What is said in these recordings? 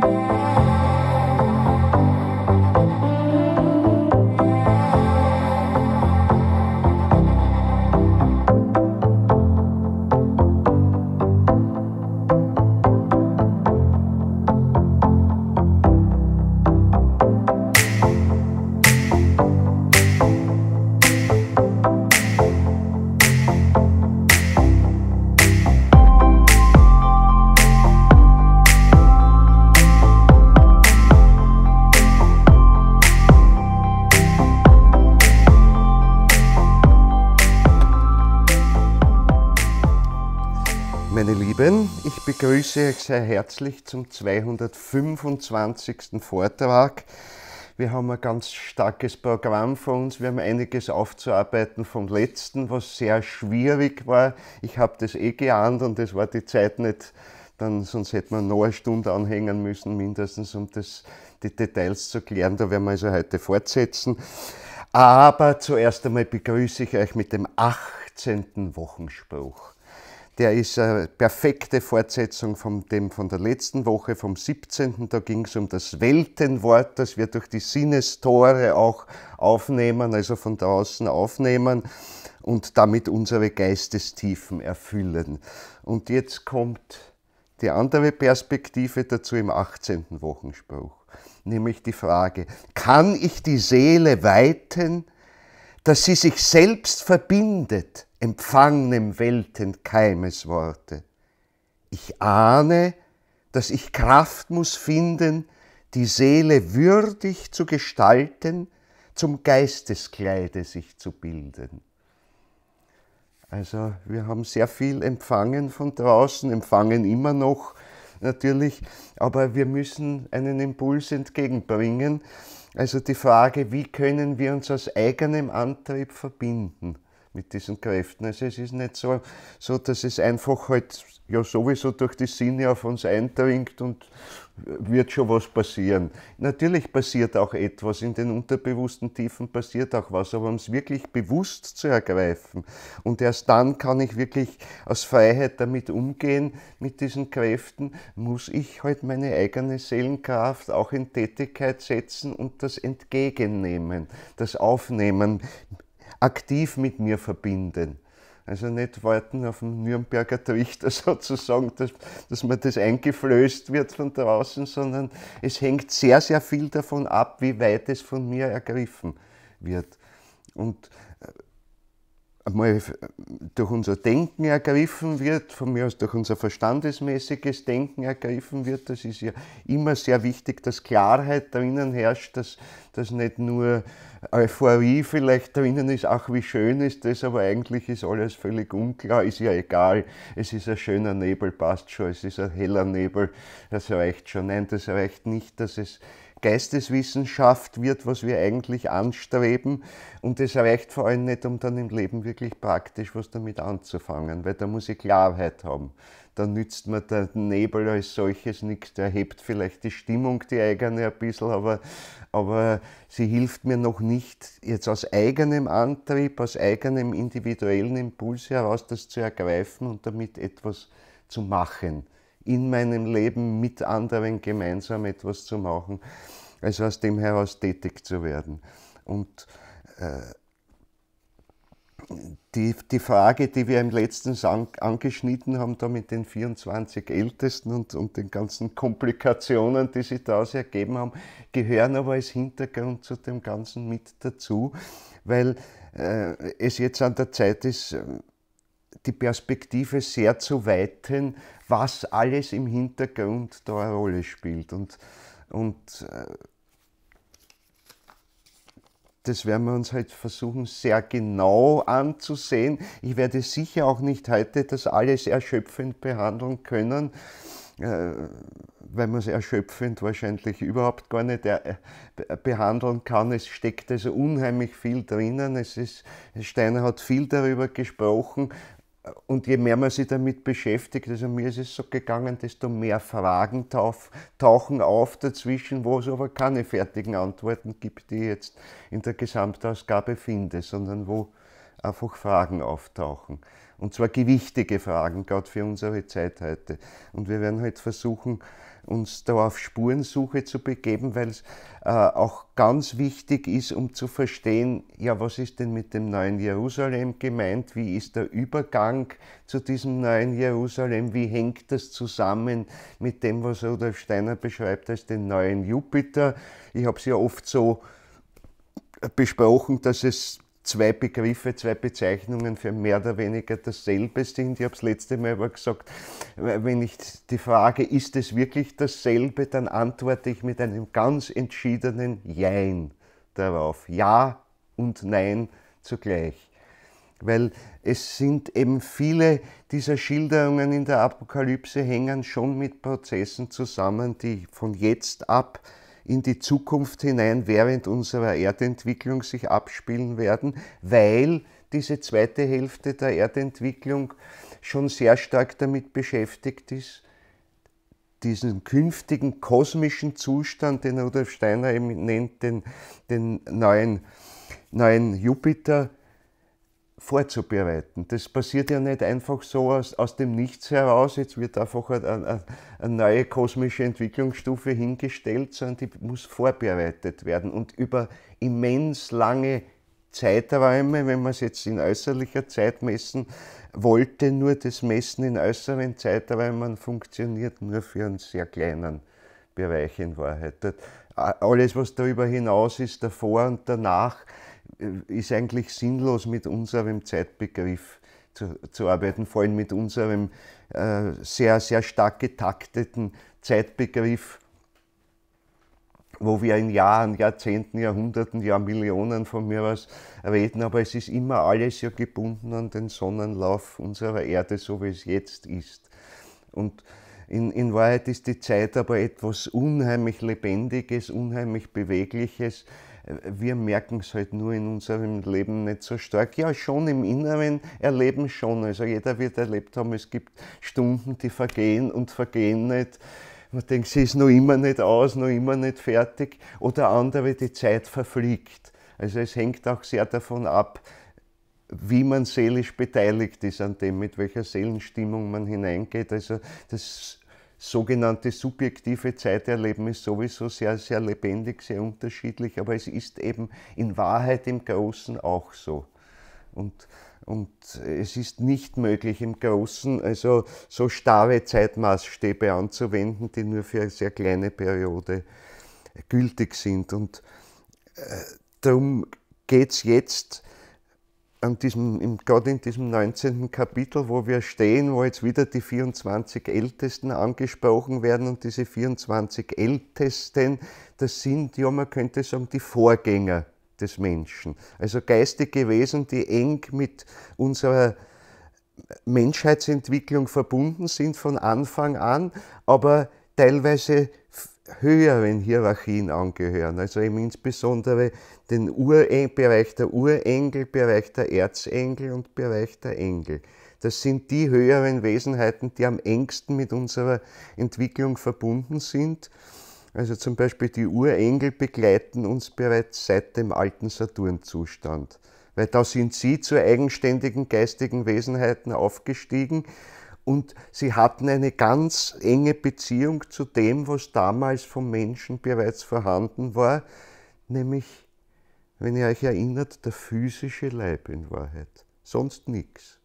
Thank you. begrüße euch sehr herzlich zum 225. Vortrag. Wir haben ein ganz starkes Programm vor uns. Wir haben einiges aufzuarbeiten vom letzten, was sehr schwierig war. Ich habe das eh geahnt und es war die Zeit nicht, dann, sonst hätte man noch eine Stunde anhängen müssen, mindestens, um das, die Details zu klären. Da werden wir also heute fortsetzen. Aber zuerst einmal begrüße ich euch mit dem 18. Wochenspruch. Der ist eine perfekte Fortsetzung von dem von der letzten Woche, vom 17. Da ging es um das Weltenwort, das wir durch die Sinnestore auch aufnehmen, also von draußen aufnehmen und damit unsere Geistestiefen erfüllen. Und jetzt kommt die andere Perspektive dazu im 18. Wochenspruch, nämlich die Frage, kann ich die Seele weiten, dass sie sich selbst verbindet empfangenem Welten Keimesworte. Ich ahne, dass ich Kraft muss finden, die Seele würdig zu gestalten, zum Geisteskleide sich zu bilden. Also wir haben sehr viel empfangen von draußen, empfangen immer noch natürlich, aber wir müssen einen Impuls entgegenbringen. Also die Frage, wie können wir uns aus eigenem Antrieb verbinden? mit diesen Kräften. Also es ist nicht so, so dass es einfach halt ja sowieso durch die Sinne auf uns eindringt und wird schon was passieren. Natürlich passiert auch etwas, in den unterbewussten Tiefen passiert auch was, aber um es wirklich bewusst zu ergreifen und erst dann kann ich wirklich aus Freiheit damit umgehen, mit diesen Kräften, muss ich halt meine eigene Seelenkraft auch in Tätigkeit setzen und das entgegennehmen, das aufnehmen, aktiv mit mir verbinden. Also nicht warten auf den Nürnberger Trichter sozusagen, dass, dass mir das eingeflößt wird von draußen, sondern es hängt sehr, sehr viel davon ab, wie weit es von mir ergriffen wird. Und einmal äh, durch unser Denken ergriffen wird, von mir aus durch unser verstandesmäßiges Denken ergriffen wird. Das ist ja immer sehr wichtig, dass Klarheit drinnen herrscht, dass, dass nicht nur Euphorie vielleicht drinnen ist, ach wie schön ist das, aber eigentlich ist alles völlig unklar, ist ja egal. Es ist ein schöner Nebel, passt schon, es ist ein heller Nebel, das reicht schon. Nein, das reicht nicht, dass es Geisteswissenschaft wird, was wir eigentlich anstreben. Und es reicht vor allem nicht, um dann im Leben wirklich praktisch was damit anzufangen, weil da muss ich Klarheit haben. Da nützt mir der Nebel als solches nichts. Der hebt vielleicht die Stimmung, die eigene, ein bisschen, aber, aber sie hilft mir noch nicht, jetzt aus eigenem Antrieb, aus eigenem individuellen Impuls heraus das zu ergreifen und damit etwas zu machen in meinem Leben mit anderen gemeinsam etwas zu machen, also aus dem heraus tätig zu werden. Und äh, die, die Frage, die wir im letzten Sang angeschnitten haben, da mit den 24 Ältesten und, und den ganzen Komplikationen, die sich daraus ergeben haben, gehören aber als Hintergrund zu dem Ganzen mit dazu, weil äh, es jetzt an der Zeit ist, die Perspektive sehr zu weiten, was alles im Hintergrund da eine Rolle spielt. Und, und äh, das werden wir uns halt versuchen, sehr genau anzusehen. Ich werde sicher auch nicht heute das alles erschöpfend behandeln können, äh, weil man es erschöpfend wahrscheinlich überhaupt gar nicht äh, behandeln kann. Es steckt also unheimlich viel drinnen. Es ist, Steiner hat viel darüber gesprochen, und je mehr man sich damit beschäftigt, also mir ist es so gegangen, desto mehr Fragen tauchen auf dazwischen, wo es aber keine fertigen Antworten gibt, die ich jetzt in der Gesamtausgabe finde, sondern wo einfach Fragen auftauchen. Und zwar gewichtige Fragen, gerade für unsere Zeit heute. Und wir werden halt versuchen, uns da auf Spurensuche zu begeben, weil es äh, auch ganz wichtig ist, um zu verstehen, ja, was ist denn mit dem neuen Jerusalem gemeint? Wie ist der Übergang zu diesem neuen Jerusalem? Wie hängt das zusammen mit dem, was Rudolf Steiner beschreibt als den neuen Jupiter? Ich habe es ja oft so besprochen, dass es zwei Begriffe, zwei Bezeichnungen für mehr oder weniger dasselbe sind. Ich habe es letzte Mal aber gesagt, wenn ich die Frage, ist es wirklich dasselbe, dann antworte ich mit einem ganz entschiedenen Jein darauf. Ja und Nein zugleich. Weil es sind eben viele dieser Schilderungen in der Apokalypse hängen schon mit Prozessen zusammen, die von jetzt ab in die Zukunft hinein während unserer Erdentwicklung sich abspielen werden, weil diese zweite Hälfte der Erdentwicklung schon sehr stark damit beschäftigt ist, diesen künftigen kosmischen Zustand, den Rudolf Steiner eben nennt, den, den neuen, neuen Jupiter, vorzubereiten. Das passiert ja nicht einfach so aus, aus dem Nichts heraus, jetzt wird einfach eine, eine, eine neue kosmische Entwicklungsstufe hingestellt, sondern die muss vorbereitet werden und über immens lange Zeiträume, wenn man es jetzt in äußerlicher Zeit messen wollte, nur das Messen in äußeren Zeiträumen funktioniert nur für einen sehr kleinen Bereich in Wahrheit. Alles, was darüber hinaus ist, davor und danach, äh, ist eigentlich sinnlos, mit unserem Zeitbegriff zu, zu arbeiten, vor allem mit unserem äh, sehr, sehr stark getakteten Zeitbegriff, wo wir in Jahren, Jahrzehnten, Jahrhunderten, ja Millionen von mir was reden, aber es ist immer alles ja gebunden an den Sonnenlauf unserer Erde, so wie es jetzt ist. Und in, in, Wahrheit ist die Zeit aber etwas unheimlich Lebendiges, unheimlich Bewegliches, wir merken es halt nur in unserem Leben nicht so stark. Ja, schon im Inneren erleben schon. Also jeder wird erlebt haben, es gibt Stunden, die vergehen und vergehen nicht. Man denkt, sie ist noch immer nicht aus, noch immer nicht fertig. Oder andere, die Zeit verfliegt. Also es hängt auch sehr davon ab, wie man seelisch beteiligt ist an dem, mit welcher Seelenstimmung man hineingeht. Also das sogenannte subjektive Zeiterleben ist sowieso sehr, sehr lebendig, sehr unterschiedlich, aber es ist eben in Wahrheit im Großen auch so. Und, und es ist nicht möglich im Großen, also so starre Zeitmaßstäbe anzuwenden, die nur für eine sehr kleine Periode gültig sind. Und äh, darum geht es jetzt an diesem, im, gerade in diesem 19. Kapitel, wo wir stehen, wo jetzt wieder die 24 Ältesten angesprochen werden und diese 24 Ältesten, das sind ja, man könnte sagen, die Vorgänger des Menschen. Also geistige Wesen, die eng mit unserer Menschheitsentwicklung verbunden sind von Anfang an, aber teilweise höheren Hierarchien angehören, also eben insbesondere den Uren Bereich der Urengel, Bereich der Erzengel und Bereich der Engel. Das sind die höheren Wesenheiten, die am engsten mit unserer Entwicklung verbunden sind. Also zum Beispiel die Urengel begleiten uns bereits seit dem alten Saturnzustand, weil da sind sie zu eigenständigen geistigen Wesenheiten aufgestiegen und sie hatten eine ganz enge Beziehung zu dem, was damals vom Menschen bereits vorhanden war, nämlich, wenn ihr euch erinnert, der physische Leib in Wahrheit, sonst nichts.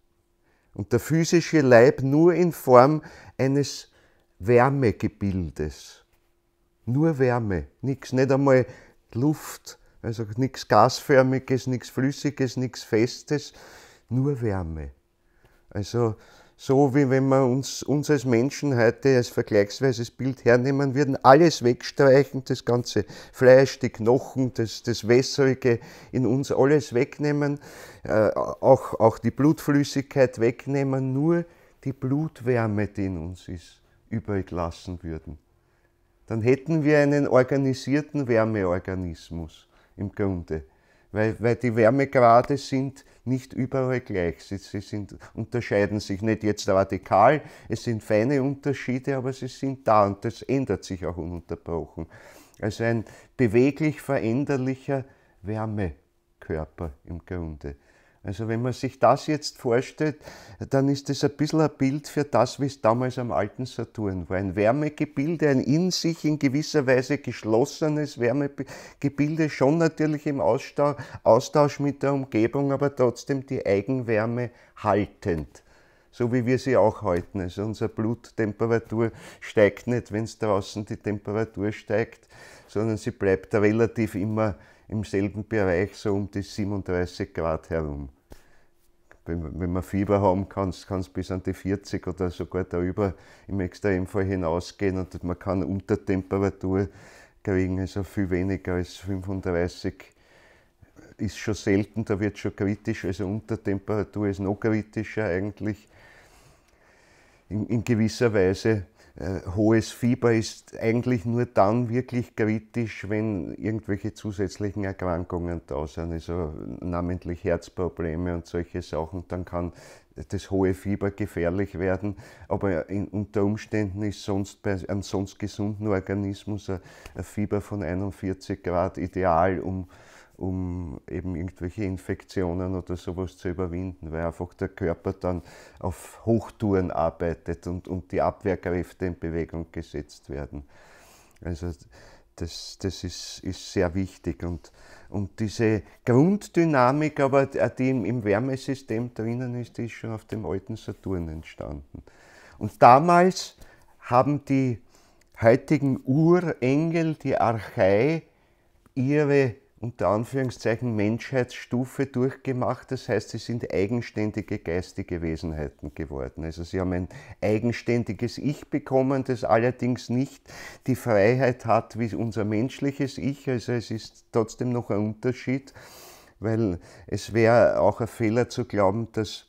Und der physische Leib nur in Form eines Wärmegebildes. Nur Wärme, nichts, nicht einmal Luft, also nichts gasförmiges, nichts flüssiges, nichts festes, nur Wärme. Also so wie wenn wir uns, uns als Menschen heute als vergleichsweises Bild hernehmen würden, alles wegstreichen, das ganze Fleisch, die Knochen, das, das Wässerige in uns alles wegnehmen, äh, auch, auch die Blutflüssigkeit wegnehmen, nur die Blutwärme, die in uns ist, übrig lassen würden. Dann hätten wir einen organisierten Wärmeorganismus im Grunde weil, weil die Wärmegrade sind nicht überall gleich. Sie, sie sind, unterscheiden sich nicht jetzt radikal, es sind feine Unterschiede, aber sie sind da und das ändert sich auch ununterbrochen. Also ein beweglich veränderlicher Wärmekörper im Grunde. Also wenn man sich das jetzt vorstellt, dann ist das ein bisschen ein Bild für das, wie es damals am alten Saturn war. Ein Wärmegebilde, ein in sich in gewisser Weise geschlossenes Wärmegebilde, schon natürlich im Austausch, mit der Umgebung, aber trotzdem die Eigenwärme haltend. So wie wir sie auch halten. Also unsere Bluttemperatur steigt nicht, wenn es draußen die Temperatur steigt, sondern sie bleibt relativ immer im selben Bereich so um die 37 Grad herum. Wenn, wenn wir Fieber haben, kann es bis an die 40 oder sogar darüber im Extremfall hinausgehen und man kann Untertemperatur kriegen, also viel weniger als 35 ist schon selten, da wird schon kritisch, also Untertemperatur ist noch kritischer eigentlich. in, in gewisser Weise äh, hohes Fieber ist eigentlich nur dann wirklich kritisch, wenn irgendwelche zusätzlichen Erkrankungen da sind, also namentlich Herzprobleme und solche Sachen, dann kann das hohe Fieber gefährlich werden. Aber in, unter Umständen ist sonst bei einem sonst gesunden Organismus ein, ein Fieber von 41 Grad ideal, um um eben irgendwelche Infektionen oder sowas zu überwinden, weil einfach der Körper dann auf Hochtouren arbeitet und, und die Abwehrkräfte in Bewegung gesetzt werden. Also das, das ist, ist sehr wichtig. Und, und diese Grunddynamik, aber die im, im Wärmesystem drinnen ist, die ist schon auf dem alten Saturn entstanden. Und damals haben die heutigen Urengel, die Archei, ihre unter Anführungszeichen Menschheitsstufe durchgemacht. Das heißt, sie sind eigenständige geistige Wesenheiten geworden. Also sie haben ein eigenständiges Ich bekommen, das allerdings nicht die Freiheit hat wie unser menschliches Ich. Also es ist trotzdem noch ein Unterschied, weil es wäre auch ein Fehler zu glauben, dass,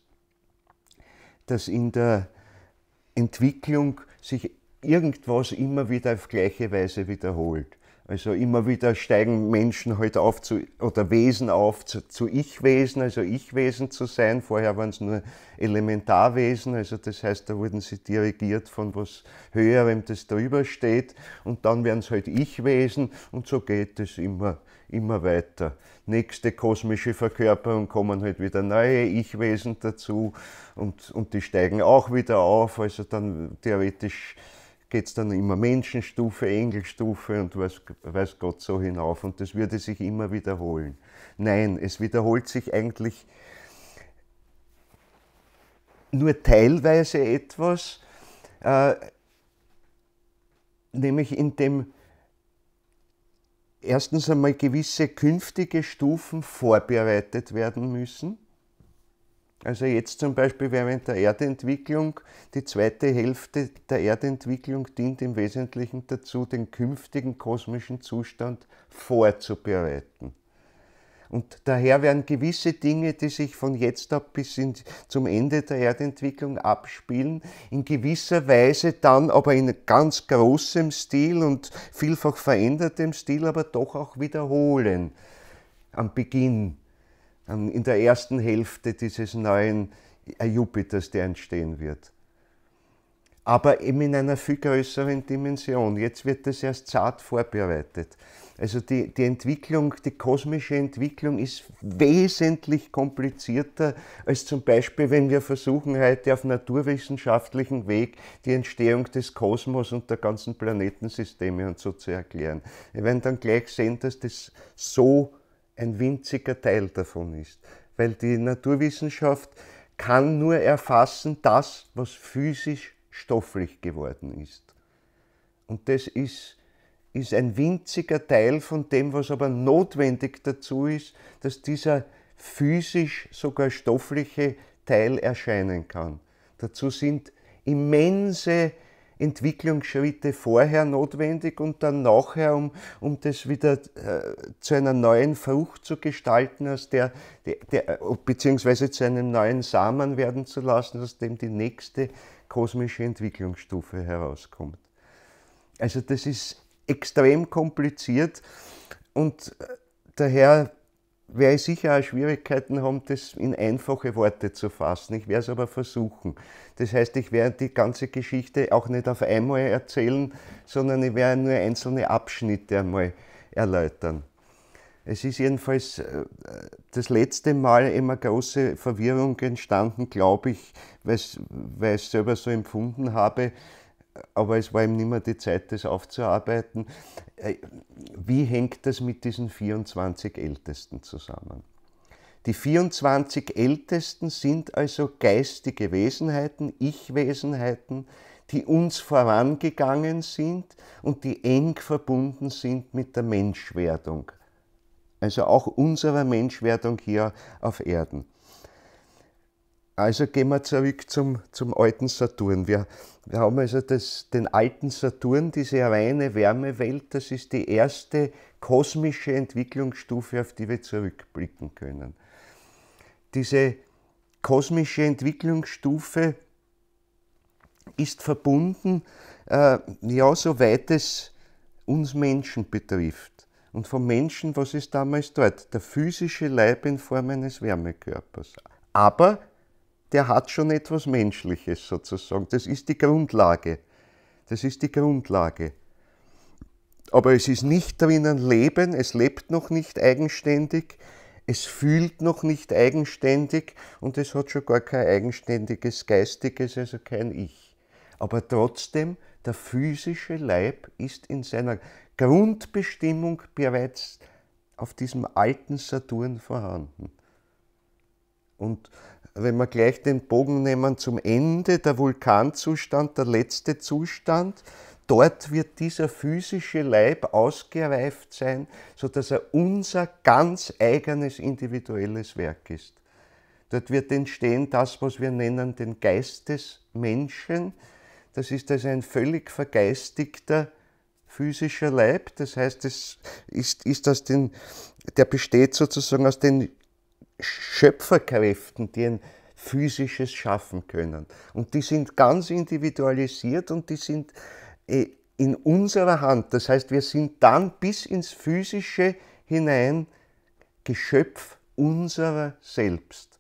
dass in der Entwicklung sich irgendwas immer wieder auf gleiche Weise wiederholt. Also immer wieder steigen Menschen heute halt auf zu, oder Wesen auf zu, zu Ich-Wesen, also Ich-Wesen zu sein. Vorher waren es nur Elementarwesen, also das heißt, da wurden sie dirigiert von was Höherem, das drüber steht. Und dann werden es halt Ich-Wesen und so geht es immer, immer weiter. Nächste kosmische Verkörperung kommen halt wieder neue Ich-Wesen dazu und, und die steigen auch wieder auf. Also dann theoretisch geht es dann immer Menschenstufe, Engelstufe und weiß, weiß Gott so hinauf. Und das würde sich immer wiederholen. Nein, es wiederholt sich eigentlich nur teilweise etwas, äh, nämlich in dem erstens einmal gewisse künftige Stufen vorbereitet werden müssen also jetzt zum Beispiel während der Erdentwicklung, die zweite Hälfte der Erdentwicklung dient im Wesentlichen dazu, den künftigen kosmischen Zustand vorzubereiten. Und daher werden gewisse Dinge, die sich von jetzt ab bis in, zum Ende der Erdentwicklung abspielen, in gewisser Weise dann aber in ganz großem Stil und vielfach verändertem Stil, aber doch auch wiederholen am Beginn in der ersten Hälfte dieses neuen Jupiters, der entstehen wird. Aber eben in einer viel größeren Dimension. Jetzt wird das erst zart vorbereitet. Also die, die Entwicklung, die kosmische Entwicklung ist wesentlich komplizierter als zum Beispiel, wenn wir versuchen, heute auf naturwissenschaftlichem Weg die Entstehung des Kosmos und der ganzen Planetensysteme und so zu erklären. Wir werden dann gleich sehen, dass das so ein winziger Teil davon ist. Weil die Naturwissenschaft kann nur erfassen das, was physisch stofflich geworden ist. Und das ist, ist ein winziger Teil von dem, was aber notwendig dazu ist, dass dieser physisch, sogar stoffliche Teil erscheinen kann. Dazu sind immense Entwicklungsschritte vorher notwendig und dann nachher, um, um das wieder äh, zu einer neuen Frucht zu gestalten, aus der, der, der, äh, beziehungsweise zu einem neuen Samen werden zu lassen, aus dem die nächste kosmische Entwicklungsstufe herauskommt. Also das ist extrem kompliziert und äh, daher werde ich sicher auch Schwierigkeiten haben, das in einfache Worte zu fassen. Ich werde es aber versuchen. Das heißt, ich werde die ganze Geschichte auch nicht auf einmal erzählen, sondern ich werde nur einzelne Abschnitte einmal erläutern. Es ist jedenfalls äh, das letzte Mal immer große Verwirrung entstanden, glaube ich, weil ich es selber so empfunden habe, aber es war ihm nicht mehr die Zeit, das aufzuarbeiten. Äh, wie hängt das mit diesen 24 Ältesten zusammen? Die 24 Ältesten sind also geistige Wesenheiten, Ich-Wesenheiten, die uns vorangegangen sind und die eng verbunden sind mit der Menschwerdung. Also auch unserer Menschwerdung hier auf Erden. Also gehen wir zurück zum, zum alten Saturn. Wir, wir haben also das, den alten Saturn, diese reine Wärmewelt, das ist die erste kosmische Entwicklungsstufe, auf die wir zurückblicken können. Diese kosmische Entwicklungsstufe ist verbunden, äh, ja, soweit es uns Menschen betrifft. Und vom Menschen, was ist damals dort? Der physische Leib in Form eines Wärmekörpers. Aber der hat schon etwas Menschliches sozusagen. Das ist die Grundlage. Das ist die Grundlage. Aber es ist nicht drinnen Leben, es lebt noch nicht eigenständig, es fühlt noch nicht eigenständig und es hat schon gar kein eigenständiges Geistiges, also kein Ich. Aber trotzdem, der physische Leib ist in seiner Grundbestimmung bereits auf diesem alten Saturn vorhanden. Und wenn wir gleich den Bogen nehmen zum Ende, der Vulkanzustand, der letzte Zustand, dort wird dieser physische Leib ausgereift sein, sodass er unser ganz eigenes individuelles Werk ist. Dort wird entstehen das, was wir nennen den Geistesmenschen. Das ist also ein völlig vergeistigter physischer Leib. Das heißt, es ist, ist aus den, der besteht sozusagen aus den Schöpferkräften, die ein physisches schaffen können. Und die sind ganz individualisiert und die sind äh, in unserer Hand. Das heißt, wir sind dann bis ins physische hinein Geschöpf unserer selbst.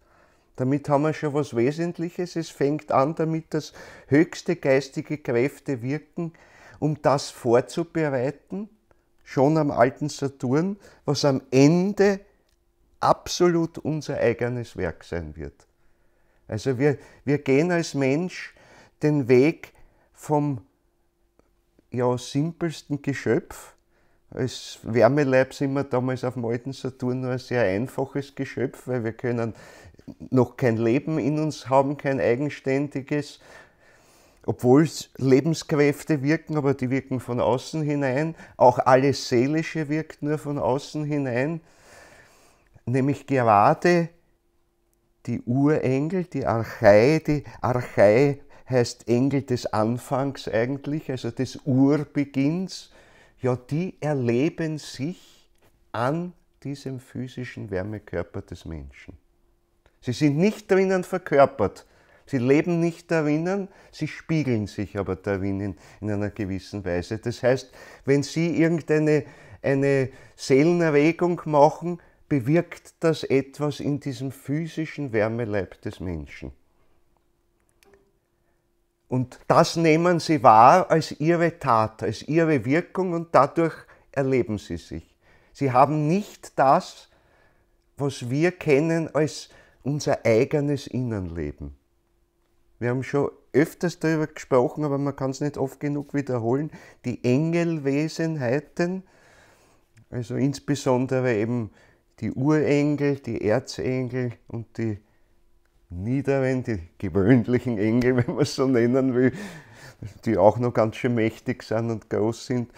Damit haben wir schon was Wesentliches. Es fängt an damit, dass höchste geistige Kräfte wirken, um das vorzubereiten, schon am alten Saturn, was am Ende absolut unser eigenes Werk sein wird. Also wir, wir gehen als Mensch den Weg vom ja, simpelsten Geschöpf. Als Wärmeleib sind wir damals auf dem alten Saturn nur ein sehr einfaches Geschöpf, weil wir können noch kein Leben in uns haben, kein eigenständiges, obwohl Lebenskräfte wirken, aber die wirken von außen hinein. Auch alles Seelische wirkt nur von außen hinein nämlich gerade die Urengel, die Archai, die Archai heißt Engel des Anfangs eigentlich, also des Urbeginns, ja, die erleben sich an diesem physischen Wärmekörper des Menschen. Sie sind nicht drinnen verkörpert, sie leben nicht darinnen, sie spiegeln sich aber darin in, in einer gewissen Weise. Das heißt, wenn sie irgendeine eine Seelenerregung machen, bewirkt das etwas in diesem physischen Wärmeleib des Menschen. Und das nehmen sie wahr als ihre Tat, als ihre Wirkung und dadurch erleben sie sich. Sie haben nicht das, was wir kennen als unser eigenes Innenleben. Wir haben schon öfters darüber gesprochen, aber man kann es nicht oft genug wiederholen. Die Engelwesenheiten, also insbesondere eben die Urengel, die Erzengel und die niederen, die gewöhnlichen Engel, wenn man es so nennen will, die auch noch ganz schön mächtig sind und groß sind,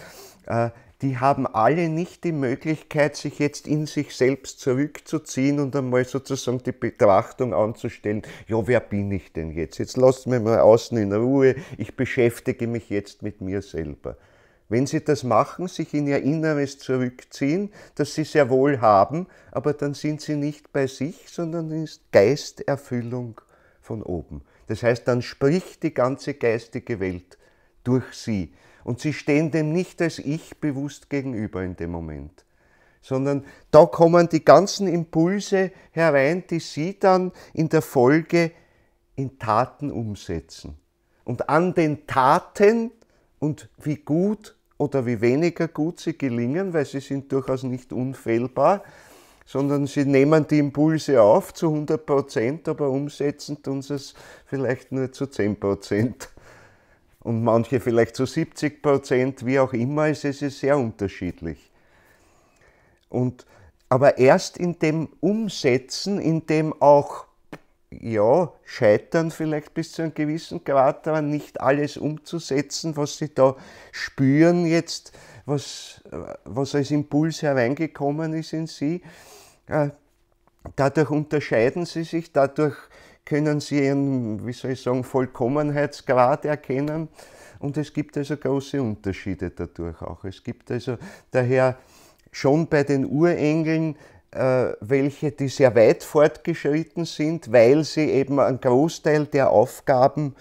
äh, die haben alle nicht die Möglichkeit, sich jetzt in sich selbst zurückzuziehen und einmal sozusagen die Betrachtung anzustellen, ja, wer bin ich denn jetzt? Jetzt lasst mich mal außen in Ruhe, ich beschäftige mich jetzt mit mir selber. Wenn sie das machen, sich in ihr Inneres zurückziehen, das sie sehr wohl haben, aber dann sind sie nicht bei sich, sondern ist Geisterfüllung von oben. Das heißt, dann spricht die ganze geistige Welt durch sie. Und sie stehen dem nicht als Ich bewusst gegenüber in dem Moment, sondern da kommen die ganzen Impulse herein, die sie dann in der Folge in Taten umsetzen. Und an den Taten und wie gut oder wie weniger gut sie gelingen, weil sie sind durchaus nicht unfehlbar, sondern sie nehmen die Impulse auf zu 100 Prozent, aber umsetzen tun sie es vielleicht nur zu 10 Prozent und manche vielleicht zu 70 Prozent, wie auch immer, es ist sehr unterschiedlich. Und, aber erst in dem Umsetzen, in dem auch ja, scheitern vielleicht bis zu einem gewissen Grad daran, nicht alles umzusetzen, was sie da spüren jetzt, was, was als Impuls hereingekommen ist in sie. Äh, dadurch unterscheiden sie sich, dadurch können sie ihren, wie soll ich sagen, Vollkommenheitsgrad erkennen. Und es gibt also große Unterschiede dadurch auch. Es gibt also daher schon bei den Urengeln äh, welche, die sehr weit fortgeschritten sind, weil sie eben einen Großteil der Aufgaben,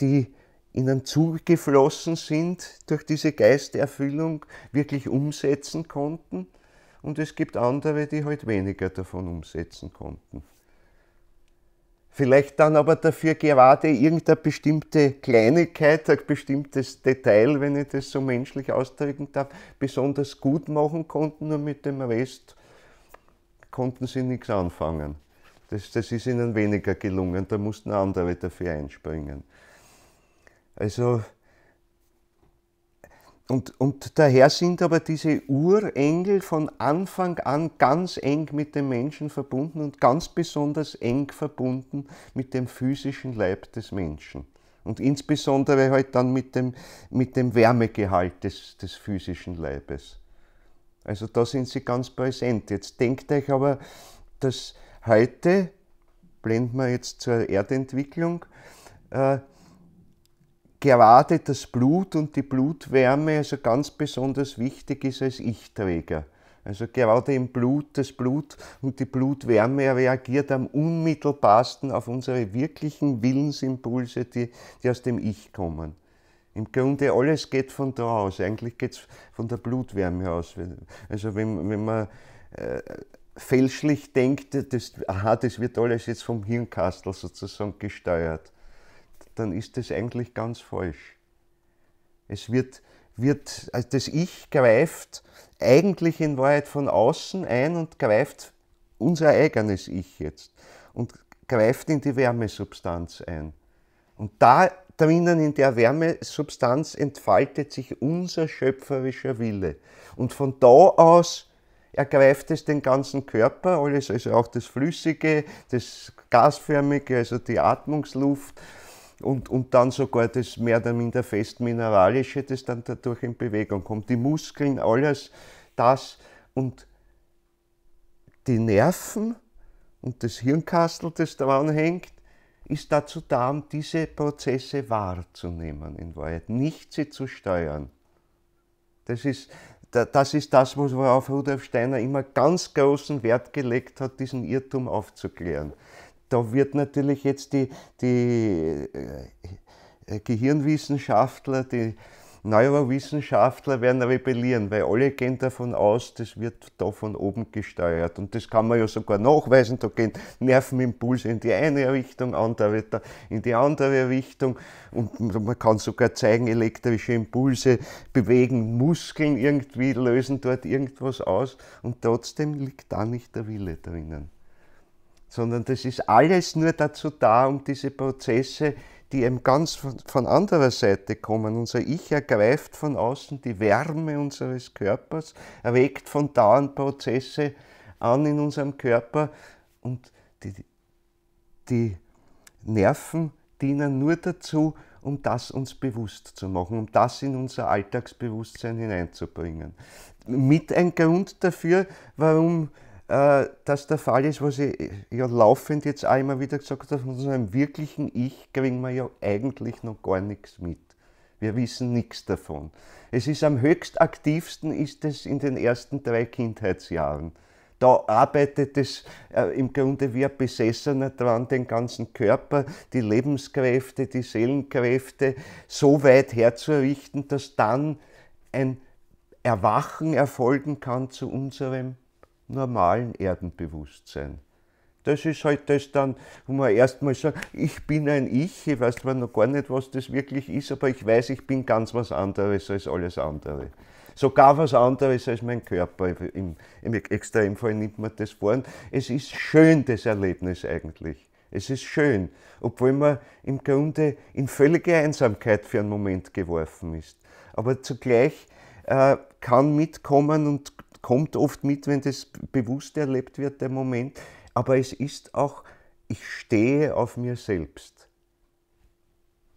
die ihnen zugeflossen sind durch diese Geisterfüllung, wirklich umsetzen konnten. Und es gibt andere, die halt weniger davon umsetzen konnten. Vielleicht dann aber dafür gerade irgendeine bestimmte Kleinigkeit, ein bestimmtes Detail, wenn ich das so menschlich ausdrücken darf, besonders gut machen konnten und mit dem Rest konnten sie nichts anfangen. Das, das ist ihnen weniger gelungen, da mussten andere dafür einspringen. Also, und, und daher sind aber diese Urengel von Anfang an ganz eng mit dem Menschen verbunden und ganz besonders eng verbunden mit dem physischen Leib des Menschen. Und insbesondere halt dann mit dem, mit dem Wärmegehalt des, des physischen Leibes. Also da sind sie ganz präsent. Jetzt denkt euch aber, dass heute, blenden wir jetzt zur Erdentwicklung, äh, gerade das Blut und die Blutwärme also ganz besonders wichtig ist als Ich-Träger. Also gerade im Blut, das Blut und die Blutwärme reagiert am unmittelbarsten auf unsere wirklichen Willensimpulse, die, die aus dem Ich kommen. Im Grunde alles geht von da aus. Eigentlich geht es von der Blutwärme aus. Also wenn, wenn man äh, fälschlich denkt, das, aha, das wird alles jetzt vom Hirnkastel sozusagen gesteuert, dann ist das eigentlich ganz falsch. Es wird, wird also das Ich greift eigentlich in Wahrheit von außen ein und greift unser eigenes Ich jetzt und greift in die Wärmesubstanz ein. Und da Drinnen in der Wärmesubstanz entfaltet sich unser schöpferischer Wille. Und von da aus ergreift es den ganzen Körper, alles, also auch das Flüssige, das Gasförmige, also die Atmungsluft und, und dann sogar das mehr oder minder fest Mineralische, das dann dadurch in Bewegung kommt. Die Muskeln, alles das und die Nerven und das Hirnkastel, das daran hängt ist dazu da, um diese Prozesse wahrzunehmen in Wahrheit, nicht sie zu steuern. Das ist, das ist das, worauf Rudolf Steiner immer ganz großen Wert gelegt hat, diesen Irrtum aufzuklären. Da wird natürlich jetzt die, die äh, Gehirnwissenschaftler, die Neurowissenschaftler werden rebellieren, weil alle gehen davon aus, das wird da von oben gesteuert. Und das kann man ja sogar nachweisen, da gehen Nervenimpulse in die eine Richtung, andere in die andere Richtung. Und man kann sogar zeigen, elektrische Impulse bewegen Muskeln irgendwie, lösen dort irgendwas aus. Und trotzdem liegt da nicht der Wille drinnen sondern das ist alles nur dazu da, um diese Prozesse die eben ganz von, von anderer Seite kommen. Unser Ich ergreift von außen die Wärme unseres Körpers, erregt von dauernd Prozesse an in unserem Körper und die, die Nerven dienen nur dazu, um das uns bewusst zu machen, um das in unser Alltagsbewusstsein hineinzubringen. Mit ein Grund dafür, warum äh, dass der Fall ist, was ich ja laufend jetzt auch immer wieder gesagt habe, von so einem wirklichen Ich kriegen wir ja eigentlich noch gar nichts mit. Wir wissen nichts davon. Es ist am höchst aktivsten ist es in den ersten drei Kindheitsjahren. Da arbeitet es äh, im Grunde wie ein Besessener dran, den ganzen Körper, die Lebenskräfte, die Seelenkräfte so weit herzurichten, dass dann ein Erwachen erfolgen kann zu unserem normalen Erdenbewusstsein. Das ist halt das dann, wo man erstmal sagt, ich bin ein Ich, ich weiß zwar noch gar nicht, was das wirklich ist, aber ich weiß, ich bin ganz was anderes als alles andere. Sogar was anderes als mein Körper. Im, im Extremfall nimmt man das vor. Es ist schön, das Erlebnis eigentlich. Es ist schön, obwohl man im Grunde in völlige Einsamkeit für einen Moment geworfen ist. Aber zugleich äh, kann mitkommen und kommt oft mit, wenn das bewusst erlebt wird, der Moment. Aber es ist auch, ich stehe auf mir selbst.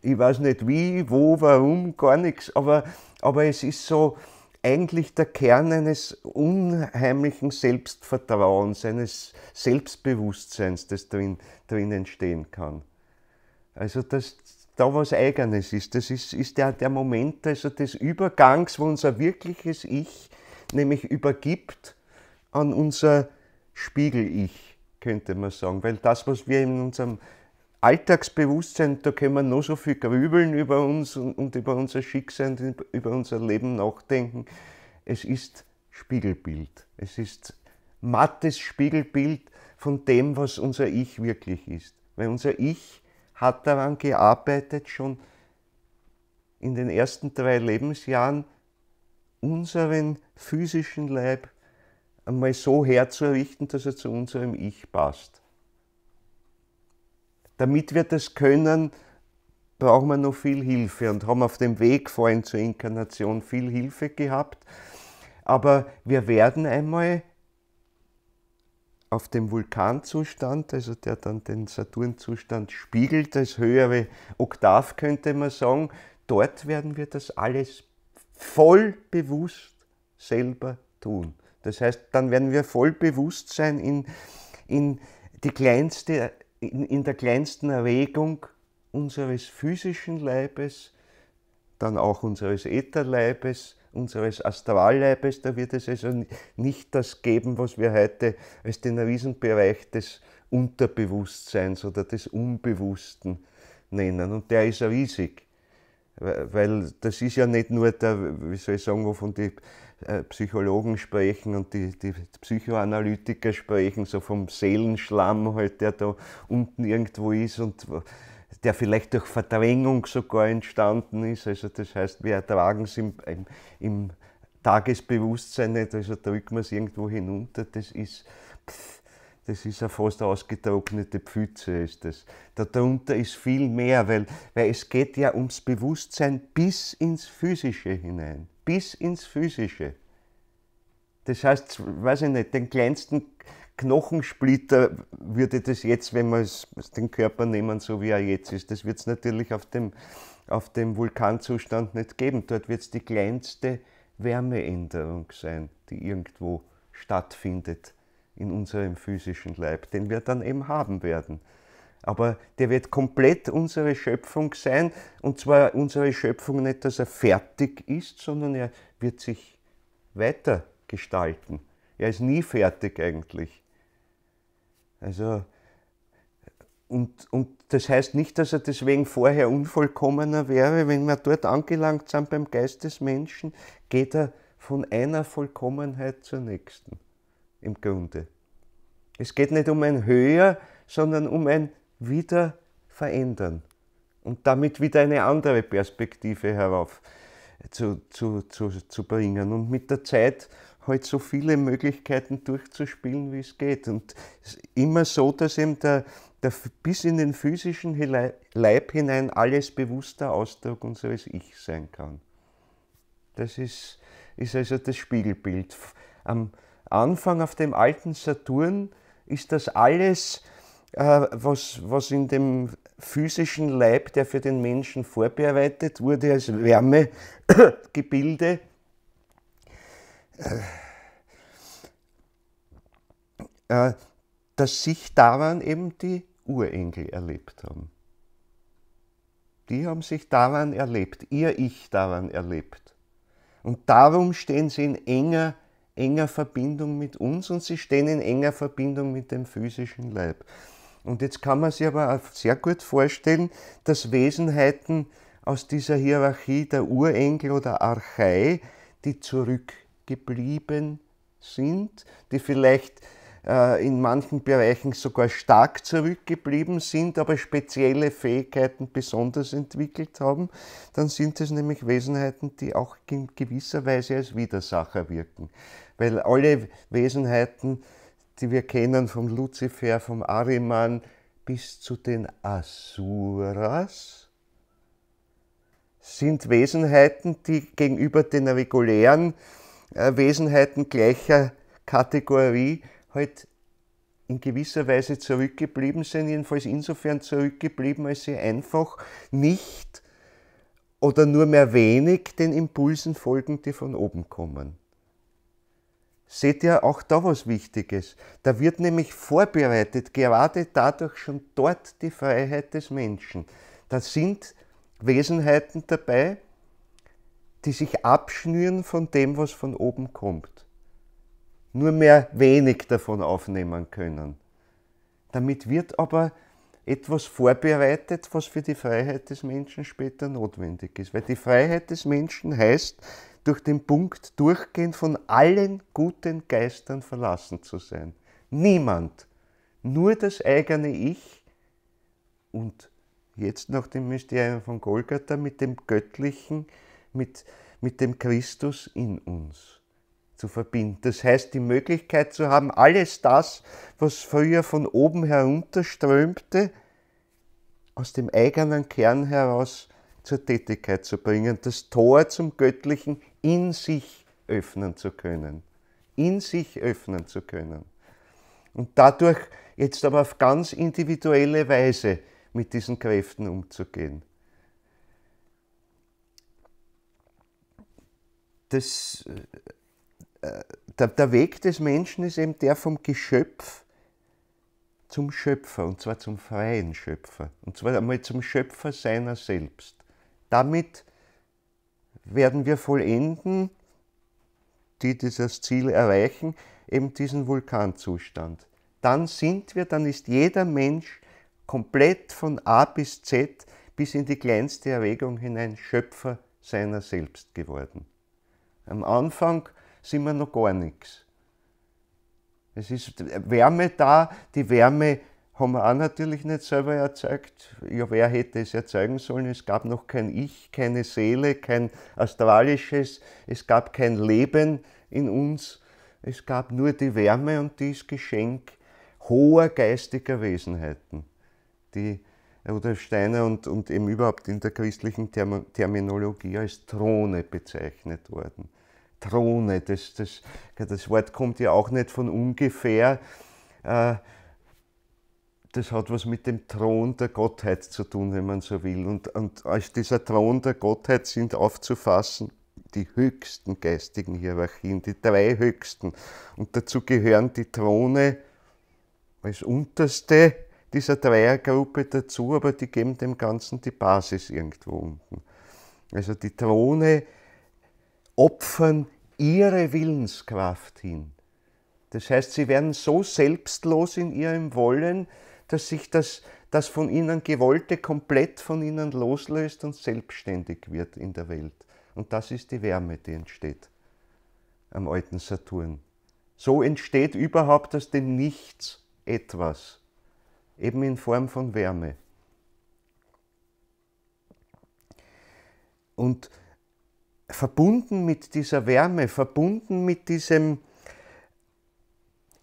Ich weiß nicht wie, wo, warum, gar nichts, aber, aber es ist so eigentlich der Kern eines unheimlichen Selbstvertrauens, eines Selbstbewusstseins, das drin, drin entstehen kann. Also dass da was Eigenes ist. Das ist, ist der, der Moment also des Übergangs, wo unser wirkliches Ich nämlich übergibt an unser Spiegel-Ich, könnte man sagen. Weil das, was wir in unserem Alltagsbewusstsein, da können wir noch so viel grübeln über uns und über unser Schicksal, über unser Leben nachdenken. Es ist Spiegelbild. Es ist mattes Spiegelbild von dem, was unser Ich wirklich ist. Weil unser Ich hat daran gearbeitet, schon in den ersten drei Lebensjahren unseren physischen Leib einmal so herzurichten, dass er zu unserem Ich passt. Damit wir das können, brauchen wir noch viel Hilfe und haben auf dem Weg vorhin zur Inkarnation viel Hilfe gehabt. Aber wir werden einmal auf dem Vulkanzustand, also der dann den Saturnzustand spiegelt als höhere Oktav, könnte man sagen, dort werden wir das alles voll bewusst selber tun. Das heißt, dann werden wir voll bewusst sein in, in, die kleinste, in, in der kleinsten Erregung unseres physischen Leibes, dann auch unseres Ätherleibes, unseres Astralleibes. Da wird es also nicht das geben, was wir heute als den Riesenbereich des Unterbewusstseins oder des Unbewussten nennen. Und der ist riesig. Weil das ist ja nicht nur der, wie soll ich sagen, wovon die äh, Psychologen sprechen und die, die Psychoanalytiker sprechen, so vom Seelenschlamm, halt, der da unten irgendwo ist und der vielleicht durch Verdrängung sogar entstanden ist. Also das heißt, wir ertragen es im, im, im Tagesbewusstsein nicht, also drücken wir es irgendwo hinunter. Das ist pff, das ist eine fast ausgetrocknete Pfütze, ist das. Darunter ist viel mehr, weil, weil es geht ja ums Bewusstsein bis ins Physische hinein. Bis ins Physische. Das heißt, weiß ich nicht, den kleinsten Knochensplitter würde das jetzt, wenn wir den Körper nehmen, so wie er jetzt ist, das wird es natürlich auf dem, auf dem Vulkanzustand nicht geben. Dort wird es die kleinste Wärmeänderung sein, die irgendwo stattfindet in unserem physischen Leib, den wir dann eben haben werden. Aber der wird komplett unsere Schöpfung sein. Und zwar unsere Schöpfung nicht, dass er fertig ist, sondern er wird sich weiter gestalten. Er ist nie fertig eigentlich. Also, und, und das heißt nicht, dass er deswegen vorher unvollkommener wäre. Wenn wir dort angelangt sind beim Geist des Menschen, geht er von einer Vollkommenheit zur nächsten im Grunde. Es geht nicht um ein Höher, sondern um ein Wiederverändern und damit wieder eine andere Perspektive herauf zu, zu, zu, zu bringen und mit der Zeit halt so viele Möglichkeiten durchzuspielen, wie es geht. Und immer so, dass eben der, der bis in den physischen Leib hinein alles bewusster Ausdruck unseres Ich sein kann. Das ist, ist also das Spiegelbild. Am, Anfang auf dem alten Saturn ist das alles, äh, was, was in dem physischen Leib, der für den Menschen vorbereitet wurde, als Wärmegebilde, äh, äh, dass sich daran eben die Urenkel erlebt haben. Die haben sich daran erlebt, ihr Ich daran erlebt. Und darum stehen sie in enger enger Verbindung mit uns und sie stehen in enger Verbindung mit dem physischen Leib. Und jetzt kann man sich aber auch sehr gut vorstellen, dass Wesenheiten aus dieser Hierarchie der Urengel oder Archai, die zurückgeblieben sind, die vielleicht äh, in manchen Bereichen sogar stark zurückgeblieben sind, aber spezielle Fähigkeiten besonders entwickelt haben, dann sind es nämlich Wesenheiten, die auch in gewisser Weise als Widersacher wirken. Weil alle Wesenheiten, die wir kennen, vom Luzifer, vom Ariman bis zu den Asuras, sind Wesenheiten, die gegenüber den regulären äh, Wesenheiten gleicher Kategorie halt in gewisser Weise zurückgeblieben sind, jedenfalls insofern zurückgeblieben, als sie einfach nicht oder nur mehr wenig den Impulsen folgen, die von oben kommen. Seht ihr auch da was Wichtiges? Da wird nämlich vorbereitet, gerade dadurch schon dort die Freiheit des Menschen. Da sind Wesenheiten dabei, die sich abschnüren von dem, was von oben kommt nur mehr wenig davon aufnehmen können. Damit wird aber etwas vorbereitet, was für die Freiheit des Menschen später notwendig ist. Weil die Freiheit des Menschen heißt, durch den Punkt durchgehen, von allen guten Geistern verlassen zu sein. Niemand, nur das eigene Ich und jetzt nach dem Mysterium von Golgatha mit dem Göttlichen, mit, mit dem Christus in uns zu verbinden. Das heißt, die Möglichkeit zu haben, alles das, was früher von oben herunterströmte, aus dem eigenen Kern heraus zur Tätigkeit zu bringen, das Tor zum Göttlichen in sich öffnen zu können. In sich öffnen zu können. Und dadurch jetzt aber auf ganz individuelle Weise mit diesen Kräften umzugehen. Das äh, der, der Weg des Menschen ist eben der vom Geschöpf zum Schöpfer, und zwar zum freien Schöpfer, und zwar einmal zum Schöpfer seiner selbst. Damit werden wir vollenden, die dieses Ziel erreichen, eben diesen Vulkanzustand. Dann sind wir, dann ist jeder Mensch komplett von A bis Z bis in die kleinste Erregung hinein Schöpfer seiner selbst geworden. Am Anfang sind wir noch gar nichts. Es ist Wärme da, die Wärme haben wir auch natürlich nicht selber erzeugt. Ja, wer hätte es erzeugen sollen? Es gab noch kein Ich, keine Seele, kein astralisches, es gab kein Leben in uns. Es gab nur die Wärme und dies Geschenk hoher geistiger Wesenheiten, die Rudolf Steiner und, und eben überhaupt in der christlichen Terminologie als Throne bezeichnet worden. Drohne. Das, das, das Wort kommt ja auch nicht von ungefähr. Äh, das hat was mit dem Thron der Gottheit zu tun, wenn man so will. Und, und als dieser Thron der Gottheit sind aufzufassen die höchsten geistigen Hierarchien, die drei höchsten. Und dazu gehören die Throne als unterste dieser Dreiergruppe dazu, aber die geben dem Ganzen die Basis irgendwo unten. Also die Throne opfern ihre Willenskraft hin. Das heißt, sie werden so selbstlos in ihrem Wollen, dass sich das, das von ihnen Gewollte komplett von ihnen loslöst und selbstständig wird in der Welt. Und das ist die Wärme, die entsteht am alten Saturn. So entsteht überhaupt aus dem Nichts etwas, eben in Form von Wärme. Und verbunden mit dieser Wärme, verbunden mit diesem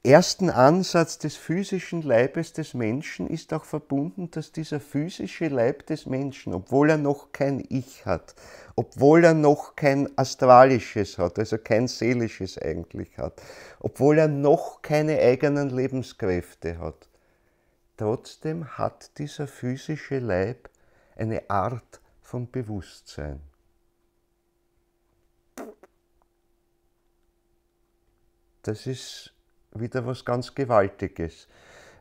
ersten Ansatz des physischen Leibes des Menschen ist auch verbunden, dass dieser physische Leib des Menschen, obwohl er noch kein Ich hat, obwohl er noch kein astralisches hat, also kein seelisches eigentlich hat, obwohl er noch keine eigenen Lebenskräfte hat, trotzdem hat dieser physische Leib eine Art von Bewusstsein. das ist wieder was ganz Gewaltiges.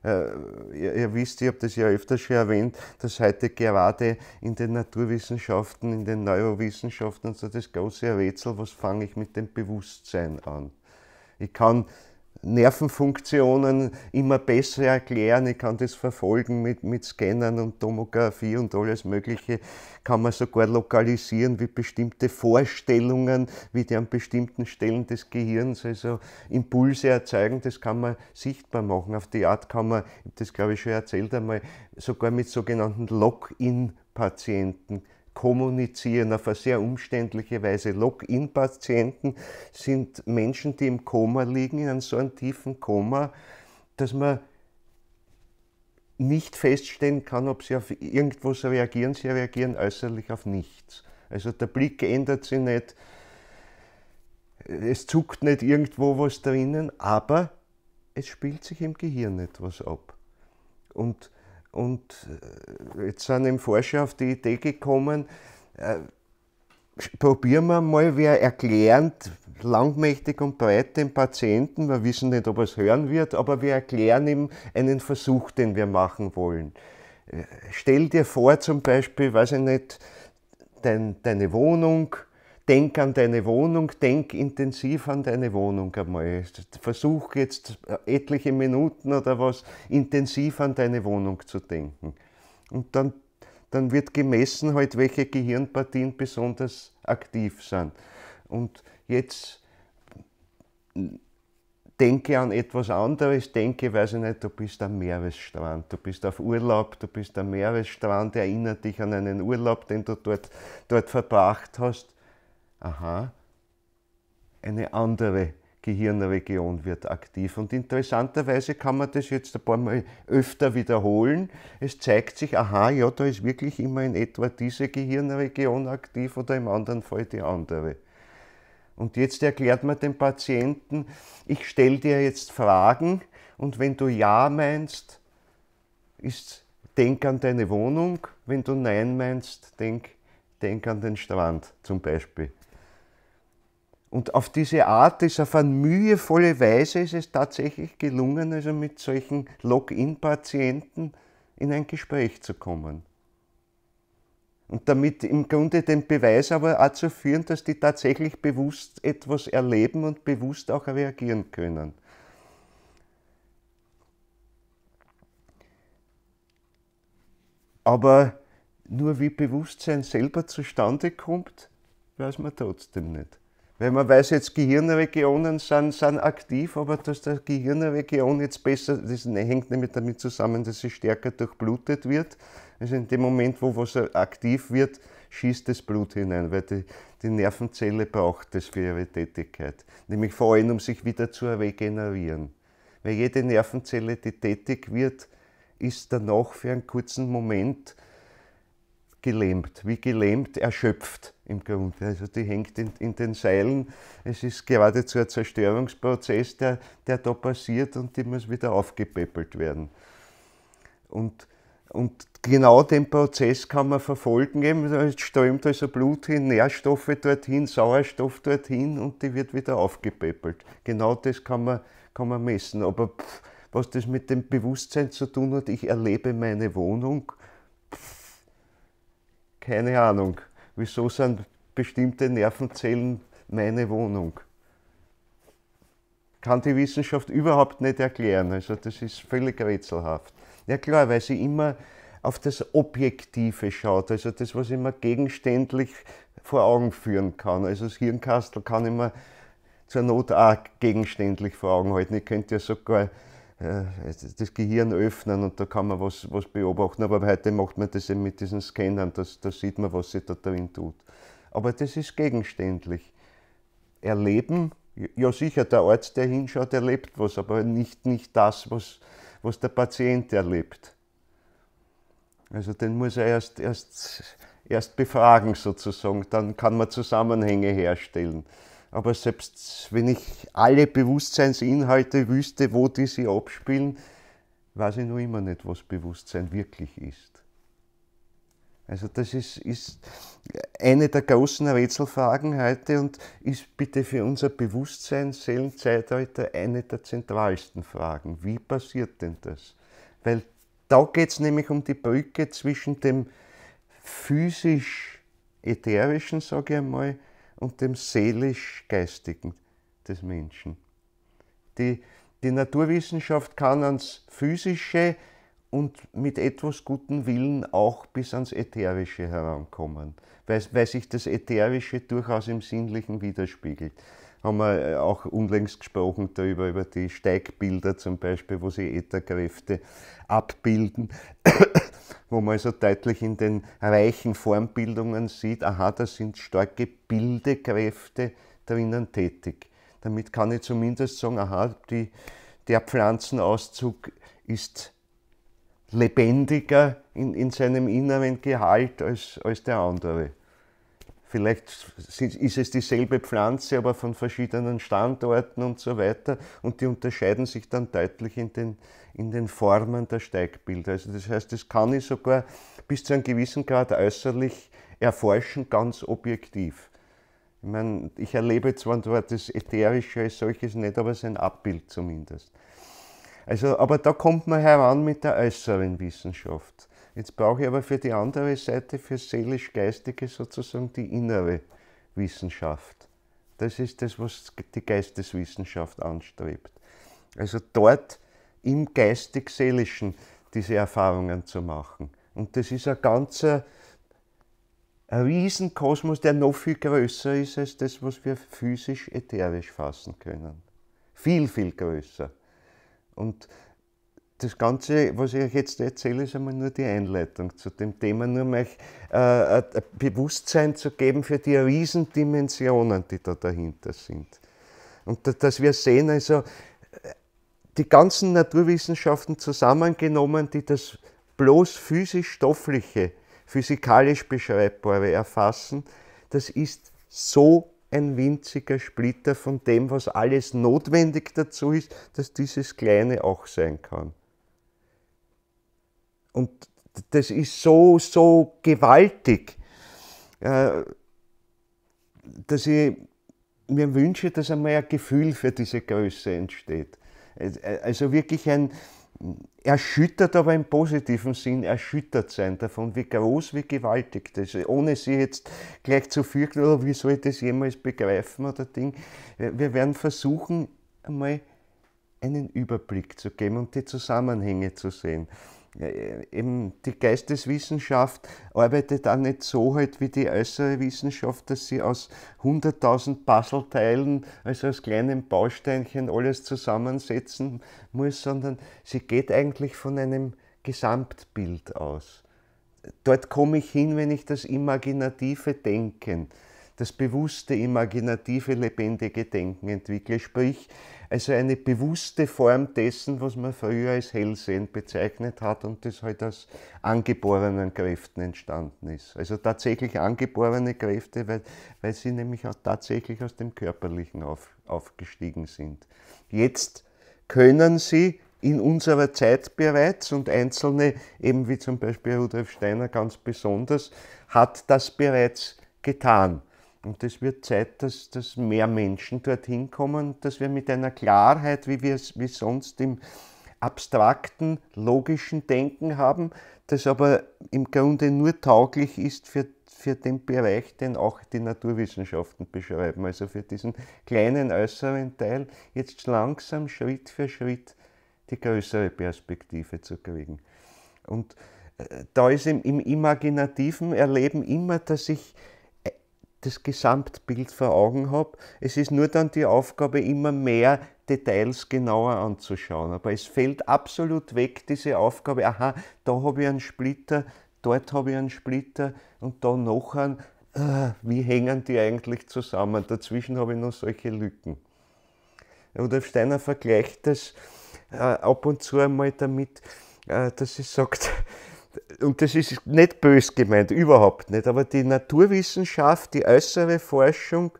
Äh, ihr, ihr, wisst, ich habe das ja öfter schon erwähnt, dass heute gerade in den Naturwissenschaften, in den Neurowissenschaften so das große Rätsel, was fange ich mit dem Bewusstsein an? Ich kann Nervenfunktionen immer besser erklären. Ich kann das verfolgen mit, mit Scannern und Tomographie und alles Mögliche. Kann man sogar lokalisieren, wie bestimmte Vorstellungen, wie die an bestimmten Stellen des Gehirns also Impulse erzeugen. Das kann man sichtbar machen. Auf die Art kann man, ich habe das glaube ich schon erzählt einmal, sogar mit sogenannten in patienten kommunizieren auf eine sehr umständliche Weise. Login-Patienten sind Menschen, die im Koma liegen, in einem so einem tiefen Koma, dass man nicht feststellen kann, ob sie auf irgendwas reagieren. Sie reagieren äußerlich auf nichts. Also der Blick ändert sich nicht, es zuckt nicht irgendwo was drinnen, aber es spielt sich im Gehirn etwas ab. Und und äh, jetzt sind eben Forscher auf die Idee gekommen, äh, probieren wir mal, wer erklärt langmächtig und breit den Patienten, wir wissen nicht, ob er es hören wird, aber wir erklären ihm einen Versuch, den wir machen wollen. Äh, stell dir vor, zum Beispiel, weiß ich nicht, dein, deine Wohnung, denk an deine Wohnung, denk intensiv an deine Wohnung einmal. Versuch jetzt etliche Minuten oder was intensiv an deine Wohnung zu denken. Und dann, dann wird gemessen, halt, welche Gehirnpartien besonders aktiv sind. Und jetzt denke an etwas anderes, denke, weiß ich nicht, du bist am Meeresstrand, du bist auf Urlaub, du bist am Meeresstrand, erinnere dich an einen Urlaub, den du dort, dort verbracht hast aha, eine andere Gehirnregion wird aktiv. Und interessanterweise kann man das jetzt ein paar Mal öfter wiederholen. Es zeigt sich, aha, ja, da ist wirklich immer in etwa diese Gehirnregion aktiv oder im anderen Fall die andere. Und jetzt erklärt man dem Patienten, ich stelle dir jetzt Fragen und wenn du Ja meinst, ist, denk an deine Wohnung, wenn du Nein meinst, denk, denk an den Strand zum Beispiel. Und auf diese Art ist auf eine mühevolle Weise ist es tatsächlich gelungen, also mit solchen Login-Patienten in ein Gespräch zu kommen. Und damit im Grunde den Beweis aber auch zu führen, dass die tatsächlich bewusst etwas erleben und bewusst auch reagieren können. Aber nur wie Bewusstsein selber zustande kommt, weiß man trotzdem nicht. Weil man weiß, jetzt Gehirnregionen sind, sind aktiv, aber dass der Gehirnregion jetzt besser, das hängt nämlich damit zusammen, dass sie stärker durchblutet wird. Also in dem Moment, wo was aktiv wird, schießt das Blut hinein, weil die, die Nervenzelle braucht das für ihre Tätigkeit. Nämlich vor allem, um sich wieder zu regenerieren. Weil jede Nervenzelle, die tätig wird, ist danach für einen kurzen Moment gelähmt, wie gelähmt, erschöpft im Grunde. Also die hängt in, in, den Seilen. Es ist geradezu ein Zerstörungsprozess, der, der da passiert und die muss wieder aufgepäppelt werden. Und, und genau den Prozess kann man verfolgen. es strömt also Blut hin, Nährstoffe dorthin, Sauerstoff dorthin und die wird wieder aufgepäppelt. Genau das kann man, kann man messen. Aber pff, was das mit dem Bewusstsein zu tun hat, ich erlebe meine Wohnung, pff, keine Ahnung wieso sind bestimmte Nervenzellen meine Wohnung? Kann die Wissenschaft überhaupt nicht erklären. Also das ist völlig rätselhaft. Ja klar, weil sie immer auf das Objektive schaut, also das, was ich mir gegenständlich vor Augen führen kann. Also das Hirnkastel kann ich mir zur Not auch gegenständlich vor Augen halten. Ich könnte ja sogar das Gehirn öffnen und da kann man was, was beobachten. Aber heute macht man das eben mit diesen Scannern, da das sieht man, was sich da drin tut. Aber das ist gegenständlich. Erleben, ja sicher, der Arzt, der hinschaut, erlebt was, aber nicht, nicht das, was, was der Patient erlebt. Also den muss er erst, erst, erst befragen sozusagen, dann kann man Zusammenhänge herstellen. Aber selbst wenn ich alle Bewusstseinsinhalte wüsste, wo die sich abspielen, weiß ich noch immer nicht, was Bewusstsein wirklich ist. Also das ist, ist eine der großen Rätselfragen heute und ist bitte für unser Bewusstsein Seelenzeitalter eine der zentralsten Fragen. Wie passiert denn das? Weil da geht es nämlich um die Brücke zwischen dem physisch-ätherischen, sage ich einmal, und dem seelisch-geistigen des Menschen. Die, die Naturwissenschaft kann ans physische und mit etwas gutem Willen auch bis ans Ätherische herankommen, weil, weil sich das Ätherische durchaus im Sinnlichen widerspiegelt haben wir äh, auch unlängst gesprochen darüber, über die Steigbilder zum Beispiel, wo sie Ätherkräfte abbilden wo man so also deutlich in den reichen Formbildungen sieht, aha, da sind starke Bildekräfte drinnen tätig. Damit kann ich zumindest sagen, aha, die, der Pflanzenauszug ist lebendiger in, in seinem inneren Gehalt als, als der andere. Vielleicht ist es dieselbe Pflanze, aber von verschiedenen Standorten und so weiter. Und die unterscheiden sich dann deutlich in den, in den Formen der Steigbilder. Also das heißt, das kann ich sogar bis zu einem gewissen Grad äußerlich erforschen, ganz objektiv. Ich meine, ich erlebe zwar das Ätherische als solches nicht, aber sein Abbild zumindest. Also, aber da kommt man heran mit der äußeren Wissenschaft. Jetzt brauche ich aber für die andere Seite, für seelisch-geistige sozusagen die innere Wissenschaft. Das ist das, was die Geisteswissenschaft anstrebt. Also dort im geistig-seelischen diese Erfahrungen zu machen. Und das ist ein ganzer ein Riesenkosmos, der noch viel größer ist als das, was wir physisch-ätherisch fassen können. Viel, viel größer. Und das Ganze, was ich euch jetzt erzähle, ist einmal nur die Einleitung zu dem Thema, nur um euch äh, Bewusstsein zu geben für die Riesendimensionen, die da dahinter sind. Und da, dass wir sehen, also die ganzen Naturwissenschaften zusammengenommen, die das bloß physisch-stoffliche, physikalisch Beschreibbare erfassen, das ist so ein winziger Splitter von dem, was alles notwendig dazu ist, dass dieses Kleine auch sein kann. Und das ist so, so gewaltig, äh, dass ich mir wünsche, dass einmal ein Gefühl für diese Größe entsteht. Äh, also wirklich ein erschüttert, aber im positiven Sinn erschüttert sein davon, wie groß, wie gewaltig das ist. Ohne sie jetzt gleich zu fürchten, oder wie soll ich das jemals begreifen oder Ding. Äh, wir werden versuchen, einmal einen Überblick zu geben und die Zusammenhänge zu sehen. Äh, eben die Geisteswissenschaft arbeitet auch nicht so halt wie die äußere Wissenschaft, dass sie aus 100.000 Puzzleteilen, also aus kleinen Bausteinchen alles zusammensetzen muss, sondern sie geht eigentlich von einem Gesamtbild aus. Dort komme ich hin, wenn ich das imaginative Denken, das bewusste, imaginative, lebendige Denken entwickle, sprich also eine bewusste Form dessen, was man früher als Hellsehen bezeichnet hat und das halt aus angeborenen Kräften entstanden ist. Also tatsächlich angeborene Kräfte, weil, weil sie nämlich auch tatsächlich aus dem Körperlichen auf, aufgestiegen sind. Jetzt können sie in unserer Zeit bereits und einzelne, eben wie zum Beispiel Rudolf Steiner ganz besonders, hat das bereits getan. Und es wird Zeit, dass, dass mehr Menschen dorthin kommen, dass wir mit einer Klarheit, wie wir es wie sonst im abstrakten, logischen Denken haben, das aber im Grunde nur tauglich ist für, für den Bereich, den auch die Naturwissenschaften beschreiben. Also für diesen kleinen äußeren Teil jetzt langsam Schritt für Schritt die größere Perspektive zu kriegen. Und äh, da ist im, im imaginativen Erleben immer, dass ich das Gesamtbild vor Augen habe. Es ist nur dann die Aufgabe, immer mehr Details genauer anzuschauen. Aber es fällt absolut weg, diese Aufgabe, aha, da habe ich einen Splitter, dort habe ich einen Splitter und da noch einen. Ah, wie hängen die eigentlich zusammen? Dazwischen habe ich noch solche Lücken. Rudolf Steiner vergleicht das äh, ab und zu einmal damit, äh, dass er sagt, und das ist nicht bös gemeint, überhaupt nicht, aber die Naturwissenschaft, die äußere Forschung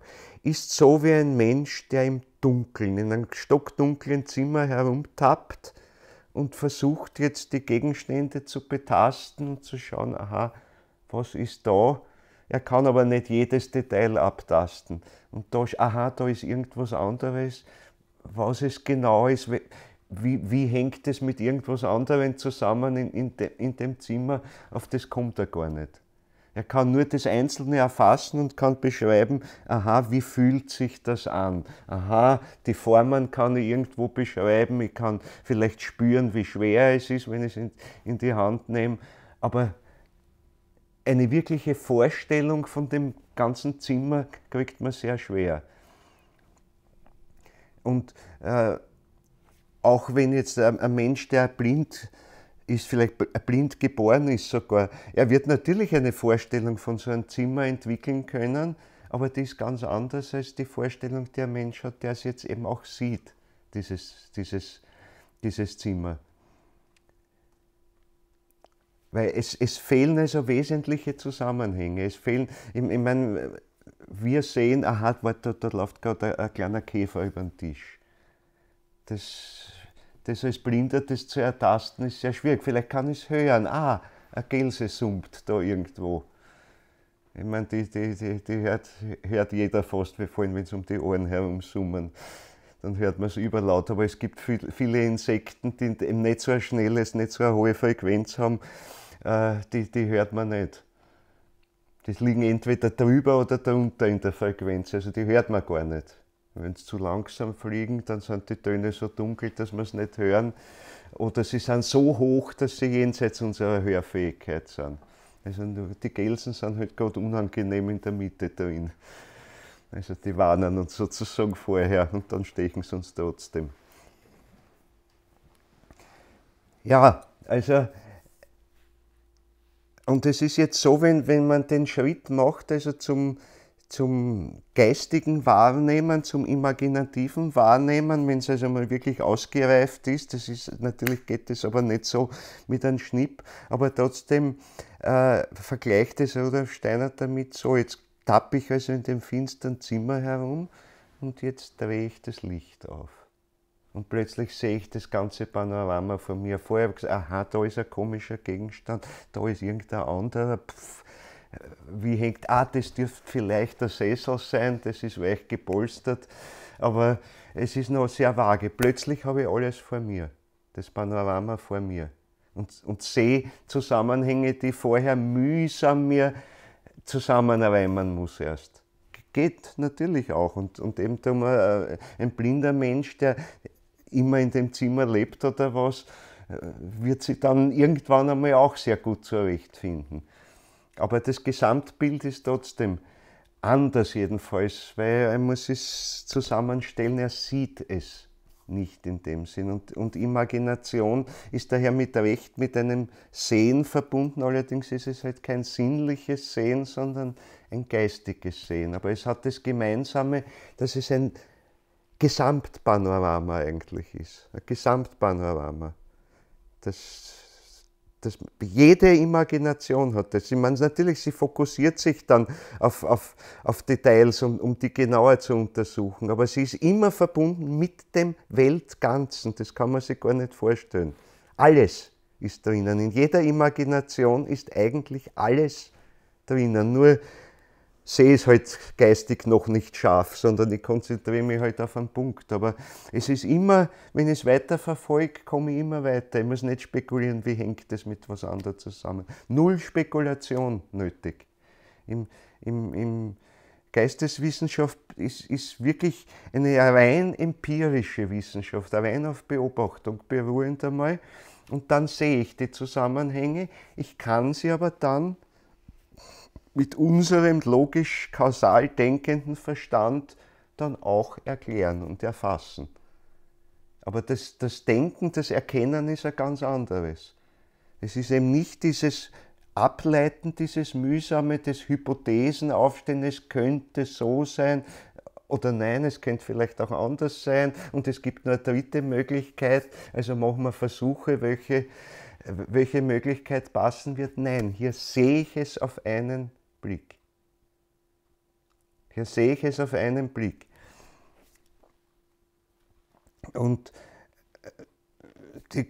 ist so wie ein Mensch, der im Dunkeln, in einem stockdunklen Zimmer herumtappt und versucht jetzt die Gegenstände zu betasten und zu schauen, aha, was ist da? Er kann aber nicht jedes Detail abtasten. Und da, aha, da ist irgendwas anderes, was es genau ist wie, wie hängt das mit irgendwas anderem zusammen in, in, de, in dem Zimmer, auf das kommt er gar nicht. Er kann nur das Einzelne erfassen und kann beschreiben, aha, wie fühlt sich das an? Aha, die Formen kann ich irgendwo beschreiben, ich kann vielleicht spüren, wie schwer es ist, wenn ich es in, in die Hand nehme, aber eine wirkliche Vorstellung von dem ganzen Zimmer kriegt man sehr schwer. Und äh, auch wenn jetzt ähm, ein Mensch, der blind ist, vielleicht blind geboren ist sogar, er wird natürlich eine Vorstellung von so einem Zimmer entwickeln können, aber die ist ganz anders als die Vorstellung, die ein Mensch hat, der es jetzt eben auch sieht, dieses, dieses, dieses Zimmer. Weil es, es fehlen also wesentliche Zusammenhänge. Es fehlen, ich, ich meine, wir sehen, aha, warte, da, da läuft gerade ein, ein kleiner Käfer über den Tisch das, das als Blinder das zu ertasten, ist sehr schwierig. Vielleicht kann ich es hören. Ah, ein Gelse summt da irgendwo. Ich meine, die, die, die, die hört, hört jeder fast, wir fallen, wenn es um die Ohren herum summen. Dann hört man es überlaut. Aber es gibt viel, viele Insekten, die eben nicht so ein schnelles, nicht so eine hohe Frequenz haben, äh, die, die hört man nicht. Die liegen entweder drüber oder drunter in der Frequenz, also die hört man gar nicht. Wenn sie zu langsam fliegen, dann sind die Töne so dunkel, dass wir es nicht hören. Oder sie sind so hoch, dass sie jenseits unserer Hörfähigkeit sind. Also die Gelsen sind halt gerade unangenehm in der Mitte drin. Also die warnen uns sozusagen vorher und dann stechen sie uns trotzdem. Ja, also und es ist jetzt so, wenn, wenn man den Schritt macht, also zum, zum geistigen Wahrnehmen, zum imaginativen Wahrnehmen, wenn es also mal wirklich ausgereift ist. Das ist natürlich geht es aber nicht so mit einem Schnipp, aber trotzdem äh, vergleicht es Rudolf Steiner damit so, jetzt tappe ich also in dem finsteren Zimmer herum und jetzt drehe ich das Licht auf. Und plötzlich sehe ich das ganze Panorama vor mir. Vorher habe ich gesagt, aha, da ist ein komischer Gegenstand, da ist irgendein anderer. Pff wie hängt, ah, das dürfte vielleicht der Sessel sein, das ist weich gepolstert, aber es ist noch sehr vage. Plötzlich habe ich alles vor mir, das Panorama vor mir und, und sehe Zusammenhänge, die vorher mühsam mir zusammenreimen muss erst. Geht natürlich auch und, und eben darum, äh, ein blinder Mensch, der immer in dem Zimmer lebt oder was, äh, wird sich dann irgendwann einmal auch sehr gut zurechtfinden. Aber das Gesamtbild ist trotzdem anders jedenfalls, weil er muss es zusammenstellen, er sieht es nicht in dem Sinn. Und, und Imagination ist daher mit Recht mit einem Sehen verbunden, allerdings ist es halt kein sinnliches Sehen, sondern ein geistiges Sehen. Aber es hat das Gemeinsame, dass es ein Gesamtpanorama eigentlich ist. Ein Gesamtpanorama. Das das jede Imagination hat das. Ich meine, natürlich, sie fokussiert sich dann auf, auf, auf Details, um, um die genauer zu untersuchen, aber sie ist immer verbunden mit dem Weltganzen. Das kann man sich gar nicht vorstellen. Alles ist drinnen. In jeder Imagination ist eigentlich alles drinnen. Nur sehe es halt geistig noch nicht scharf, sondern ich konzentriere mich halt auf einen Punkt. Aber es ist immer, wenn ich es weiterverfolge, komme ich immer weiter. Ich muss nicht spekulieren, wie hängt das mit was anderem zusammen. Null Spekulation nötig. Im, im, im Geisteswissenschaft ist, ist wirklich eine rein empirische Wissenschaft, rein auf Beobachtung beruhend einmal. Und dann sehe ich die Zusammenhänge. Ich kann sie aber dann mit unserem logisch kausal denkenden Verstand dann auch erklären und erfassen. Aber das, das Denken, das Erkennen ist ein ganz anderes. Es ist eben nicht dieses Ableiten, dieses mühsame, des Hypothesen aufstehen, es könnte so sein oder nein, es könnte vielleicht auch anders sein und es gibt nur eine dritte Möglichkeit, also machen wir Versuche, welche, welche Möglichkeit passen wird. Nein, hier sehe ich es auf einen Blick. Hier sehe ich es auf einen Blick. Und äh, die,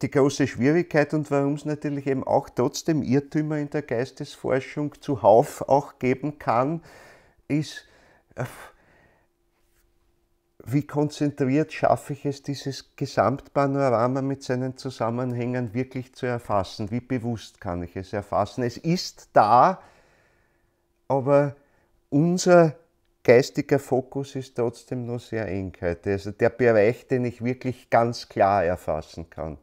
die große Schwierigkeit und warum es natürlich eben auch trotzdem Irrtümer in der Geistesforschung zuhauf auch geben kann, ist, äh, wie konzentriert schaffe ich es, dieses Gesamtpanorama mit seinen Zusammenhängen wirklich zu erfassen? Wie bewusst kann ich es erfassen? Es ist da, aber unser geistiger Fokus ist trotzdem nur sehr eng heute. Also der Bereich, den ich wirklich ganz klar erfassen kann.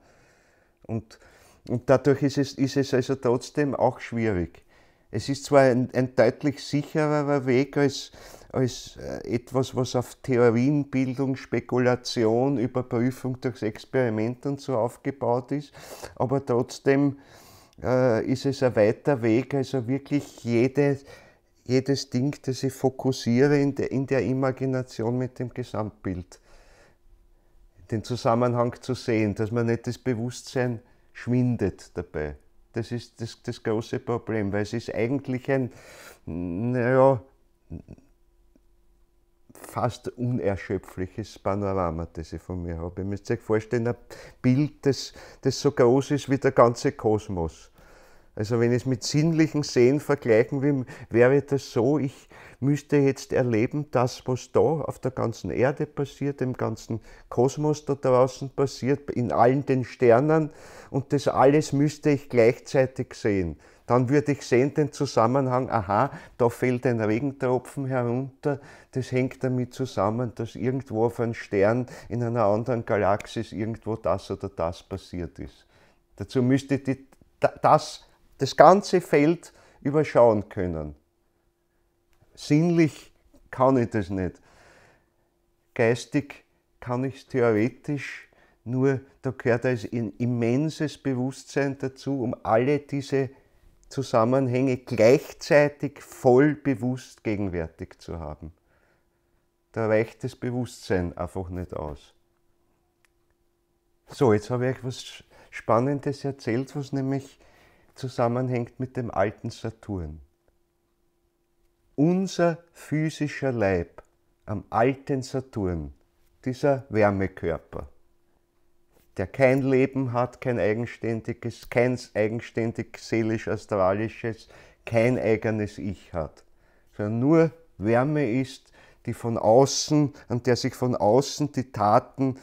Und, und dadurch ist es, ist es also trotzdem auch schwierig. Es ist zwar ein, ein deutlich sichererer Weg als, als äh, etwas, was auf Theorienbildung, Spekulation, Überprüfung durchs Experiment und so aufgebaut ist, aber trotzdem äh, ist es ein weiter Weg, also wirklich jede jedes Ding, das ich fokussiere, in der, in der Imagination mit dem Gesamtbild den Zusammenhang zu sehen, dass man nicht das Bewusstsein schwindet dabei. Das ist das, das große Problem, weil es ist eigentlich ein, naja, fast unerschöpfliches Panorama, das ich von mir habe. Ihr müsst euch vorstellen, ein Bild, das, das so groß ist wie der ganze Kosmos. Also wenn ich es mit sinnlichen Sehen vergleichen will, wäre das so, ich müsste jetzt erleben, das, was da auf der ganzen Erde passiert, im ganzen Kosmos da draußen passiert, in allen den Sternen und das alles müsste ich gleichzeitig sehen. Dann würde ich sehen den Zusammenhang, aha, da fällt ein Regentropfen herunter, das hängt damit zusammen, dass irgendwo auf einem Stern in einer anderen Galaxis irgendwo das oder das passiert ist. Dazu müsste die, das das ganze Feld überschauen können. Sinnlich kann ich das nicht. Geistig kann ich es theoretisch, nur da gehört ein immenses Bewusstsein dazu, um alle diese Zusammenhänge gleichzeitig voll bewusst gegenwärtig zu haben. Da reicht das Bewusstsein einfach nicht aus. So, jetzt habe ich euch was Spannendes erzählt, was nämlich zusammenhängt mit dem alten Saturn. Unser physischer Leib am alten Saturn, dieser Wärmekörper, der kein Leben hat, kein eigenständiges, kein eigenständig seelisch-astralisches, kein eigenes Ich hat, sondern nur Wärme ist, die von außen, an der sich von außen die Taten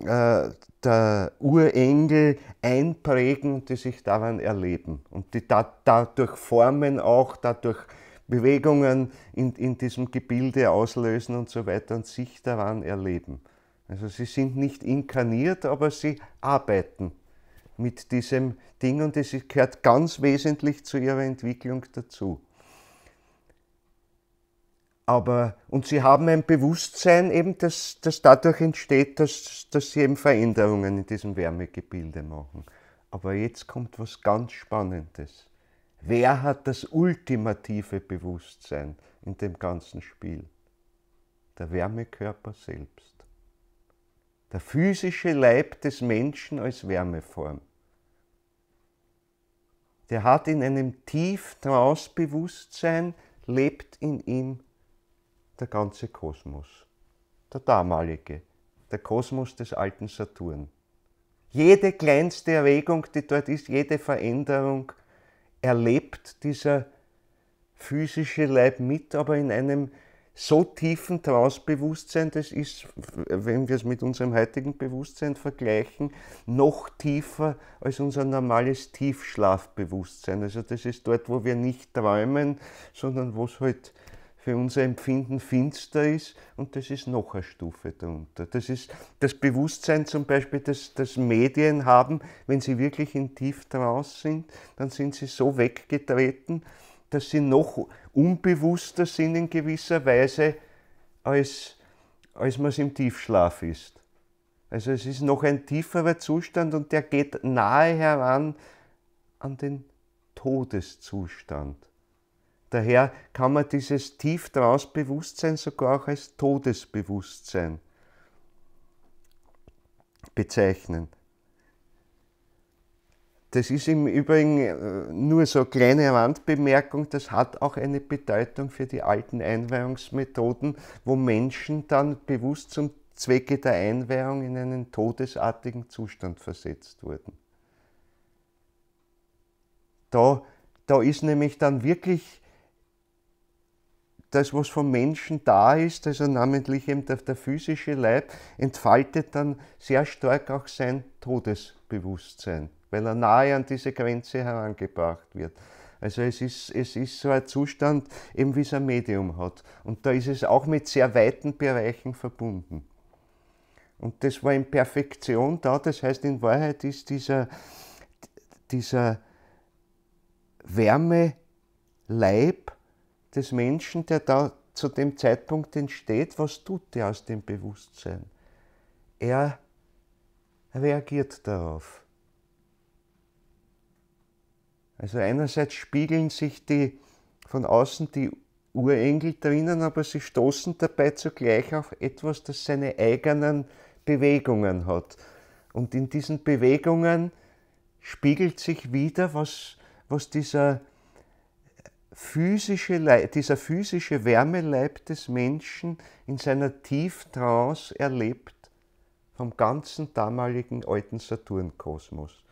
äh, der Urengel einprägen die sich daran erleben und die da, dadurch Formen auch, dadurch Bewegungen in, in diesem Gebilde auslösen und so weiter und sich daran erleben. Also sie sind nicht inkarniert, aber sie arbeiten mit diesem Ding und es gehört ganz wesentlich zu ihrer Entwicklung dazu. Aber, und sie haben ein Bewusstsein, eben, das, das dadurch entsteht, dass, dass sie eben Veränderungen in diesem Wärmegebilde machen. Aber jetzt kommt was ganz Spannendes. Wer hat das ultimative Bewusstsein in dem ganzen Spiel? Der Wärmekörper selbst. Der physische Leib des Menschen als Wärmeform. Der hat in einem tiefen Bewusstsein, lebt in ihm der ganze Kosmos. Der damalige, der Kosmos des alten Saturn. Jede kleinste Erregung, die dort ist, jede Veränderung erlebt dieser physische Leib mit, aber in einem so tiefen Transbewusstsein, das ist, wenn wir es mit unserem heutigen Bewusstsein vergleichen, noch tiefer als unser normales Tiefschlafbewusstsein. Also das ist dort, wo wir nicht träumen, sondern wo es halt für unser Empfinden finster ist und das ist noch eine Stufe darunter. Das ist das Bewusstsein zum Beispiel, das, dass Medien haben, wenn sie wirklich in tief draus sind, dann sind sie so weggetreten, dass sie noch unbewusster sind in gewisser Weise, als, als man es im Tiefschlaf ist. Also es ist noch ein tieferer Zustand und der geht nahe heran an den Todeszustand. Daher kann man dieses tief draus Bewusstsein sogar auch als Todesbewusstsein bezeichnen. Das ist im Übrigen äh, nur so eine kleine Randbemerkung, das hat auch eine Bedeutung für die alten Einweihungsmethoden, wo Menschen dann bewusst zum Zwecke der Einweihung in einen todesartigen Zustand versetzt wurden. Da, da ist nämlich dann wirklich das, was vom Menschen da ist, also namentlich eben der, der physische Leib, entfaltet dann sehr stark auch sein Todesbewusstsein, weil er nahe an diese Grenze herangebracht wird. Also es ist, es ist so ein Zustand, eben wie es ein Medium hat. Und da ist es auch mit sehr weiten Bereichen verbunden. Und das war in Perfektion da, das heißt in Wahrheit ist dieser, dieser Wärme-Leib des Menschen, der da zu dem Zeitpunkt entsteht, was tut er aus dem Bewusstsein? Er reagiert darauf. Also einerseits spiegeln sich die von außen die Urengel drinnen, aber sie stoßen dabei zugleich auf etwas, das seine eigenen Bewegungen hat. Und in diesen Bewegungen spiegelt sich wieder, was, was dieser physische Leib, dieser physische Wärmeleib des Menschen in seiner Tieftrance erlebt vom ganzen damaligen alten Saturnkosmos.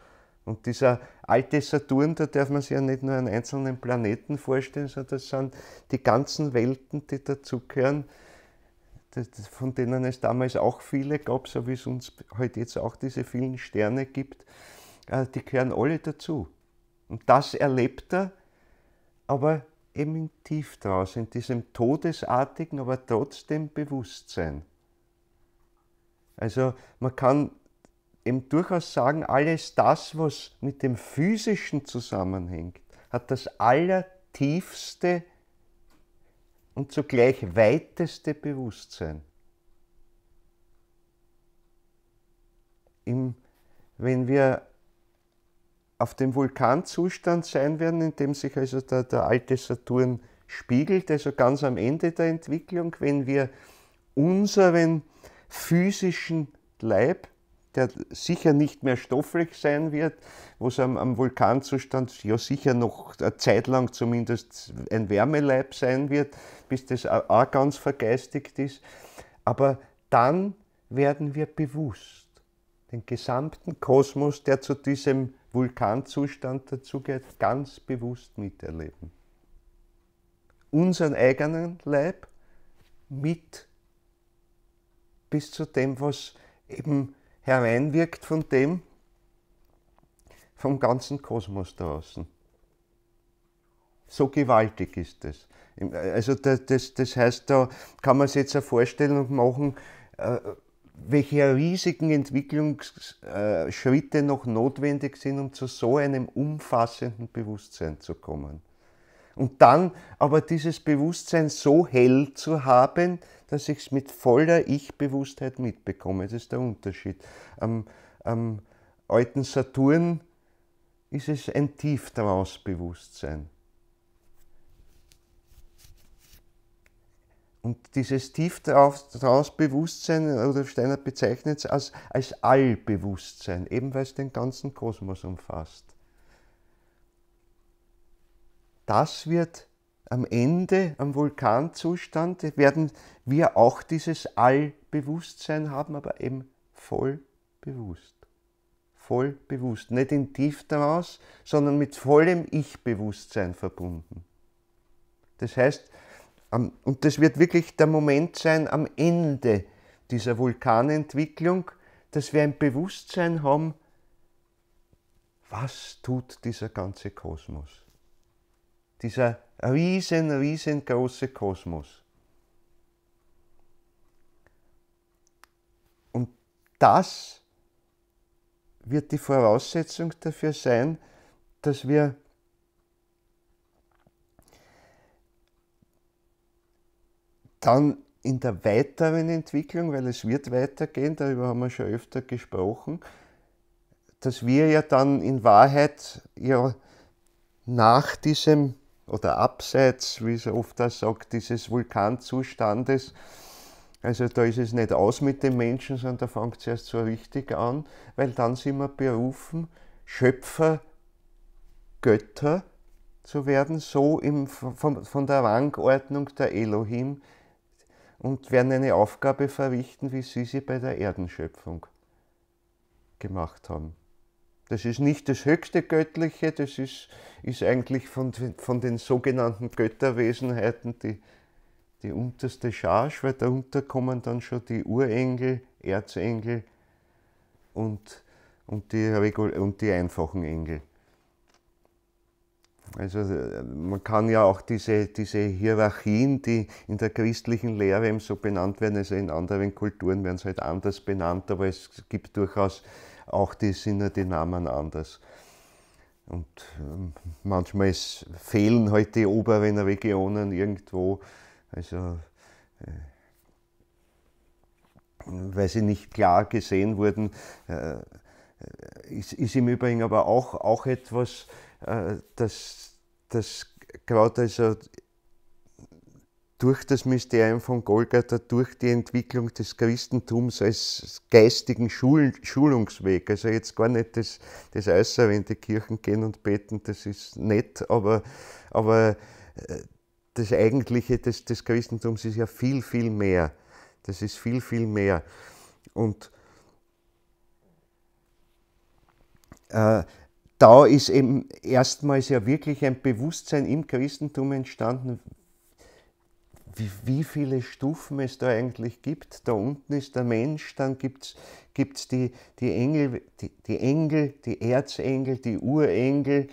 Und dieser alte Saturn, da darf man sich ja nicht nur einen einzelnen Planeten vorstellen, sondern das sind die ganzen Welten, die dazugehören, von denen es damals auch viele gab, so wie es uns heute halt jetzt auch diese vielen Sterne gibt, äh, die gehören alle dazu. Und das erlebt er aber eben Tief Tieftrausch, in diesem todesartigen, aber trotzdem Bewusstsein. Also man kann eben durchaus sagen, alles das, was mit dem Physischen zusammenhängt, hat das allertiefste und zugleich weiteste Bewusstsein. Im, wenn wir auf dem Vulkanzustand sein werden, in dem sich also der, der alte Saturn spiegelt, also ganz am Ende der Entwicklung, wenn wir unseren physischen Leib, der sicher nicht mehr stofflich sein wird, wo es am, am, Vulkanzustand ja sicher noch eine Zeit lang zumindest ein Wärmeleib sein wird, bis das auch ganz vergeistigt ist. Aber dann werden wir bewusst den gesamten Kosmos, der zu diesem Vulkanzustand dazugehört, ganz bewusst miterleben. Unseren eigenen Leib mit bis zu dem, was eben hereinwirkt von dem, vom ganzen Kosmos draußen. So gewaltig ist es. Also das, das heißt, da kann man sich jetzt eine Vorstellung machen, äh, welche riesigen Entwicklungsschritte noch notwendig sind, um zu so einem umfassenden Bewusstsein zu kommen. Und dann aber dieses Bewusstsein so hell zu haben, dass ich es mit voller Ich-Bewusstheit mitbekomme. Das ist der Unterschied. Am, am alten Saturn ist es ein Tieftraumsbewusstsein. Und dieses tief draus Bewusstsein, oder Steiner bezeichnet es als, als Allbewusstsein, eben weil es den ganzen Kosmos umfasst. Das wird am Ende, am Vulkanzustand, werden wir auch dieses Allbewusstsein haben, aber eben voll bewusst. Voll bewusst. Nicht in tief daraus, sondern mit vollem Ich-Bewusstsein verbunden. Das heißt, und das wird wirklich der Moment sein am Ende dieser Vulkanentwicklung, dass wir ein Bewusstsein haben, was tut dieser ganze Kosmos? Dieser riesen, riesengroße Kosmos. Und das wird die Voraussetzung dafür sein, dass wir Dann in der weiteren Entwicklung, weil es wird weitergehen, darüber haben wir schon öfter gesprochen, dass wir ja dann in Wahrheit ja nach diesem oder abseits, wie es oft auch sagt, dieses Vulkanzustandes, also da ist es nicht aus mit den Menschen, sondern da fängt es erst so richtig an, weil dann sind wir berufen, Schöpfer, Götter zu werden, so im, von, von der Rangordnung der Elohim und werden eine Aufgabe verrichten, wie sie sie bei der Erdenschöpfung gemacht haben. Das ist nicht das höchste Göttliche, das ist, ist eigentlich von, von den sogenannten Götterwesenheiten die, die unterste Charge, weil darunter kommen dann schon die Urengel, Erzengel und, und, die, und die einfachen Engel. Also äh, man kann ja auch diese, diese Hierarchien, die in der christlichen Lehre eben so benannt werden, also in anderen Kulturen werden sie halt anders benannt, aber es gibt durchaus auch die sind ja die Namen anders. Und ähm, manchmal ist, fehlen halt die oberen Regionen irgendwo, also äh, weil sie nicht klar gesehen wurden, äh, ist, ist im Übrigen aber auch, auch etwas, äh, das, das gerade also durch das Mysterium von Golgatha, durch die Entwicklung des Christentums als geistigen Schul Schulungsweg. Also jetzt gar nicht das, das Äußere in die Kirchen gehen und beten, das ist nett, aber, aber äh, das Eigentliche des, des Christentums ist ja viel, viel mehr. Das ist viel, viel mehr. Und äh, da ist eben erstmals ja wirklich ein Bewusstsein im Christentum entstanden, wie, wie viele Stufen es da eigentlich gibt. Da unten ist der Mensch, dann gibt es die, die, Engel, die, die Engel, die Erzengel, die Urengel,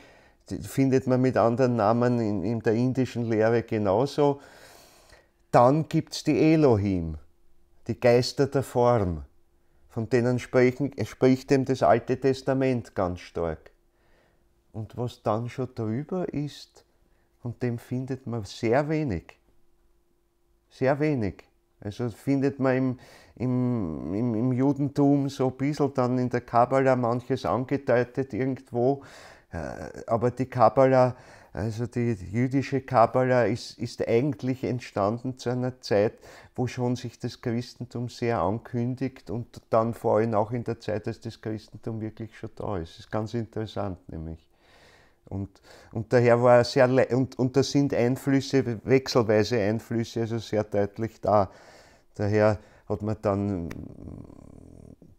die findet man mit anderen Namen in, in der indischen Lehre genauso. Dann gibt es die Elohim, die Geister der Form, von denen sprechen, spricht eben das Alte Testament ganz stark. Und was dann schon darüber ist, von dem findet man sehr wenig. Sehr wenig. Also findet man im, im, im, im Judentum so ein bisschen dann in der Kabbala manches angedeutet irgendwo. Äh, aber die Kabbala, also die jüdische Kabbala, ist, ist eigentlich entstanden zu einer Zeit, wo schon sich das Christentum sehr ankündigt und dann vor allem auch in der Zeit, als das Christentum wirklich schon da ist. Das ist ganz interessant nämlich. Und, und daher war sehr, und, und da sind Einflüsse, wechselweise Einflüsse, also sehr deutlich da. Daher hat man dann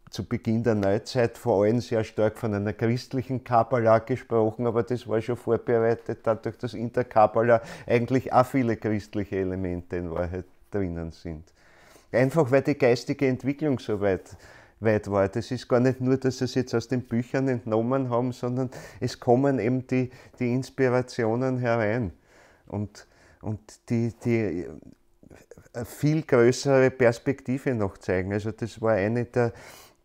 zu Beginn der Neuzeit vor allem sehr stark von einer christlichen Kabbala gesprochen, aber das war schon vorbereitet, dadurch, dass in der Kabbala eigentlich auch viele christliche Elemente in Wahrheit drinnen sind. Einfach weil die geistige Entwicklung so weit weit war. Das ist gar nicht nur, dass sie es jetzt aus den Büchern entnommen haben, sondern es kommen eben die, die Inspirationen herein und, und die, die äh, viel größere Perspektive noch zeigen. Also das war eine der,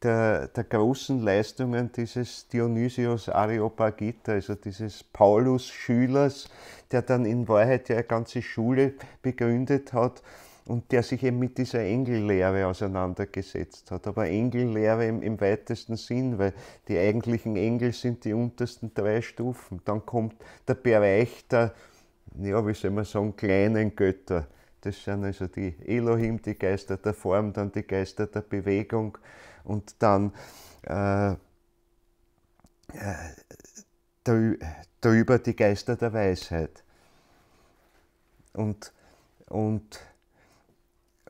der, der großen Leistungen dieses Dionysius Areopagita, also dieses Paulus-Schülers, der dann in Wahrheit ja eine ganze Schule begründet hat und der sich eben mit dieser Engellehre auseinandergesetzt hat. Aber Engellehre im, im, weitesten Sinn, weil die eigentlichen Engel sind die untersten drei Stufen. Dann kommt der Bereich der, ja, wie soll man sagen, kleinen Götter. Das sind also die Elohim, die Geister der Form, dann die Geister der Bewegung und dann äh, äh darüber die Geister der Weisheit. Und, und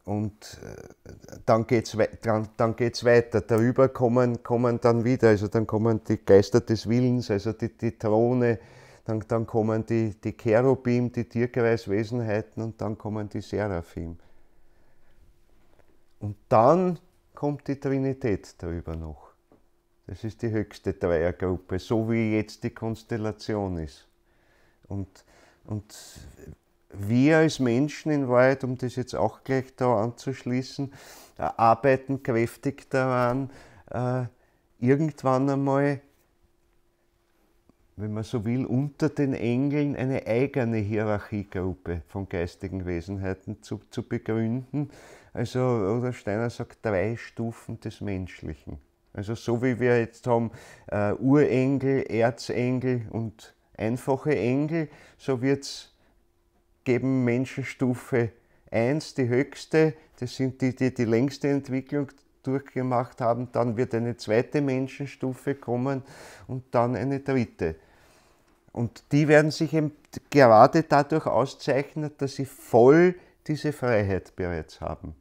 und äh, dann geht es dann, dann geht's weiter. Darüber kommen, kommen dann wieder, also dann kommen die Geister des Willens, also die, die Throne, dann, dann kommen die, die Cherubim, die Tierkreiswesenheiten und dann kommen die Seraphim. Und dann kommt die Trinität darüber noch. Das ist die höchste Dreiergruppe, so wie jetzt die Konstellation ist. Und, und wir als Menschen in Wahrheit, um das jetzt auch gleich da anzuschließen, äh, arbeiten kräftig daran, äh, irgendwann einmal, wenn man so will, unter den Engeln eine eigene Hierarchiegruppe von geistigen Wesenheiten zu, zu begründen. Also Rudolf Steiner sagt drei Stufen des Menschlichen. Also so wie wir jetzt haben äh, Urengel, Erzengel und einfache Engel, so wird es geben Menschenstufe 1 die höchste, das sind die, die die längste Entwicklung durchgemacht haben, dann wird eine zweite Menschenstufe kommen und dann eine dritte. Und die werden sich eben gerade dadurch auszeichnen, dass sie voll diese Freiheit bereits haben,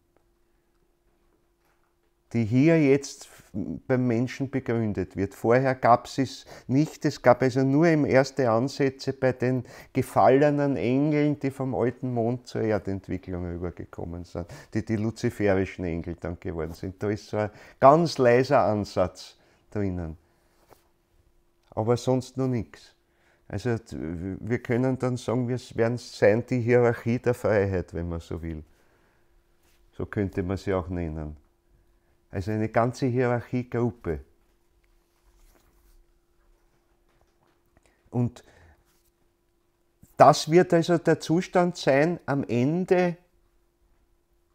die hier jetzt beim Menschen begründet wird. Vorher gab es es nicht, es gab also nur im ersten Ansätze bei den gefallenen Engeln, die vom alten Mond zur Erdentwicklung rübergekommen sind, die die luziferischen Engel dann geworden sind. Da ist so ein ganz leiser Ansatz drinnen. Aber sonst noch nichts. Also wir können dann sagen, wir werden sein die Hierarchie der Freiheit, wenn man so will. So könnte man sie auch nennen. Also eine ganze Hierarchiegruppe. Und das wird also der Zustand sein am Ende,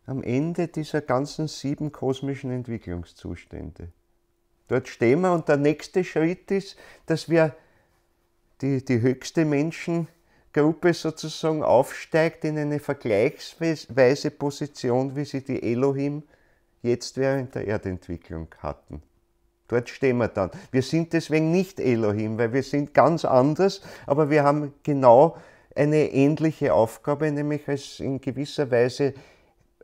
am Ende dieser ganzen sieben kosmischen Entwicklungszustände. Dort stehen wir und der nächste Schritt ist, dass wir die, die höchste Menschengruppe sozusagen aufsteigt in eine vergleichsweise Position, wie sie die Elohim jetzt während der Erdentwicklung hatten. Dort stehen wir dann. Wir sind deswegen nicht Elohim, weil wir sind ganz anders, aber wir haben genau eine ähnliche Aufgabe, nämlich als in gewisser Weise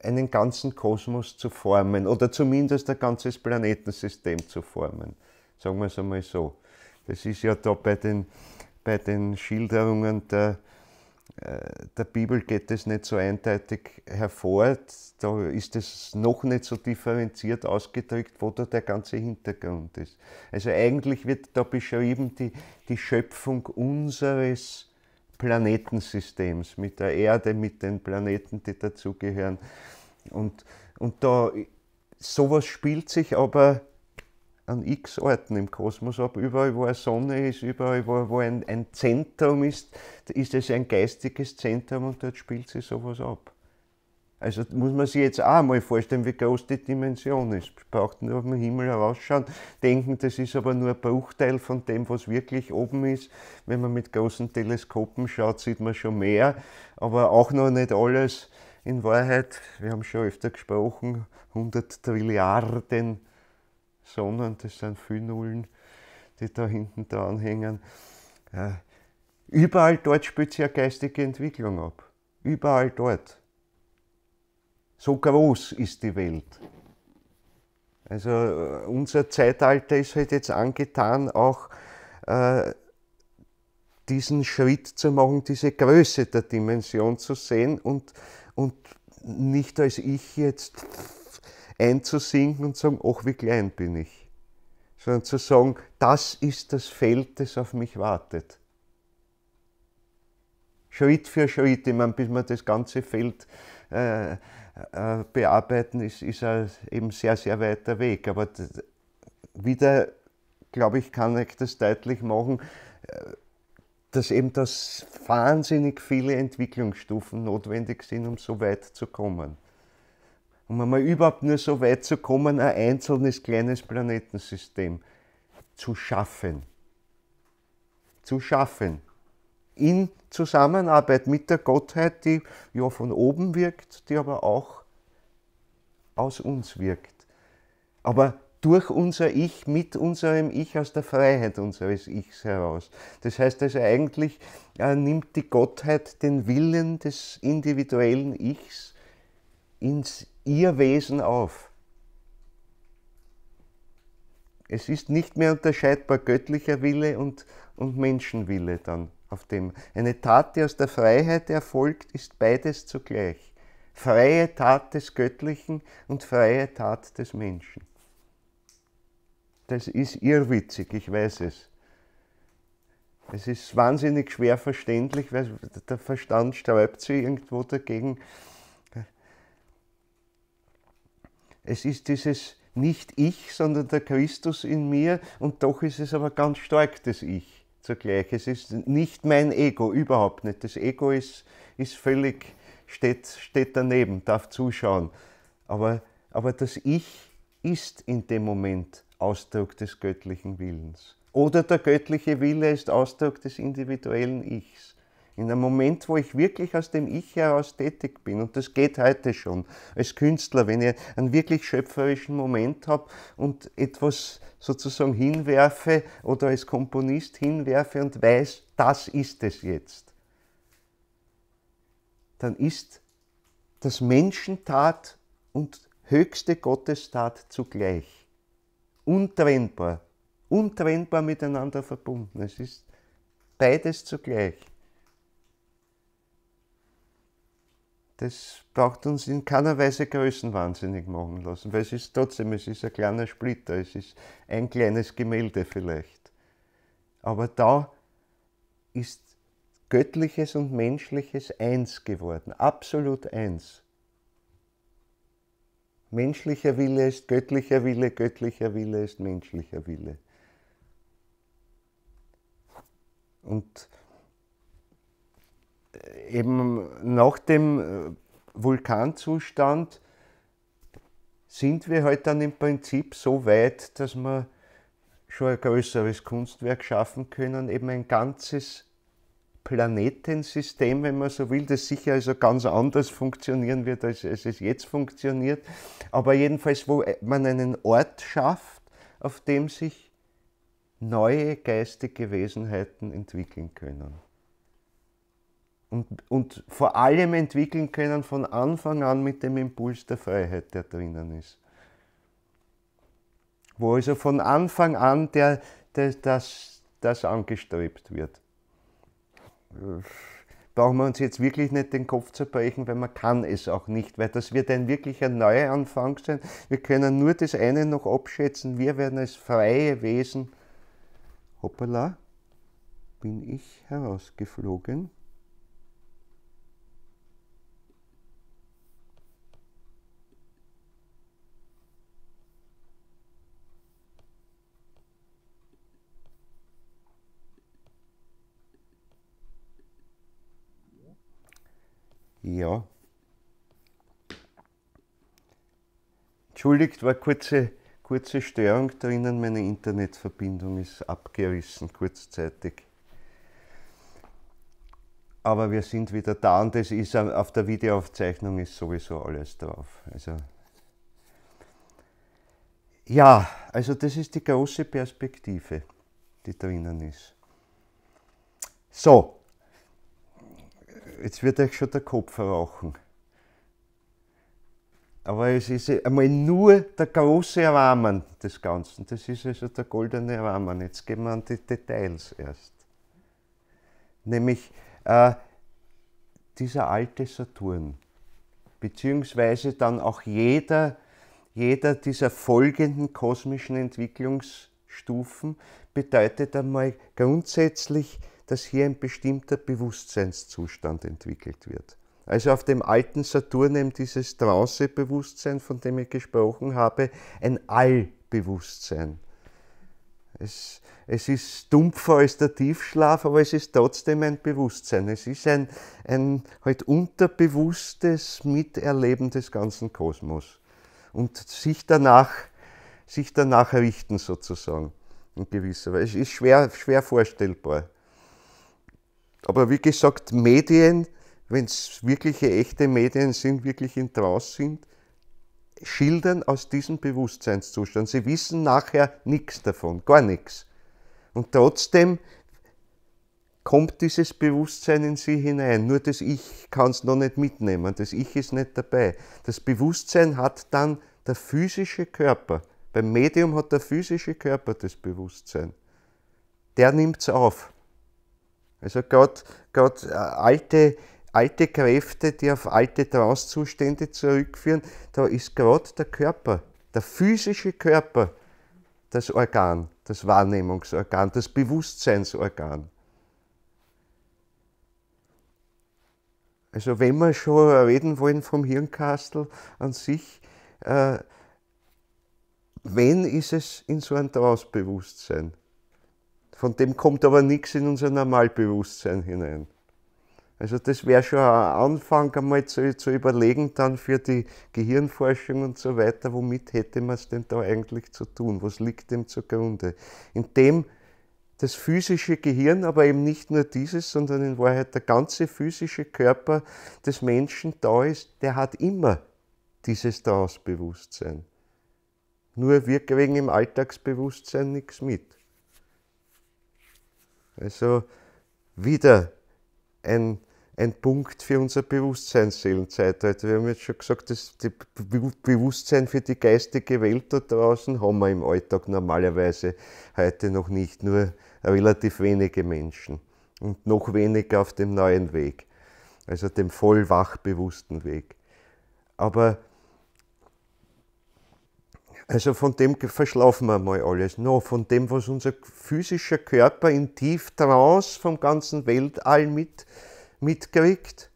einen ganzen Kosmos zu formen oder zumindest ein ganzes Planetensystem zu formen. Sagen wir es einmal so. Das ist ja da bei den, bei den Schilderungen der, äh, der Bibel geht das nicht so eindeutig hervor. Da ist es noch nicht so differenziert ausgedrückt, wo da der ganze Hintergrund ist. Also eigentlich wird da beschrieben die, die Schöpfung unseres Planetensystems mit der Erde, mit den Planeten, die dazugehören. Und, und da sowas spielt sich aber an x Orten im Kosmos ab. Überall, wo eine Sonne ist, überall, wo, wo ein, ein Zentrum ist, ist es ein geistiges Zentrum und dort spielt sich sowas ab. Also muss man sich jetzt auch mal vorstellen, wie groß die Dimension ist. Man braucht nur auf den Himmel herausschauen, denken, das ist aber nur ein Bruchteil von dem, was wirklich oben ist. Wenn man mit großen Teleskopen schaut, sieht man schon mehr, aber auch noch nicht alles. In Wahrheit, wir haben schon öfter gesprochen, 100 Trilliarden sondern das sind viele Nullen, die da hinten dranhängen. Ja, äh, überall dort spielt sich eine geistige Entwicklung ab. Überall dort. So groß ist die Welt. Also äh, unser Zeitalter ist halt jetzt angetan, auch äh, diesen Schritt zu machen, diese Größe der Dimension zu sehen und, und nicht als ich jetzt einzusinken und sagen, ach, wie klein bin ich. Sondern zu sagen, das ist das Feld, das auf mich wartet. Schritt für Schritt, ich meine, bis man das ganze Feld äh, äh, bearbeiten, ist, ist ein eben sehr, sehr weiter Weg. Aber wieder, glaube ich, kann ich das deutlich machen, äh, dass eben das wahnsinnig viele Entwicklungsstufen notwendig sind, um so weit zu kommen um einmal überhaupt nur so weit zu kommen, ein einzelnes kleines Planetensystem zu schaffen. Zu schaffen. In Zusammenarbeit mit der Gottheit, die ja von oben wirkt, die aber auch aus uns wirkt. Aber durch unser Ich, mit unserem Ich, aus der Freiheit unseres Ichs heraus. Das heißt also eigentlich äh, nimmt die Gottheit den Willen des individuellen Ichs ins ihr Wesen auf. Es ist nicht mehr unterscheidbar göttlicher Wille und, und Menschenwille dann auf dem. Eine Tat, die aus der Freiheit erfolgt, ist beides zugleich. Freie Tat des Göttlichen und freie Tat des Menschen. Das ist irrwitzig, ich weiß es. Es ist wahnsinnig schwer verständlich, weil der Verstand sträubt sich irgendwo dagegen, Es ist dieses nicht ich, sondern der Christus in mir und doch ist es aber ganz stark das Ich zugleich. Es ist nicht mein Ego, überhaupt nicht. Das Ego ist, ist völlig, steht, steht daneben, darf zuschauen. Aber, aber das Ich ist in dem Moment Ausdruck des göttlichen Willens. Oder der göttliche Wille ist Ausdruck des individuellen Ichs in einem Moment, wo ich wirklich aus dem Ich heraus tätig bin. Und das geht heute schon als Künstler, wenn ich einen wirklich schöpferischen Moment habe und etwas sozusagen hinwerfe oder als Komponist hinwerfe und weiß, das ist es jetzt. Dann ist das Menschentat und höchste Gottestat zugleich. Untrennbar, untrennbar miteinander verbunden. Es ist beides zugleich. das braucht uns in keiner Weise größenwahnsinnig machen lassen, weil es ist trotzdem, es ist ein kleiner Splitter, es ist ein kleines Gemälde vielleicht. Aber da ist Göttliches und Menschliches eins geworden, absolut eins. Menschlicher Wille ist göttlicher Wille, göttlicher Wille ist menschlicher Wille. Und eben nach dem äh, Vulkanzustand sind wir halt dann im Prinzip so weit, dass wir schon ein größeres Kunstwerk schaffen können, eben ein ganzes Planetensystem, wenn man so will, das sicher also ganz anders funktionieren wird, als, als es jetzt funktioniert, aber jedenfalls, wo äh, man einen Ort schafft, auf dem sich neue geistige Wesenheiten entwickeln können und, und vor allem entwickeln können von Anfang an mit dem Impuls der Freiheit, der drinnen ist. Wo also von Anfang an der, der, das, das angestrebt wird. Brauchen wir uns jetzt wirklich nicht den Kopf zerbrechen, weil man kann es auch nicht, weil das wird ein wirklicher Neuanfang sein. Wir können nur das eine noch abschätzen. Wir werden als freie Wesen, hoppala, bin ich herausgeflogen. Ja. Entschuldigt, war kurze, kurze Störung drinnen. Meine Internetverbindung ist abgerissen kurzzeitig. Aber wir sind wieder da und das ist auf der Videoaufzeichnung ist sowieso alles drauf. Also ja, also das ist die große Perspektive, die drinnen ist. So, jetzt wird euch schon der Kopf rauchen. Aber es ist einmal nur der große Rahmen des Ganzen. Das ist also der goldene Rahmen. Jetzt gehen wir an die Details erst. Nämlich äh, dieser alte Saturn, beziehungsweise dann auch jeder, jeder dieser folgenden kosmischen Entwicklungsstufen bedeutet einmal grundsätzlich dass hier ein bestimmter Bewusstseinszustand entwickelt wird. Also auf dem alten Saturn eben dieses Trance-Bewusstsein, von dem ich gesprochen habe, ein Allbewusstsein. Es, es ist dumpfer als der Tiefschlaf, aber es ist trotzdem ein Bewusstsein. Es ist ein, ein halt unterbewusstes Miterleben des ganzen Kosmos. Und sich danach, sich danach richten sozusagen in gewisser Weise. Es ist schwer, schwer vorstellbar aber wie gesagt, Medien, wenn es wirkliche, echte Medien sind, wirklich in Trance sind, schildern aus diesem Bewusstseinszustand. Sie wissen nachher nichts davon, gar nichts. Und trotzdem kommt dieses Bewusstsein in sie hinein. Nur das Ich kann es noch nicht mitnehmen, das Ich ist nicht dabei. Das Bewusstsein hat dann der physische Körper. Beim Medium hat der physische Körper das Bewusstsein. Der nimmt es auf. Also gerade äh, alte, alte Kräfte, die auf alte Trancezustände zurückführen, da ist gerade der Körper, der physische Körper, das Organ, das Wahrnehmungsorgan, das Bewusstseinsorgan. Also wenn wir schon reden wollen vom Hirnkastel an sich, äh, wenn ist es in so einem Trance-Bewusstsein? Von dem kommt aber nichts in unser Normalbewusstsein hinein. Also das wäre schon ein Anfang, einmal zu, zu überlegen, dann für die Gehirnforschung und so weiter, womit hätte man es denn da eigentlich zu tun? Was liegt dem zugrunde? Indem das physische Gehirn, aber eben nicht nur dieses, sondern in Wahrheit der ganze physische Körper des Menschen da ist, der hat immer dieses Dasein-Bewusstsein. Nur wir kriegen im Alltagsbewusstsein nichts mit. Also wieder ein, ein Punkt für unser Bewusstseinsseelenzeitalter. Also wir haben jetzt schon gesagt, das Bewusstsein für die geistige Welt da draußen haben wir im Alltag normalerweise heute noch nicht, nur relativ wenige Menschen und noch weniger auf dem neuen Weg, also dem voll wachbewussten Weg. Aber also von dem verschlafen wir mal alles. No, von dem, was unser physischer Körper in Tieftrance vom ganzen Weltall mit, mitkriegt,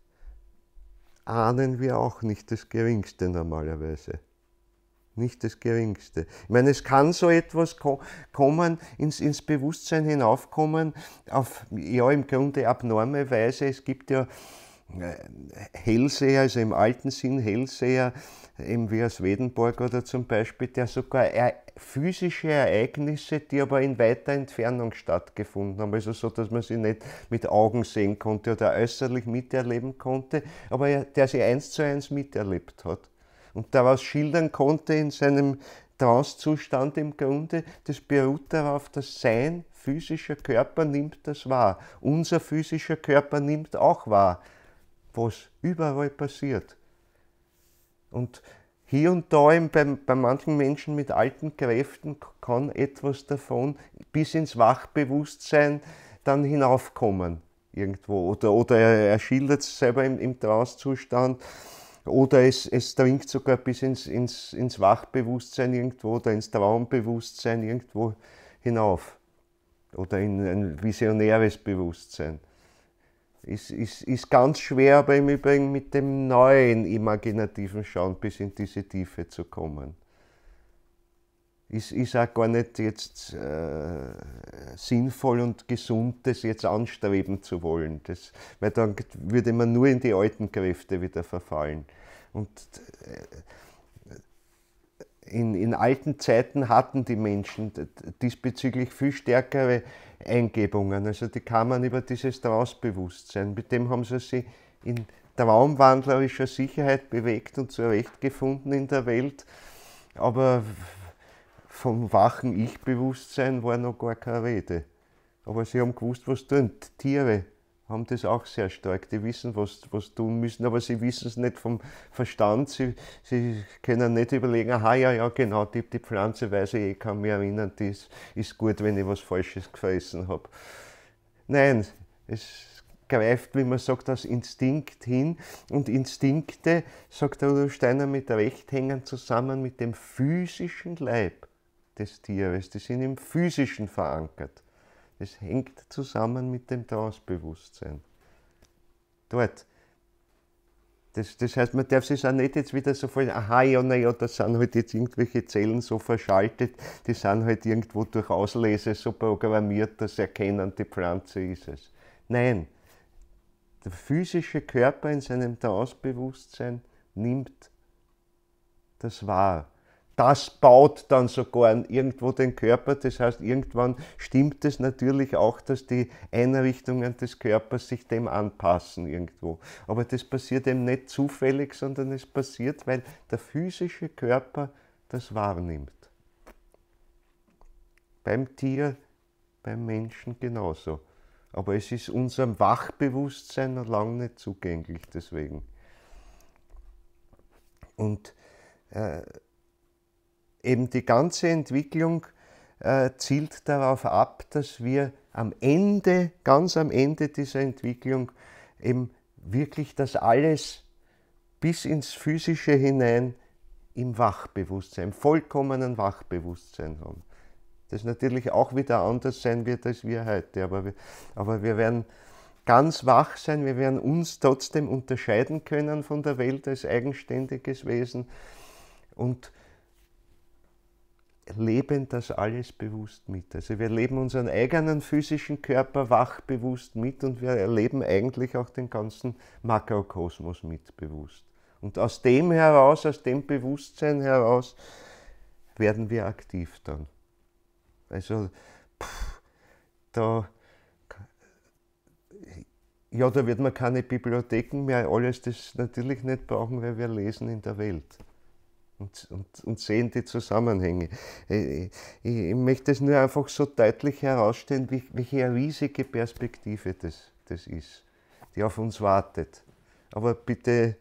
ahnen wir auch nicht das Geringste normalerweise. Nicht das Geringste. Ich meine, es kann so etwas kommen, ins, ins Bewusstsein hinaufkommen, auf ja im Grunde abnorme Weise. Es gibt ja Hellseher, also im alten Sinn Hellseher, eben wie aus Wedenburg oder zum Beispiel, der sogar physische Ereignisse, die aber in weiter Entfernung stattgefunden haben, also so, dass man sie nicht mit Augen sehen konnte oder äußerlich miterleben konnte, aber der sie eins zu eins miterlebt hat. Und daraus schildern konnte in seinem Transzustand im Grunde, das beruht darauf, dass sein physischer Körper nimmt das wahr. Unser physischer Körper nimmt auch wahr, was überall passiert. Und hier und da eben bei, bei manchen Menschen mit alten Kräften kann etwas davon bis ins Wachbewusstsein dann hinaufkommen irgendwo. Oder, oder er, er schildert es selber im, im Trancezustand. Oder es, es dringt sogar bis ins, ins, ins Wachbewusstsein irgendwo oder ins Traumbewusstsein irgendwo hinauf. Oder in ein visionäres Bewusstsein es ist, ist ganz schwer aber im Übrigen mit dem neuen imaginativen Schauen bis in diese Tiefe zu kommen. Ist, ist auch gar nicht jetzt äh, sinnvoll und gesund, das jetzt anstreben zu wollen. Das, weil dann würde man nur in die alten Kräfte wieder verfallen. Und äh, in, in alten Zeiten hatten die Menschen diesbezüglich viel stärkere Eingebungen. Also die kamen über dieses Traumsbewusstsein. Mit dem haben sie sich in traumwandlerischer Sicherheit bewegt und zurechtgefunden in der Welt. Aber vom wachen Ich-Bewusstsein war noch gar keine Rede. Aber sie haben gewusst, was tun Tiere haben das auch sehr stark. Die wissen, was, was tun müssen, aber sie wissen es nicht vom Verstand. Sie, sie können nicht überlegen, aha, ja, ja, genau, die, die Pflanze weiß ich, ich kann mich erinnern, die ist, ist gut, wenn ich was Falsches gefressen habe. Nein, es greift, wie man sagt, das Instinkt hin. Und Instinkte, sagt der Rudolf Steiner mit Recht, hängen zusammen mit dem physischen Leib des Tieres. Die sind im physischen verankert. Es hängt zusammen mit dem Transbewusstsein. Dort. Das, das heißt, man darf sich auch nicht jetzt wieder so vorstellen, aha, ja, naja, da sind halt jetzt irgendwelche Zellen so verschaltet, die sind halt irgendwo durch Auslese so programmiert, dass erkennen, die Pflanze ist es. Nein, der physische Körper in seinem Transbewusstsein nimmt das wahr das baut dann sogar irgendwo den Körper. Das heißt, irgendwann stimmt es natürlich auch, dass die Einrichtungen des Körpers sich dem anpassen irgendwo. Aber das passiert eben nicht zufällig, sondern es passiert, weil der physische Körper das wahrnimmt. Beim Tier, beim Menschen genauso. Aber es ist unserem Wachbewusstsein noch lange nicht zugänglich deswegen. Und äh, eben die ganze Entwicklung äh, zielt darauf ab, dass wir am Ende, ganz am Ende dieser Entwicklung, eben wirklich das alles bis ins Physische hinein im Wachbewusstsein, im vollkommenen Wachbewusstsein haben. Das natürlich auch wieder anders sein wird als wir heute, aber wir, aber wir werden ganz wach sein, wir werden uns trotzdem unterscheiden können von der Welt als eigenständiges Wesen und leben das alles bewusst mit. Also wir leben unseren eigenen physischen Körper wach bewusst mit und wir erleben eigentlich auch den ganzen Makrokosmos mit bewusst. Und aus dem heraus, aus dem Bewusstsein heraus, werden wir aktiv dann. Also, pff, da, ja, da wird man keine Bibliotheken mehr, alles das natürlich nicht brauchen, weil wir lesen in der Welt und, und, und sehen die Zusammenhänge. Äh, äh, ich, möchte es nur einfach so deutlich herausstellen, welche riesige Perspektive das, das ist, die auf uns wartet. Aber bitte,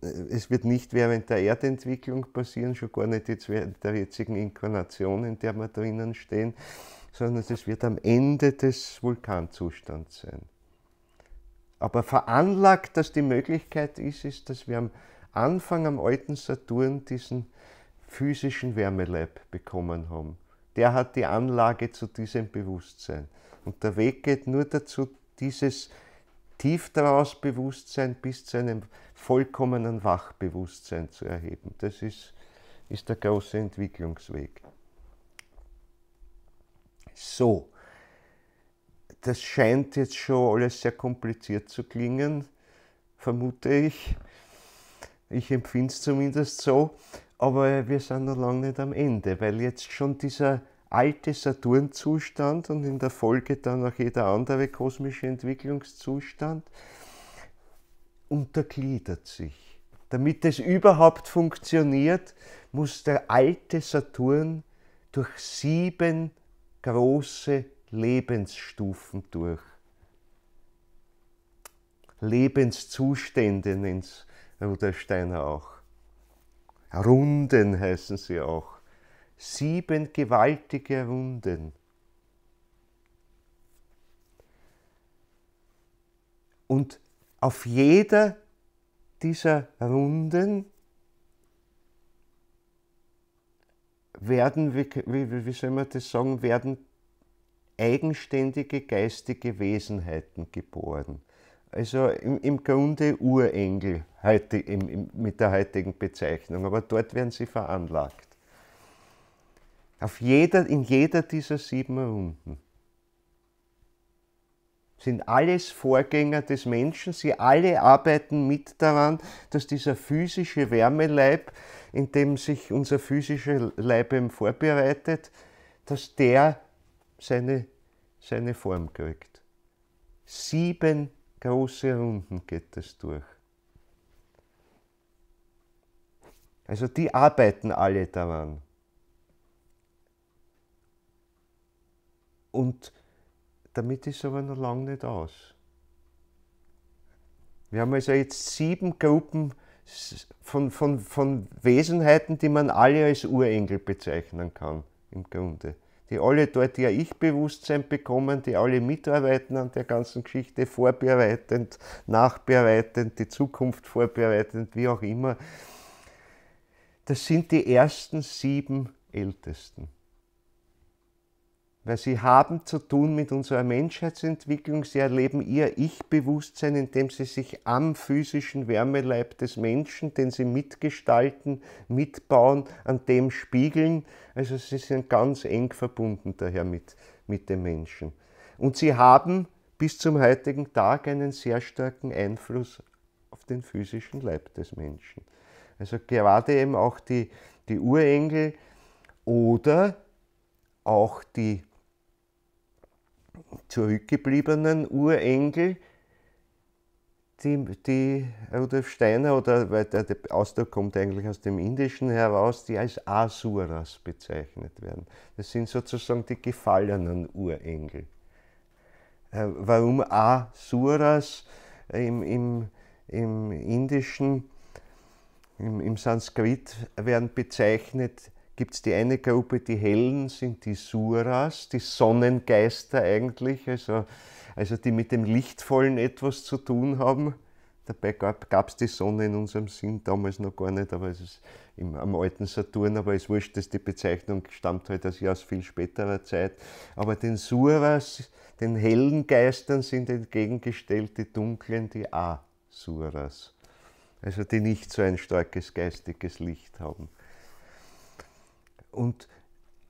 äh, es wird nicht während der Erdentwicklung passieren, schon gar nicht jetzt während der jetzigen Inkarnation, in der wir drinnen stehen, sondern es wird am Ende des Vulkanzustands sein. Aber veranlagt, dass die Möglichkeit ist, ist, dass wir am Anfang am alten Saturn diesen physischen Wärmeleib bekommen haben. Der hat die Anlage zu diesem Bewusstsein. Und der Weg geht nur dazu, dieses tief daraus Bewusstsein bis zu einem vollkommenen Wachbewusstsein zu erheben. Das ist, ist der große Entwicklungsweg. So, das scheint jetzt schon alles sehr kompliziert zu klingen, vermute ich. Ich empfinde es zumindest so. Aber wir sind noch lange nicht am Ende, weil jetzt schon dieser alte Saturnzustand und in der Folge dann auch jeder andere kosmische Entwicklungszustand untergliedert sich. Damit es überhaupt funktioniert, muss der alte Saturn durch sieben große Lebensstufen durch. Lebenszustände nennt es der Steiner auch. Runden heißen sie auch. Sieben gewaltige Runden. Und auf jeder dieser Runden werden, wie, wie, wie soll man das sagen, werden eigenständige geistige Wesenheiten geboren also im, im Grunde Urengel heute, im, im, mit der heutigen Bezeichnung, aber dort werden sie veranlagt. Auf jeder, in jeder dieser sieben Runden sind alles Vorgänger des Menschen. Sie alle arbeiten mit daran, dass dieser physische Wärmeleib, in dem sich unser physischer Leib eben vorbereitet, dass der seine, seine Form kriegt. Sieben große Runden geht das durch. Also die arbeiten alle daran. Und damit ist aber noch lange nicht aus. Wir haben also jetzt sieben Gruppen von, von, von Wesenheiten, die man alle als Urengel bezeichnen kann, im Grunde die alle dort ihr Ich-Bewusstsein bekommen, die alle mitarbeiten an der ganzen Geschichte, vorbereitend, nachbereitend, die Zukunft vorbereitend, wie auch immer. Das sind die ersten sieben Ältesten weil sie haben zu tun mit unserer Menschheitsentwicklung. Sie erleben ihr Ich-Bewusstsein, indem sie sich am physischen Wärmeleib des Menschen, den sie mitgestalten, mitbauen, an dem spiegeln. Also sie sind ganz eng verbunden daher mit, mit dem Menschen. Und sie haben bis zum heutigen Tag einen sehr starken Einfluss auf den physischen Leib des Menschen. Also gerade eben auch die, die Urengel oder auch die zurückgebliebenen Urenkel, die, die Rudolf Steiner, oder weil der, der Ausdruck kommt eigentlich aus dem Indischen heraus, die als Asuras bezeichnet werden. Das sind sozusagen die gefallenen Urengel. Äh, warum Asuras im, im, im Indischen, im, im Sanskrit werden bezeichnet gibt es die eine Gruppe, die Hellen sind die Suras, die Sonnengeister eigentlich, also, also die mit dem Lichtvollen etwas zu tun haben. Dabei gab es die Sonne in unserem Sinn damals noch gar nicht, aber es ist im, am alten Saturn, aber es wurscht, dass die Bezeichnung stammt halt aus, aus viel späterer Zeit. Aber den Suras, den hellen Geistern sind entgegengestellt die dunklen, die Asuras. Also die nicht so ein starkes geistiges Licht haben. Und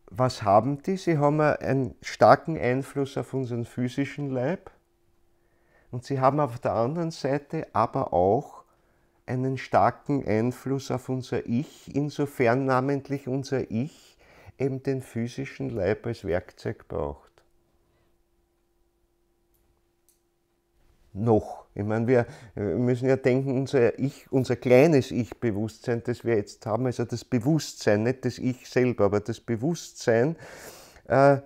was haben die? Sie haben einen starken Einfluss auf unseren physischen Leib und sie haben auf der anderen Seite aber auch einen starken Einfluss auf unser Ich, insofern namentlich unser Ich eben den physischen Leib als Werkzeug braucht. noch. Ich meine, wir äh, müssen ja denken, unser Ich, unser kleines Ich-Bewusstsein, das wir jetzt haben, also das Bewusstsein, nicht das Ich selber, aber das Bewusstsein, äh,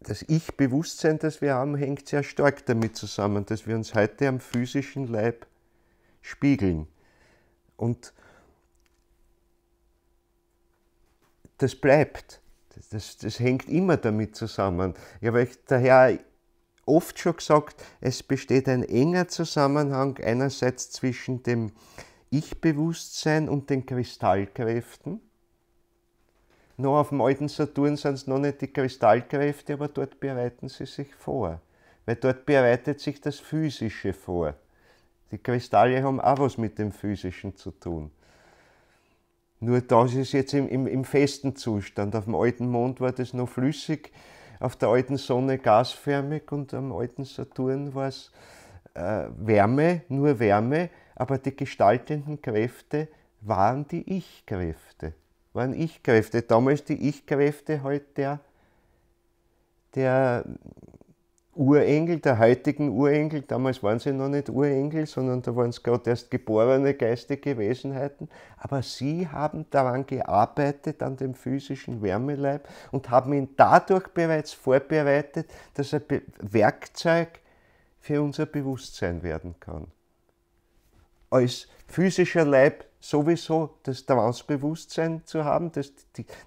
das Ich-Bewusstsein, das wir haben, hängt sehr stark damit zusammen, dass wir uns heute am physischen Leib spiegeln. Und das bleibt. Das, das, das hängt immer damit zusammen. Ja, weil ich daher oft schon gesagt, es besteht ein enger Zusammenhang einerseits zwischen dem Ich-Bewusstsein und den Kristallkräften. Noch auf dem alten Saturn sind es noch nicht die Kristallkräfte, aber dort bereiten sie sich vor. Weil dort bereitet sich das Physische vor. Die Kristalle haben auch was mit dem Physischen zu tun. Nur das ist jetzt im, im, im festen Zustand. Auf dem alten Mond war das noch flüssig auf der alten Sonne gasförmig und am alten Saturn war es äh, Wärme, nur Wärme, aber die gestaltenden Kräfte waren die Ich-Kräfte, waren Ich-Kräfte. Damals die Ich-Kräfte halt der, der Urenkel, der heutigen Urenkel, damals waren sie noch nicht Urenkel, sondern da waren es gerade erst geborene geistige Wesenheiten, aber sie haben daran gearbeitet, an dem physischen Wärmeleib und haben ihn dadurch bereits vorbereitet, dass er Werkzeug für unser Bewusstsein werden kann. Als physischer Leib sowieso das Transbewusstsein zu haben, das,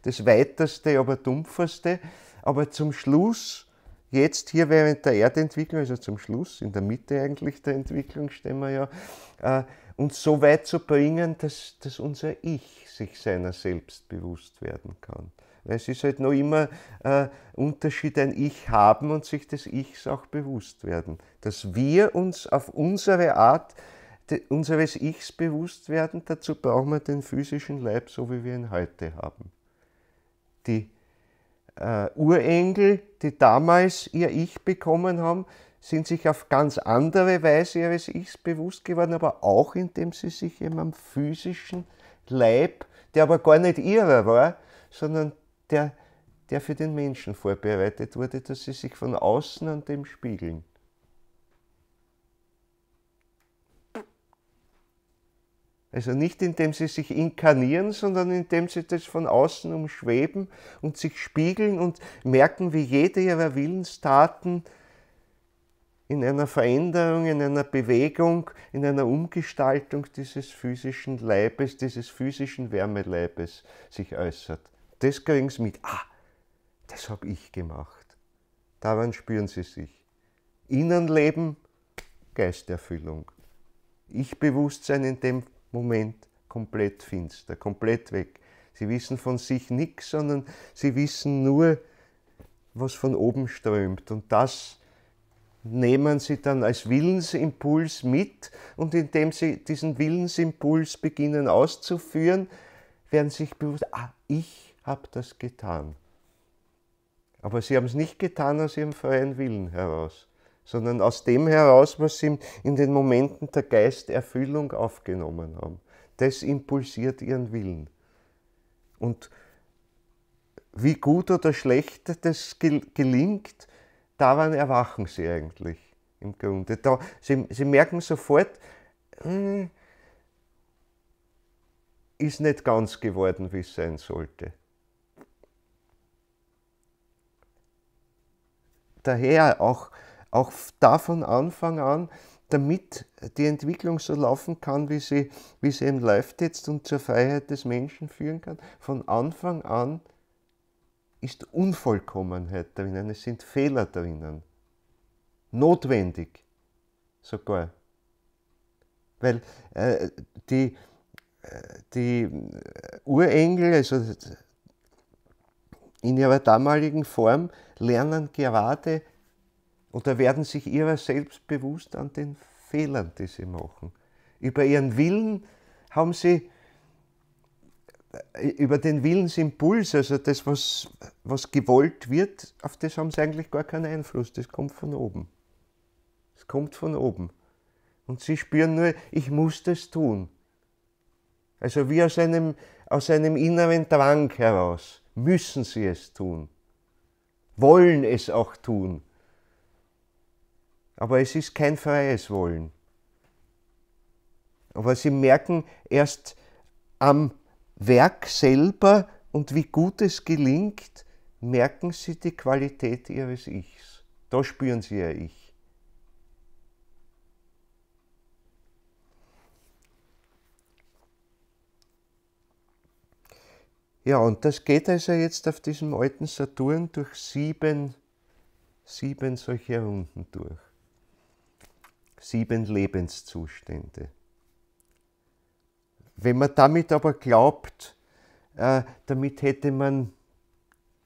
das weiteste, aber dumpferste, aber zum Schluss jetzt hier während der Erdentwicklung, also zum Schluss, in der Mitte eigentlich der Entwicklung stehen wir ja, äh, uns so weit zu bringen, dass, dass unser Ich sich seiner selbst bewusst werden kann. Weil es ist halt noch immer äh, Unterschied, ein Ich haben und sich des Ichs auch bewusst werden. Dass wir uns auf unsere Art de, unseres Ichs bewusst werden, dazu brauchen wir den physischen Leib, so wie wir ihn heute haben. Die äh, Urenkel, die damals ihr Ich bekommen haben, sind sich auf ganz andere Weise ihres Ichs bewusst geworden, aber auch indem sie sich eben am physischen Leib, der aber gar nicht ihrer war, sondern der, der für den Menschen vorbereitet wurde, dass sie sich von außen an dem spiegeln. Also nicht indem sie sich inkarnieren, sondern indem sie das von außen umschweben und sich spiegeln und merken, wie jede ihrer Willenstaten in einer Veränderung, in einer Bewegung, in einer Umgestaltung dieses physischen Leibes, dieses physischen Wärmeleibes sich äußert. Das kriegen sie mit. Ah, das habe ich gemacht. Daran spüren sie sich. Innenleben, Geisterfüllung. Ich-Bewusstsein in dem Moment komplett finster, komplett weg. Sie wissen von sich nichts, sondern sie wissen nur, was von oben strömt. Und das nehmen sie dann als Willensimpuls mit. Und indem sie diesen Willensimpuls beginnen auszuführen, werden sich bewusst, ah, ich habe das getan. Aber sie haben es nicht getan aus ihrem freien Willen heraus sondern aus dem heraus, was sie in den Momenten der Geisterfüllung aufgenommen haben. Das impulsiert ihren Willen. Und wie gut oder schlecht das gelingt, daran erwachen sie eigentlich im Grunde. Da, sie, sie merken sofort, hm, ist nicht ganz geworden, wie es sein sollte. Daher auch auch da von Anfang an, damit die Entwicklung so laufen kann, wie sie, wie sie eben läuft jetzt und zur Freiheit des Menschen führen kann. Von Anfang an ist Unvollkommenheit drinnen, es sind Fehler drinnen. Notwendig sogar. Weil äh, die, äh, die Urengel, also in ihrer damaligen Form, lernen gerade oder werden sich ihrer selbst bewusst an den Fehlern, die sie machen. Über ihren Willen haben sie, äh, über den Willensimpuls, also das, was, was gewollt wird, auf das haben sie eigentlich gar keinen Einfluss. Das kommt von oben. Es kommt von oben. Und sie spüren nur, ich muss das tun. Also wie aus einem, aus einem inneren Drang heraus müssen sie es tun, wollen es auch tun aber es ist kein freies Wollen. Aber sie merken erst am Werk selber und wie gut es gelingt, merken sie die Qualität ihres Ichs. Da spüren sie ihr Ich. Ja, und das geht also jetzt auf diesem alten Saturn durch sieben, sieben solche Runden durch sieben Lebenszustände. Wenn man damit aber glaubt, äh, damit hätte man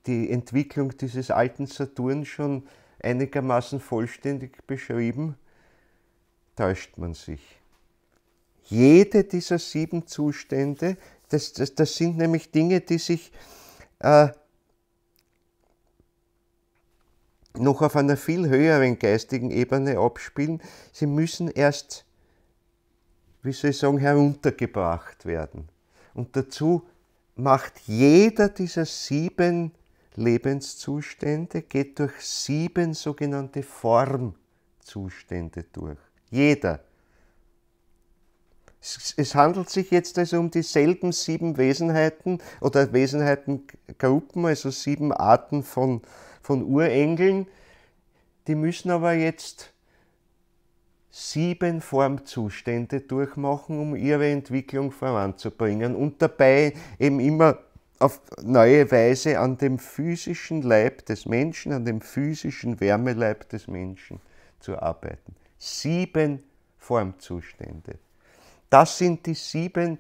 die Entwicklung dieses alten Saturn schon einigermaßen vollständig beschrieben, täuscht man sich. Jede dieser sieben Zustände, das, das, das sind nämlich Dinge, die sich äh, noch auf einer viel höheren geistigen Ebene abspielen. Sie müssen erst, wie soll ich sagen, heruntergebracht werden. Und dazu macht jeder dieser sieben Lebenszustände, geht durch sieben sogenannte Formzustände durch. Jeder. Es handelt sich jetzt also um dieselben sieben Wesenheiten oder Wesenheitengruppen, also sieben Arten von äh, von Urengeln. Die müssen aber jetzt sieben Formzustände durchmachen, um ihre Entwicklung voranzubringen und dabei eben immer auf neue Weise an dem physischen Leib des Menschen, an dem physischen Wärmeleib des Menschen zu arbeiten. Sieben Formzustände. Das sind die sieben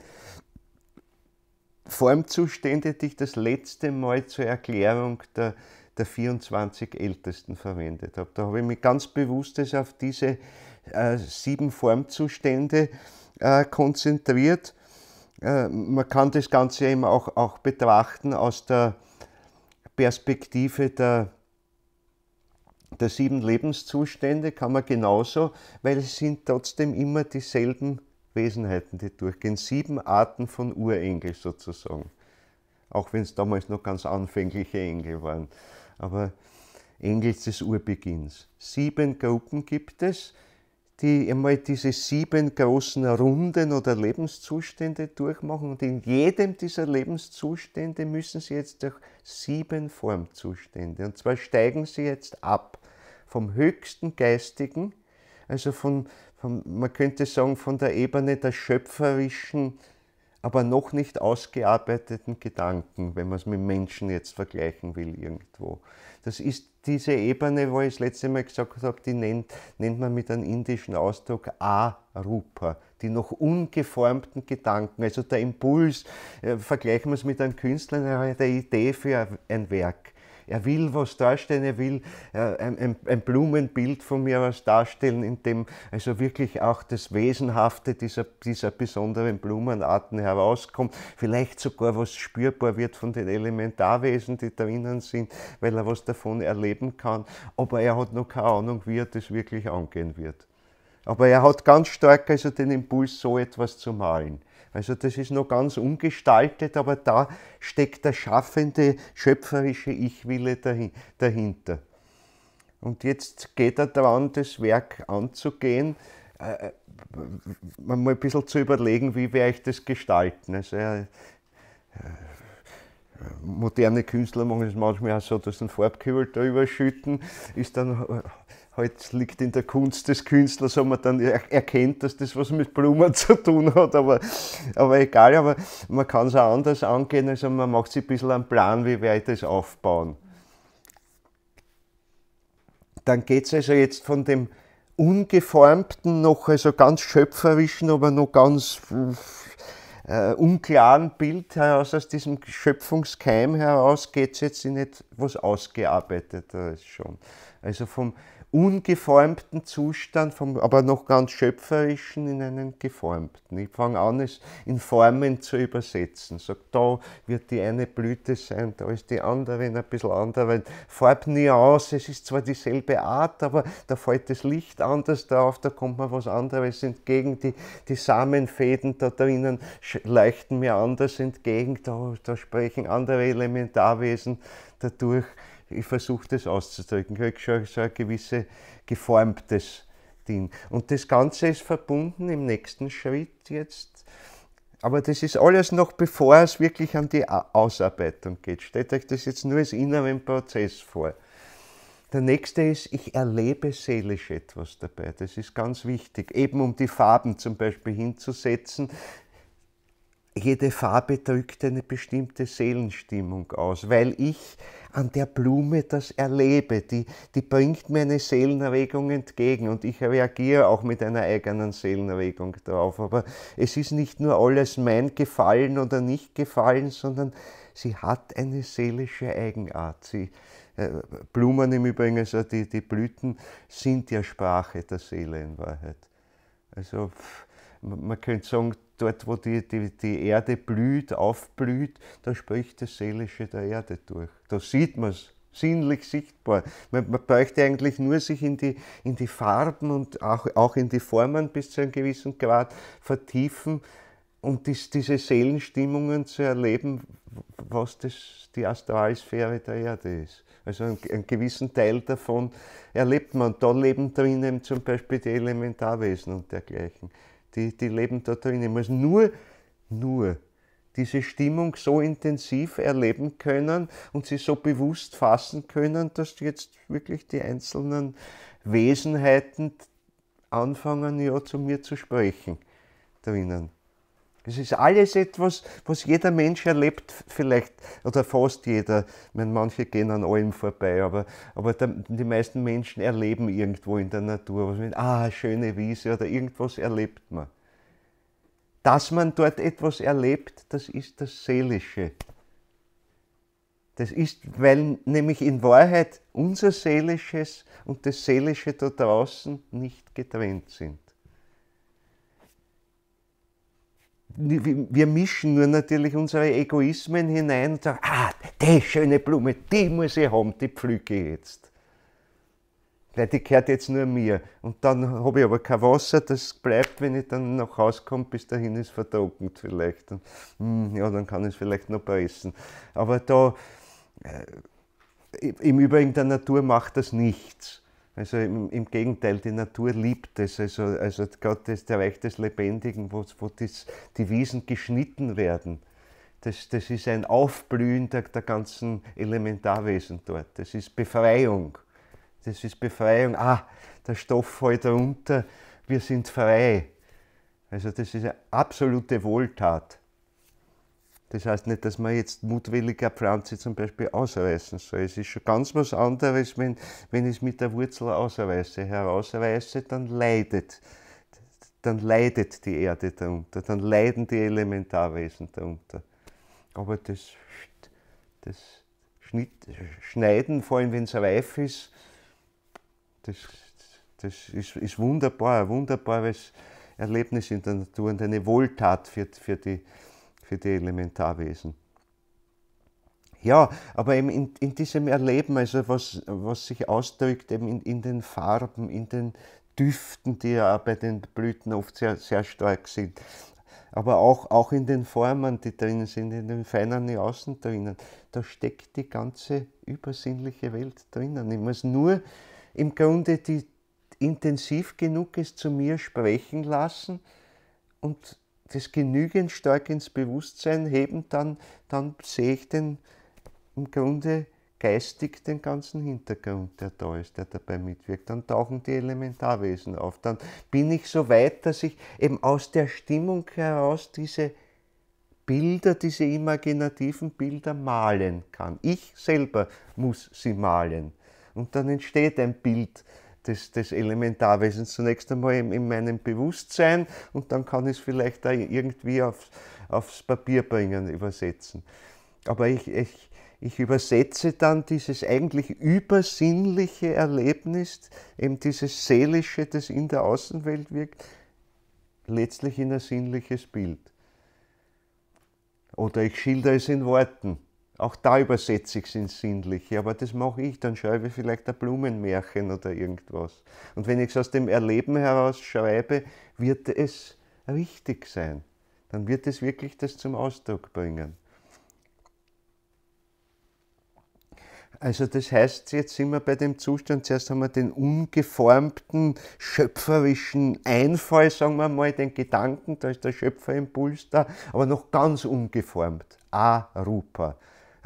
Formzustände, die ich das letzte Mal zur Erklärung der der 24 Ältesten verwendet habe. Da habe ich mich ganz bewusst auf diese äh, sieben Formzustände äh, konzentriert. Äh, man kann das Ganze eben auch, auch betrachten aus der Perspektive der, der sieben Lebenszustände, kann man genauso, weil es sind trotzdem immer dieselben Wesenheiten, die durchgehen. Sieben Arten von Urengel sozusagen. Auch wenn es damals noch ganz anfängliche Engel waren aber Engels des Urbeginns. Sieben Gruppen gibt es, die einmal diese sieben großen Runden oder Lebenszustände durchmachen und in jedem dieser Lebenszustände müssen sie jetzt durch sieben Formzustände. Und zwar steigen sie jetzt ab vom höchsten geistigen, also von, von man könnte sagen, von der Ebene der schöpferischen aber noch nicht ausgearbeiteten Gedanken, wenn man es mit Menschen jetzt vergleichen will irgendwo. Das ist diese Ebene, wo ich das letzte Mal gesagt habe, die nennt, nennt man mit einem indischen Ausdruck A-Rupa, die noch ungeformten Gedanken, also der Impuls, äh, vergleichen wir es mit einem Künstler, der Idee für ein Werk er will was darstellen, er will äh, ein, ein, ein Blumenbild von mir was darstellen, in dem also wirklich auch das Wesenhafte dieser, dieser besonderen Blumenarten herauskommt, vielleicht sogar was spürbar wird von den Elementarwesen, die drinnen sind, weil er was davon erleben kann, aber er hat noch keine Ahnung, wie er das wirklich angehen wird. Aber er hat ganz stark also den Impuls, so etwas zu malen. Also das ist noch ganz ungestaltet, aber da steckt der schaffende, schöpferische Ich-Wille dahinter. Und jetzt geht er daran, das Werk anzugehen, äh, äh mal ein bisschen zu überlegen, wie werde ich das gestalten. Also, äh, äh moderne Künstler machen es manchmal auch so, dass sie einen Farbkübel darüber schütten, ist dann äh, halt liegt in der Kunst des Künstlers, ob man dann erkennt, dass das was mit Blumen zu tun hat, aber, aber egal, aber man kann es auch anders angehen, also man macht sich ein bisschen einen Plan, wie werde ich das aufbauen. Dann geht es also jetzt von dem ungeformten, noch also ganz schöpferischen, aber noch ganz äh, unklaren Bild heraus, aus diesem Schöpfungskeim heraus, geht es jetzt in etwas Ausgearbeiteteres schon. Also vom, ungeformten Zustand, vom, aber noch ganz schöpferischen in einen geformten. Ich fange an, es in Formen zu übersetzen. Sag, da wird die eine Blüte sein, da ist die andere in ein bisschen andere. Weil Farbnuance, es ist zwar dieselbe Art, aber da fällt das Licht anders drauf, da kommt man was anderes entgegen. Die, die Samenfäden da drinnen leuchten mir anders entgegen, da, da sprechen andere Elementarwesen dadurch ich versuche das auszudrücken, ich habe schon so ein gewisses geformtes Ding. Und das Ganze ist verbunden im nächsten Schritt jetzt. Aber das ist alles noch bevor es wirklich an die Ausarbeitung geht. Stellt euch das jetzt nur als inneren Prozess vor. Der nächste ist, ich erlebe seelisch etwas dabei. Das ist ganz wichtig. Eben um die Farben zum Beispiel hinzusetzen, jede Farbe drückt eine bestimmte Seelenstimmung aus, weil ich an der Blume das erlebe. Die, die bringt mir eine Seelenerregung entgegen und ich reagiere auch mit einer eigenen Seelenerregung darauf. Aber es ist nicht nur alles mein Gefallen oder nicht Gefallen, sondern sie hat eine seelische Eigenart. Sie, äh, Blumen im Übrigen, also die, die Blüten, sind ja Sprache der Seele in Wahrheit. Also man könnte sagen, dort, wo die, die, die Erde blüht, aufblüht, da spricht das Seelische der Erde durch. Da sieht man es sinnlich sichtbar. Man, man bräuchte eigentlich nur sich in die, in die Farben und auch, auch in die Formen bis zu einem gewissen Grad vertiefen, um dies, diese Seelenstimmungen zu erleben, was das, die Astralsphäre der Erde ist. Also einen, einen gewissen Teil davon erlebt man. Da leben drinnen zum Beispiel die Elementarwesen und dergleichen die, die leben da drin. Ich muss nur, nur diese Stimmung so intensiv erleben können und sie so bewusst fassen können, dass jetzt wirklich die einzelnen Wesenheiten anfangen, ja, zu mir zu sprechen drinnen. Es ist alles etwas, was jeder Mensch erlebt, vielleicht, oder fast jeder. Ich meine, manche gehen an allem vorbei, aber, aber der, die meisten Menschen erleben irgendwo in der Natur. Was mit, ah, schöne Wiese oder irgendwas erlebt man. Dass man dort etwas erlebt, das ist das Seelische. Das ist, weil nämlich in Wahrheit unser Seelisches und das Seelische da draußen nicht getrennt sind. wir mischen nur natürlich unsere Egoismen hinein und sagen, ah, die schöne Blume, die muss ich haben, die pflücke ich jetzt. Weil die gehört jetzt nur mir. Und dann habe ich aber kein Wasser, das bleibt, wenn ich dann nach Hause komme, bis dahin ist vertrocknet vielleicht. Und, hm, ja, dann kann ich es vielleicht noch pressen. Aber da, äh, im Übrigen der Natur macht das nichts. Also im, im, Gegenteil, die Natur liebt es. Also, also Gott ist der Reich des Lebendigen, wo, wo dies, die Wiesen geschnitten werden. Das, das ist ein Aufblühen der, der ganzen Elementarwesen dort. Das ist Befreiung. Das ist Befreiung. Ah, der Stoff fällt runter, wir sind frei. Also das ist eine absolute Wohltat. Das heißt nicht, dass man jetzt mutwillig eine Pflanze zum Beispiel ausreißen soll. Es ist schon ganz was anderes, wenn, wenn ich es mit der Wurzel ausreiße. Herausreiße, dann leidet. Dann leidet die Erde darunter, dann leiden die Elementarwesen darunter. Aber das, das Schnitt, Schneiden, vor allem wenn es reif ist, das, das ist, ist wunderbar, ein wunderbares Erlebnis in der Natur und eine Wohltat für, für die für die Elementarwesen. Ja, aber eben in, in diesem Erleben, also was, was sich ausdrückt eben in, in den Farben, in den Düften, die ja bei den Blüten oft sehr, sehr stark sind, aber auch, auch in den Formen, die drinnen sind, in den feinen Außen drinnen, da steckt die ganze übersinnliche Welt drinnen. Ich muss nur im Grunde die intensiv genug ist, zu mir sprechen lassen und das genügend stark ins Bewusstsein heben, dann, dann sehe ich den im Grunde geistig den ganzen Hintergrund, der da ist, der dabei mitwirkt. Dann tauchen die Elementarwesen auf. Dann bin ich so weit, dass ich eben aus der Stimmung heraus diese Bilder, diese imaginativen Bilder malen kann. Ich selber muss sie malen. Und dann entsteht ein Bild, des, des Elementarwesens zunächst einmal in, in, meinem Bewusstsein und dann kann ich es vielleicht da irgendwie aufs, aufs Papier bringen, übersetzen. Aber ich, ich, ich übersetze dann dieses eigentlich übersinnliche Erlebnis, eben dieses Seelische, das in der Außenwelt wirkt, letztlich in ein sinnliches Bild. Oder ich schilder es in Worten. Auch da übersetze ich es ins Sinnliche, aber das mache ich, dann schreibe ich vielleicht ein Blumenmärchen oder irgendwas. Und wenn ich es aus dem Erleben heraus schreibe, wird es richtig sein. Dann wird es wirklich das zum Ausdruck bringen. Also das heißt, jetzt sind wir bei dem Zustand, zuerst haben wir den ungeformten, schöpferischen Einfall, sagen wir mal, den Gedanken, da ist der Schöpferimpuls da, aber noch ganz ungeformt. Arupa.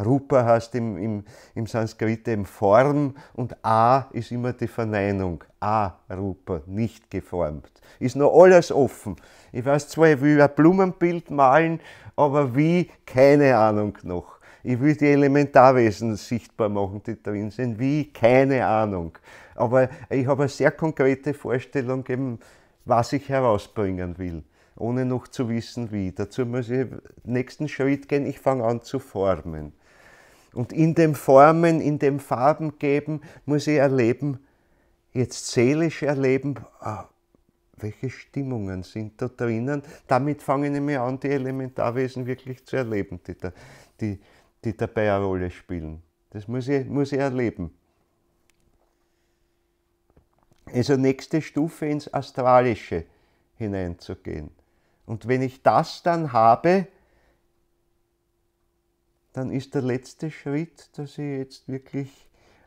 Rupa heißt im, im, im Sanskrit eben Form und A ist immer die Verneinung. A Rupa, nicht geformt. Ist noch alles offen. Ich weiß zwar, ich will ein Blumenbild malen, aber wie, keine Ahnung noch. Ich will die Elementarwesen sichtbar machen, die drin sind. Wie, keine Ahnung. Aber ich habe eine sehr konkrete Vorstellung, eben, was ich herausbringen will ohne noch zu wissen, wie. Dazu muss ich den nächsten Schritt gehen, ich fange an zu formen. Und in dem Formen, in dem Farben geben, muss ich erleben, jetzt seelisch erleben, ah, welche Stimmungen sind da drinnen. Damit fange ich mir an, die Elementarwesen wirklich zu erleben, die, da, die, die dabei eine Rolle spielen. Das muss ich, muss ich erleben. Also nächste Stufe ins Astralische hineinzugehen. Und wenn ich das dann habe, dann ist der letzte Schritt, dass ich jetzt wirklich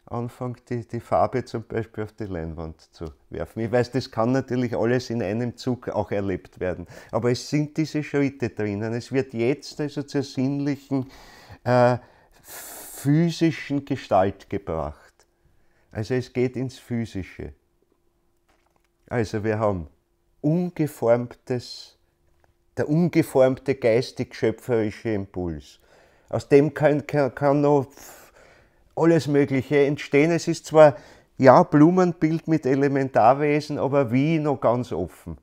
anfange, die, die Farbe zum Beispiel auf die Leinwand zu werfen. Ich weiß, das kann natürlich alles in einem Zug auch erlebt werden, aber es sind diese Schritte drinnen. Es wird jetzt also zur sinnlichen, äh, physischen Gestalt gebracht. Also es geht ins Physische. Also wir haben ungeformtes, der ungeformte geistig-schöpferische Impuls. Aus dem kann, kann, kann noch alles Mögliche entstehen. Es ist zwar, ja, Blumenbild mit Elementarwesen, aber wie noch ganz offen.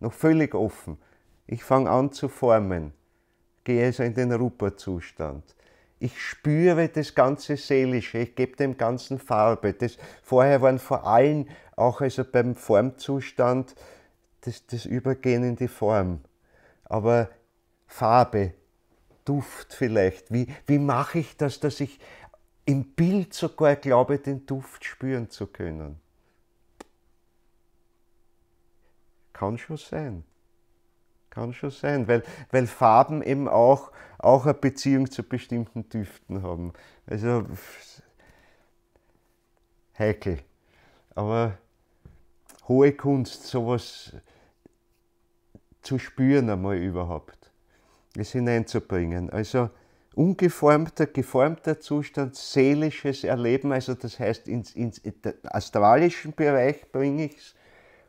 Noch völlig offen. Ich fange an zu formen. Gehe also in den Ruperzustand. Ich spüre das ganze Seelische, ich gebe dem Ganzen Farbe. Das, vorher waren vor allem auch also beim Formzustand das, das Übergehen in die Form. Aber Farbe, Duft vielleicht? Wie, wie mache ich das, dass ich im Bild sogar glaube, den Duft spüren zu können? Kann schon sein. Kann schon sein, weil, weil Farben eben auch, auch eine Beziehung zu bestimmten Düften haben. Also heikel. Aber hohe Kunst, sowas zu spüren einmal überhaupt es hineinzubringen. Also ungeformter, geformter Zustand, seelisches Erleben, also das heißt, ins, ins astralischen Bereich bringe ich es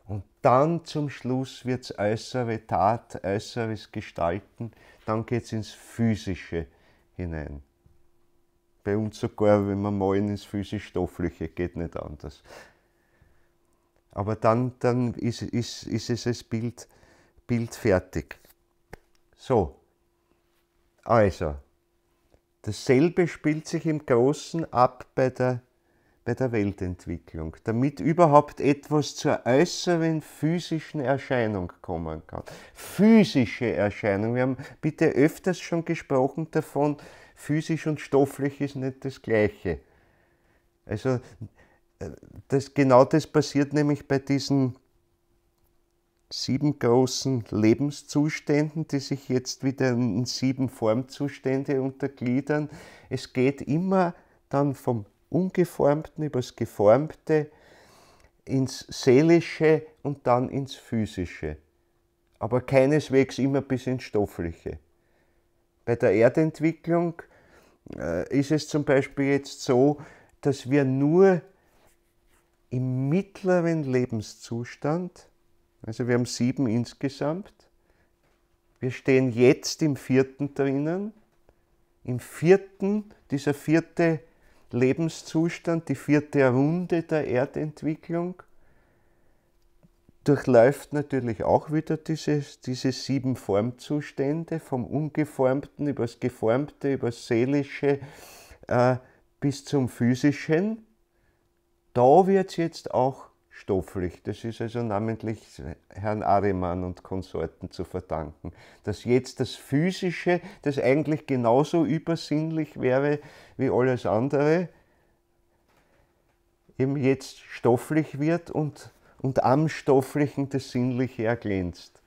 und dann zum Schluss wird es äußere Tat, äußeres Gestalten, dann geht es ins Physische hinein. Bei uns sogar, wenn wir malen, ins physisch-stoffliche, geht nicht anders. Aber dann, dann ist, ist, ist es das Bild, Bild fertig. So, also, dasselbe spielt sich im Großen ab bei der, bei der Weltentwicklung, damit überhaupt etwas zur äußeren physischen Erscheinung kommen kann. Physische Erscheinung, wir haben bitte öfters schon gesprochen davon, physisch und stofflich ist nicht das Gleiche. Also, äh, das, genau das passiert nämlich bei diesen sieben großen Lebenszuständen, die sich jetzt wieder in sieben Formzustände untergliedern. Es geht immer dann vom Ungeformten über das Geformte ins Seelische und dann ins Physische. Aber keineswegs immer bis ins Stoffliche. Bei der Erdentwicklung äh, ist es zum Beispiel jetzt so, dass wir nur im mittleren Lebenszustand also wir haben sieben insgesamt. Wir stehen jetzt im vierten drinnen. Im vierten, dieser vierte Lebenszustand, die vierte Runde der Erdentwicklung, durchläuft natürlich auch wieder diese, diese sieben Formzustände, vom Ungeformten über das Geformte, über das Seelische äh, bis zum Physischen. Da wird es jetzt auch stofflich. Das ist also namentlich Herrn Arimann und Konsorten zu verdanken. Dass jetzt das Physische, das eigentlich genauso übersinnlich wäre wie alles andere, eben jetzt stofflich wird und, und am Stofflichen das Sinnliche erglänzt.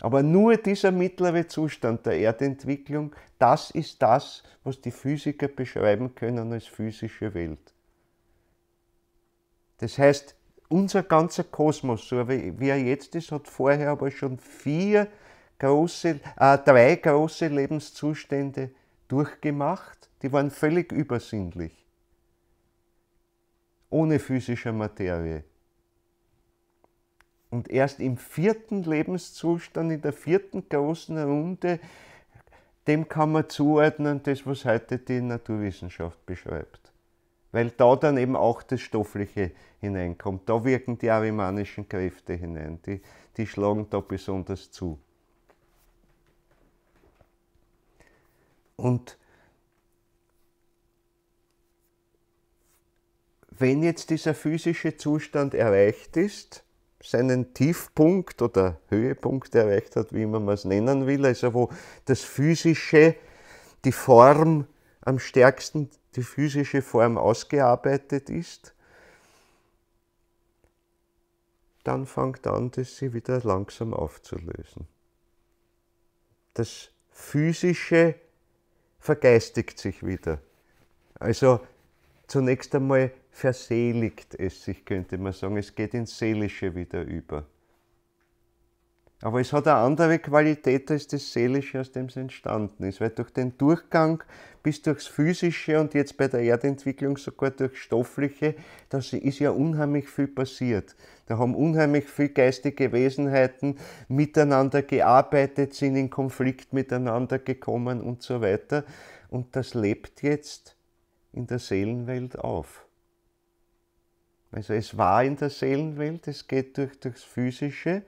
Aber nur dieser mittlere Zustand der Erdentwicklung, das ist das, was die Physiker beschreiben können als physische Welt. Das heißt, unser ganzer Kosmos, so wie er jetzt ist, hat vorher aber schon vier große, äh, drei große Lebenszustände durchgemacht, die waren völlig übersinnlich, ohne physische Materie. Und erst im vierten Lebenszustand, in der vierten großen Runde, dem kann man zuordnen, das, was heute die Naturwissenschaft beschreibt weil da dann eben auch das Stoffliche hineinkommt. Da wirken die arimanischen Kräfte hinein, die, die schlagen da besonders zu. Und wenn jetzt dieser physische Zustand erreicht ist, seinen Tiefpunkt oder Höhepunkt erreicht hat, wie man es nennen will, also wo das Physische, die Form am stärksten die physische Form ausgearbeitet ist, dann fängt an, das sie wieder langsam aufzulösen. Das Physische vergeistigt sich wieder. Also zunächst einmal verseligt es sich, könnte man sagen. Es geht ins Seelische wieder über. Aber es hat eine andere Qualität als das Seelische, aus dem es entstanden ist. Weil durch den Durchgang bis durchs Physische und jetzt bei der Erdentwicklung sogar durchs Stoffliche, da ist ja unheimlich viel passiert. Da haben unheimlich viele geistige Wesenheiten miteinander gearbeitet, sind in Konflikt miteinander gekommen und so weiter. Und das lebt jetzt in der Seelenwelt auf. Also es war in der Seelenwelt, es geht durch, durchs Physische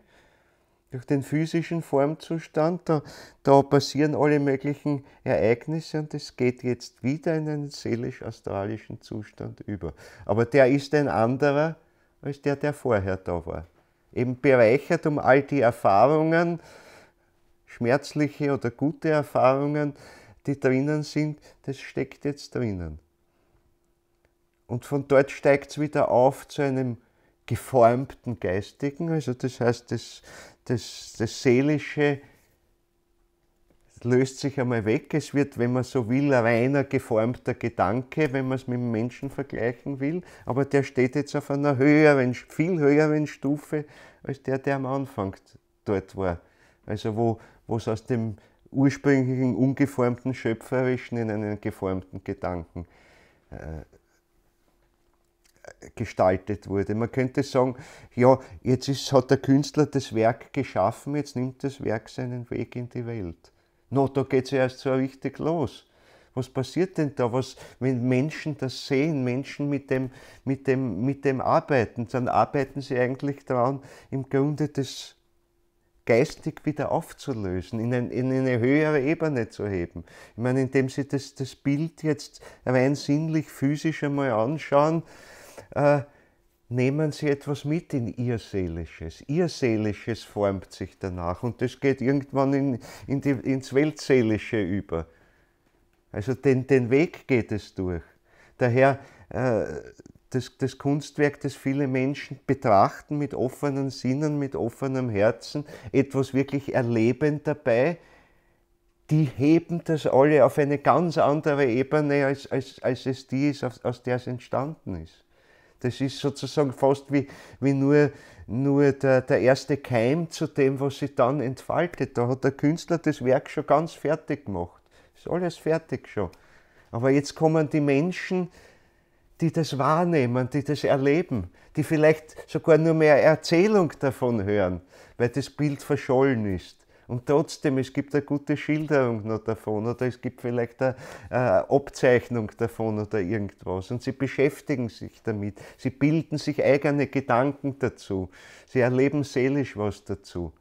durch den physischen Formzustand, da, da passieren alle möglichen Ereignisse und es geht jetzt wieder in einen seelisch-astralischen Zustand über. Aber der ist ein anderer als der, der vorher da war. Eben bereichert um all die Erfahrungen, schmerzliche oder gute Erfahrungen, die drinnen sind, das steckt jetzt drinnen. Und von dort steigt es wieder auf zu einem geformten Geistigen, also das heißt, das, das, das Seelische löst sich einmal weg. Es wird, wenn man so will, ein reiner geformter Gedanke, wenn man es mit dem Menschen vergleichen will. Aber der steht jetzt auf einer höheren, viel höheren Stufe als der, der am Anfang dort war. Also wo es aus dem ursprünglichen ungeformten Schöpferischen in einen geformten Gedanken äh, gestaltet wurde. Man könnte sagen, ja, jetzt ist, hat der Künstler das Werk geschaffen, jetzt nimmt das Werk seinen Weg in die Welt. No, da geht es ja erst so richtig los. Was passiert denn da? Was, wenn Menschen das sehen, Menschen mit dem, mit, dem, mit dem arbeiten, dann arbeiten sie eigentlich daran, im Grunde das geistig wieder aufzulösen, in, ein, in, eine höhere Ebene zu heben. Ich meine, indem sie das, das Bild jetzt rein sinnlich, physisch einmal anschauen, äh, nehmen Sie etwas mit in Ihr Seelisches. Ihr Seelisches formt sich danach und das geht irgendwann in, in die, ins Weltseelische über. Also den, den Weg geht es durch. Daher äh, das, das, Kunstwerk, das viele Menschen betrachten mit offenen Sinnen, mit offenem Herzen, etwas wirklich erleben dabei, die heben das alle auf eine ganz andere Ebene, als, als, als es die ist, aus, aus der es entstanden ist. Das ist sozusagen fast wie, wie nur, nur der, der erste Keim zu dem, was sich dann entfaltet. Da hat der Künstler das Werk schon ganz fertig gemacht. Ist alles fertig schon. Aber jetzt kommen die Menschen, die das wahrnehmen, die das erleben, die vielleicht sogar nur mehr Erzählung davon hören, weil das Bild verschollen ist. Und trotzdem, es gibt eine gute Schilderung noch davon oder es gibt vielleicht eine äh, Abzeichnung davon oder irgendwas. Und sie beschäftigen sich damit. Sie bilden sich eigene Gedanken dazu. Sie erleben seelisch was dazu.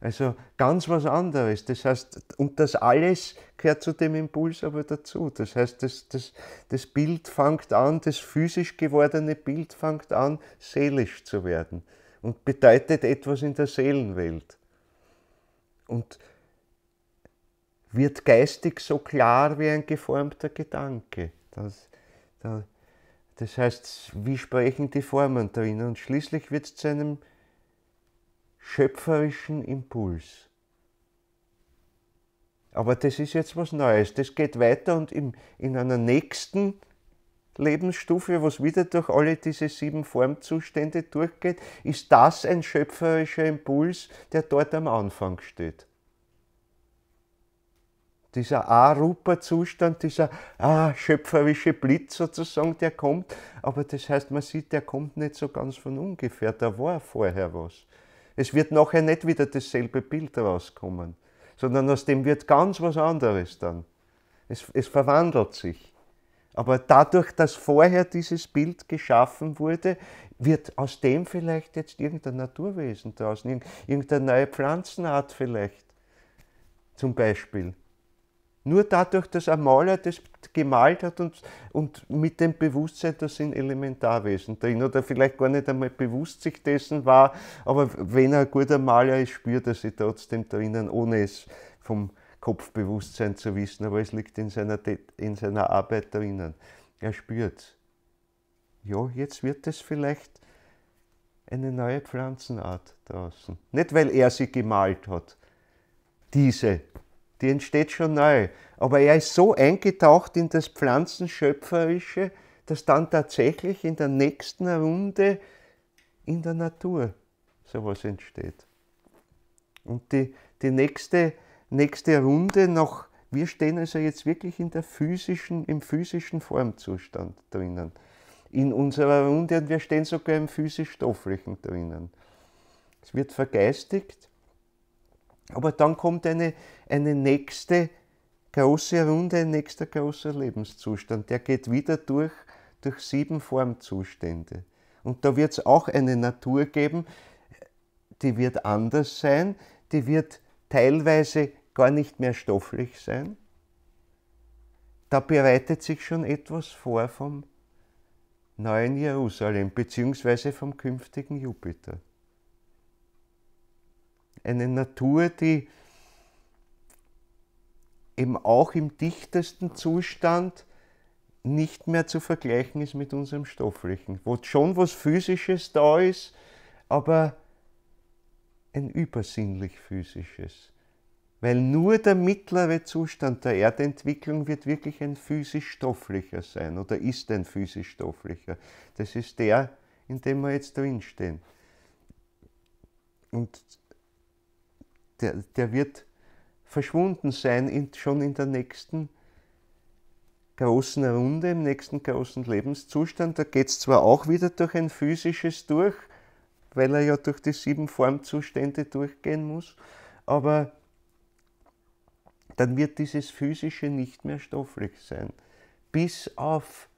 Also ganz was anderes. Das heißt, und das alles gehört zu dem Impuls aber dazu. Das heißt, das, das, das Bild fängt an, das physisch gewordene Bild fängt an, seelisch zu werden und bedeutet etwas in der Seelenwelt und wird geistig so klar wie ein geformter Gedanke. Das, das heißt, wie sprechen die Formen drin? Und schließlich wird es zu einem schöpferischen Impuls. Aber das ist jetzt was Neues. Das geht weiter und im, in einer nächsten Lebensstufe, was wieder durch alle diese sieben Formzustände durchgeht, ist das ein schöpferischer Impuls, der dort am Anfang steht. Dieser Arupa-Zustand, dieser ah, schöpferische Blitz sozusagen, der kommt, aber das heißt, man sieht, der kommt nicht so ganz von ungefähr, da war vorher was. Es wird nachher nicht wieder dasselbe Bild rauskommen, sondern aus dem wird ganz was anderes dann. Es, es verwandelt sich. Aber dadurch, dass vorher dieses Bild geschaffen wurde, wird aus dem vielleicht jetzt irgendein Naturwesen draußen, irgendeine neue Pflanzenart vielleicht, zum Beispiel. Nur dadurch, dass ein Maler das gemalt hat und, und mit dem Bewusstsein, da sind Elementarwesen drin, oder vielleicht gar nicht einmal bewusst sich dessen war, aber wenn er ein guter Maler ist, spürt er sie trotzdem drinnen, ohne es vom Kopfbewusstsein zu wissen, aber es liegt in seiner, in seiner Arbeit drinnen. Er spürt, ja, jetzt wird es vielleicht eine neue Pflanzenart draußen. Nicht, weil er sie gemalt hat, diese, die entsteht schon neu, aber er ist so eingetaucht in das Pflanzenschöpferische, dass dann tatsächlich in der nächsten Runde in der Natur sowas entsteht. Und die, die nächste nächste Runde noch, wir stehen also jetzt wirklich in der physischen, im physischen Formzustand drinnen. In unserer Runde und wir stehen sogar im physisch-stofflichen drinnen. Es wird vergeistigt, aber dann kommt eine, eine nächste große Runde, ein nächster großer Lebenszustand. Der geht wieder durch, durch sieben Formzustände. Und da wird es auch eine Natur geben, die wird anders sein, die wird teilweise gar nicht mehr stofflich sein. Da bereitet sich schon etwas vor vom neuen Jerusalem beziehungsweise vom künftigen Jupiter. Eine Natur, die eben auch im dichtesten Zustand nicht mehr zu vergleichen ist mit unserem Stofflichen, wo schon was Physisches da ist, aber ein übersinnlich Physisches weil nur der mittlere Zustand der Erdentwicklung wird wirklich ein physisch-stofflicher sein oder ist ein physisch-stofflicher. Das ist der, in dem wir jetzt drinstehen. Und der, der wird verschwunden sein in, schon in der nächsten großen Runde, im nächsten großen Lebenszustand. Da geht es zwar auch wieder durch ein physisches durch, weil er ja durch die sieben Formzustände durchgehen muss, aber dann wird dieses Physische nicht mehr stofflich sein. Bis auf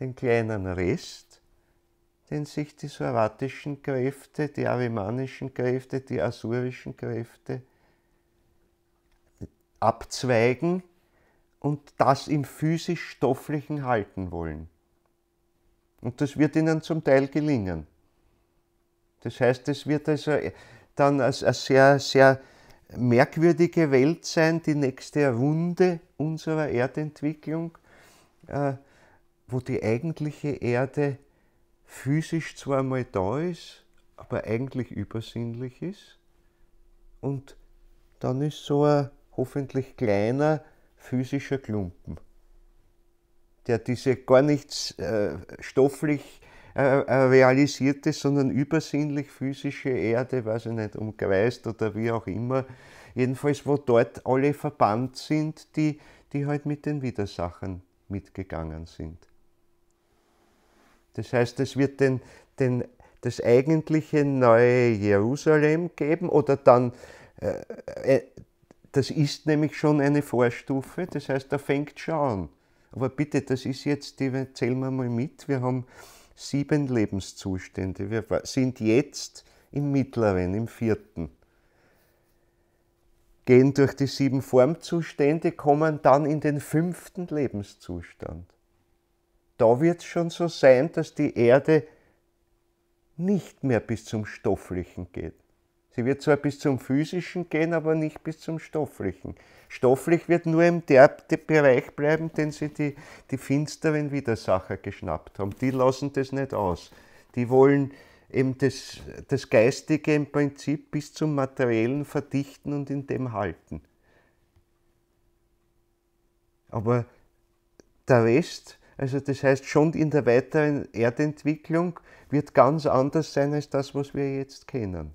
den kleinen Rest, den sich die soratischen Kräfte, die arimanischen Kräfte, die asurischen Kräfte abzweigen und das im physisch-stofflichen halten wollen. Und das wird ihnen zum Teil gelingen. Das heißt, es wird also dann als, als sehr, sehr merkwürdige Welt sein, die nächste Runde unserer Erdentwicklung, äh, wo die eigentliche Erde physisch zwar mal da ist, aber eigentlich übersinnlich ist. Und dann ist so ein hoffentlich kleiner physischer Klumpen, der diese gar nichts äh, stofflich äh, äh, realisierte, sondern übersinnlich physische Erde, weiß ich nicht, umkreist oder wie auch immer. Jedenfalls, wo dort alle verbannt sind, die, die halt mit den Widersachern mitgegangen sind. Das heißt, es wird den, den, das eigentliche neue Jerusalem geben oder dann, äh, äh, das ist nämlich schon eine Vorstufe, das heißt, da fängt schon an. Aber bitte, das ist jetzt, die, zählen wir mal mit, wir haben sieben Lebenszustände. Wir sind jetzt im mittleren, im vierten. Gehen durch die sieben Formzustände, kommen dann in den fünften Lebenszustand. Da wird es schon so sein, dass die Erde nicht mehr bis zum Stofflichen geht. Sie wird zwar bis zum Physischen gehen, aber nicht bis zum Stofflichen. Stofflich wird nur im der Bereich bleiben, den sie die, die finsteren Widersacher geschnappt haben. Die lassen das nicht aus. Die wollen eben das, das Geistige im Prinzip bis zum Materiellen verdichten und in dem halten. Aber der Rest, also das heißt schon in der weiteren Erdentwicklung, wird ganz anders sein als das, was wir jetzt kennen.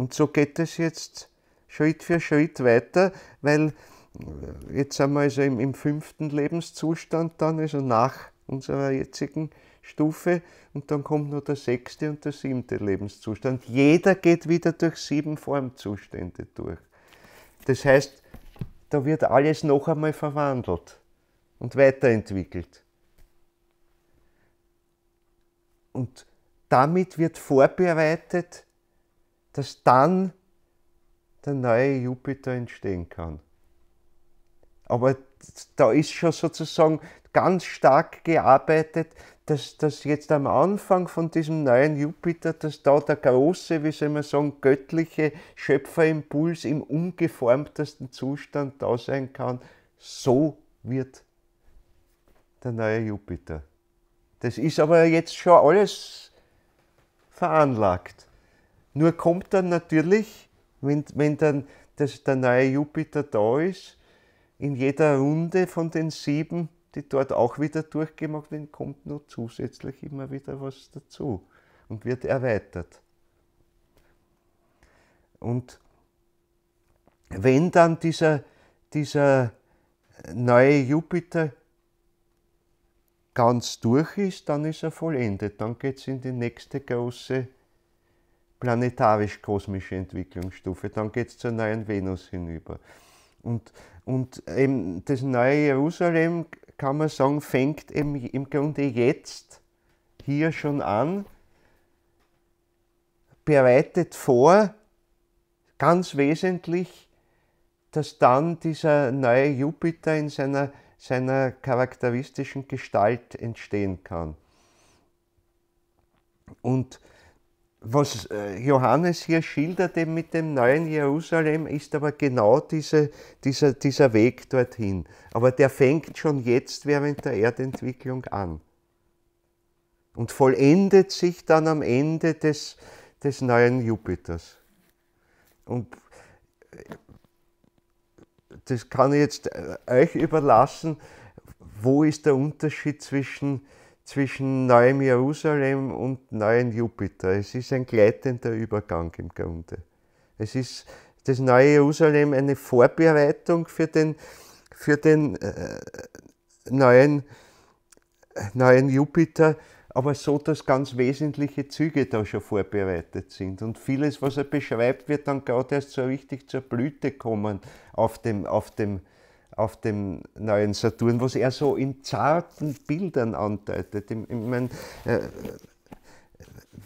Und so geht es jetzt Schritt für Schritt weiter, weil äh, jetzt sind wir also im, im fünften Lebenszustand dann, also nach unserer jetzigen Stufe und dann kommt nur der sechste und der siebte Lebenszustand. Jeder geht wieder durch sieben Formzustände durch. Das heißt, da wird alles noch einmal verwandelt und weiterentwickelt. Und damit wird vorbereitet dass dann der neue Jupiter entstehen kann. Aber da ist schon sozusagen ganz stark gearbeitet, dass, dass jetzt am Anfang von diesem neuen Jupiter, dass da der große, wie soll man sagen, göttliche Schöpferimpuls im ungeformtesten Zustand da sein kann. So wird der neue Jupiter. Das ist aber jetzt schon alles veranlagt. Nur kommt dann natürlich, wenn, wenn dann das, der neue Jupiter da ist, in jeder Runde von den sieben, die dort auch wieder durchgemacht werden, kommt nur zusätzlich immer wieder was dazu und wird erweitert. Und wenn dann dieser, dieser neue Jupiter ganz durch ist, dann ist er vollendet, dann geht es in die nächste große planetarisch-kosmische Entwicklungsstufe. Dann geht es zur neuen Venus hinüber. Und, und eben das neue Jerusalem, kann man sagen, fängt eben im Grunde jetzt hier schon an, bereitet vor, ganz wesentlich, dass dann dieser neue Jupiter in seiner, seiner charakteristischen Gestalt entstehen kann. Und was äh, Johannes hier schildert eben mit dem neuen Jerusalem, ist aber genau diese, dieser, dieser Weg dorthin. Aber der fängt schon jetzt während der Erdentwicklung an und vollendet sich dann am Ende des, des neuen Jupiters. Und äh, das kann ich jetzt äh, euch überlassen, wo ist der Unterschied zwischen zwischen Neuem Jerusalem und Neuem Jupiter. Es ist ein gleitender Übergang im Grunde. Es ist das Neue Jerusalem eine Vorbereitung für den, für den äh, neuen, neuen Jupiter, aber so, dass ganz wesentliche Züge da schon vorbereitet sind. Und vieles, was er beschreibt, wird dann gerade erst so richtig zur Blüte kommen auf dem, auf dem auf dem neuen Saturn, was er so in zarten Bildern andeutet. Ich meine, äh,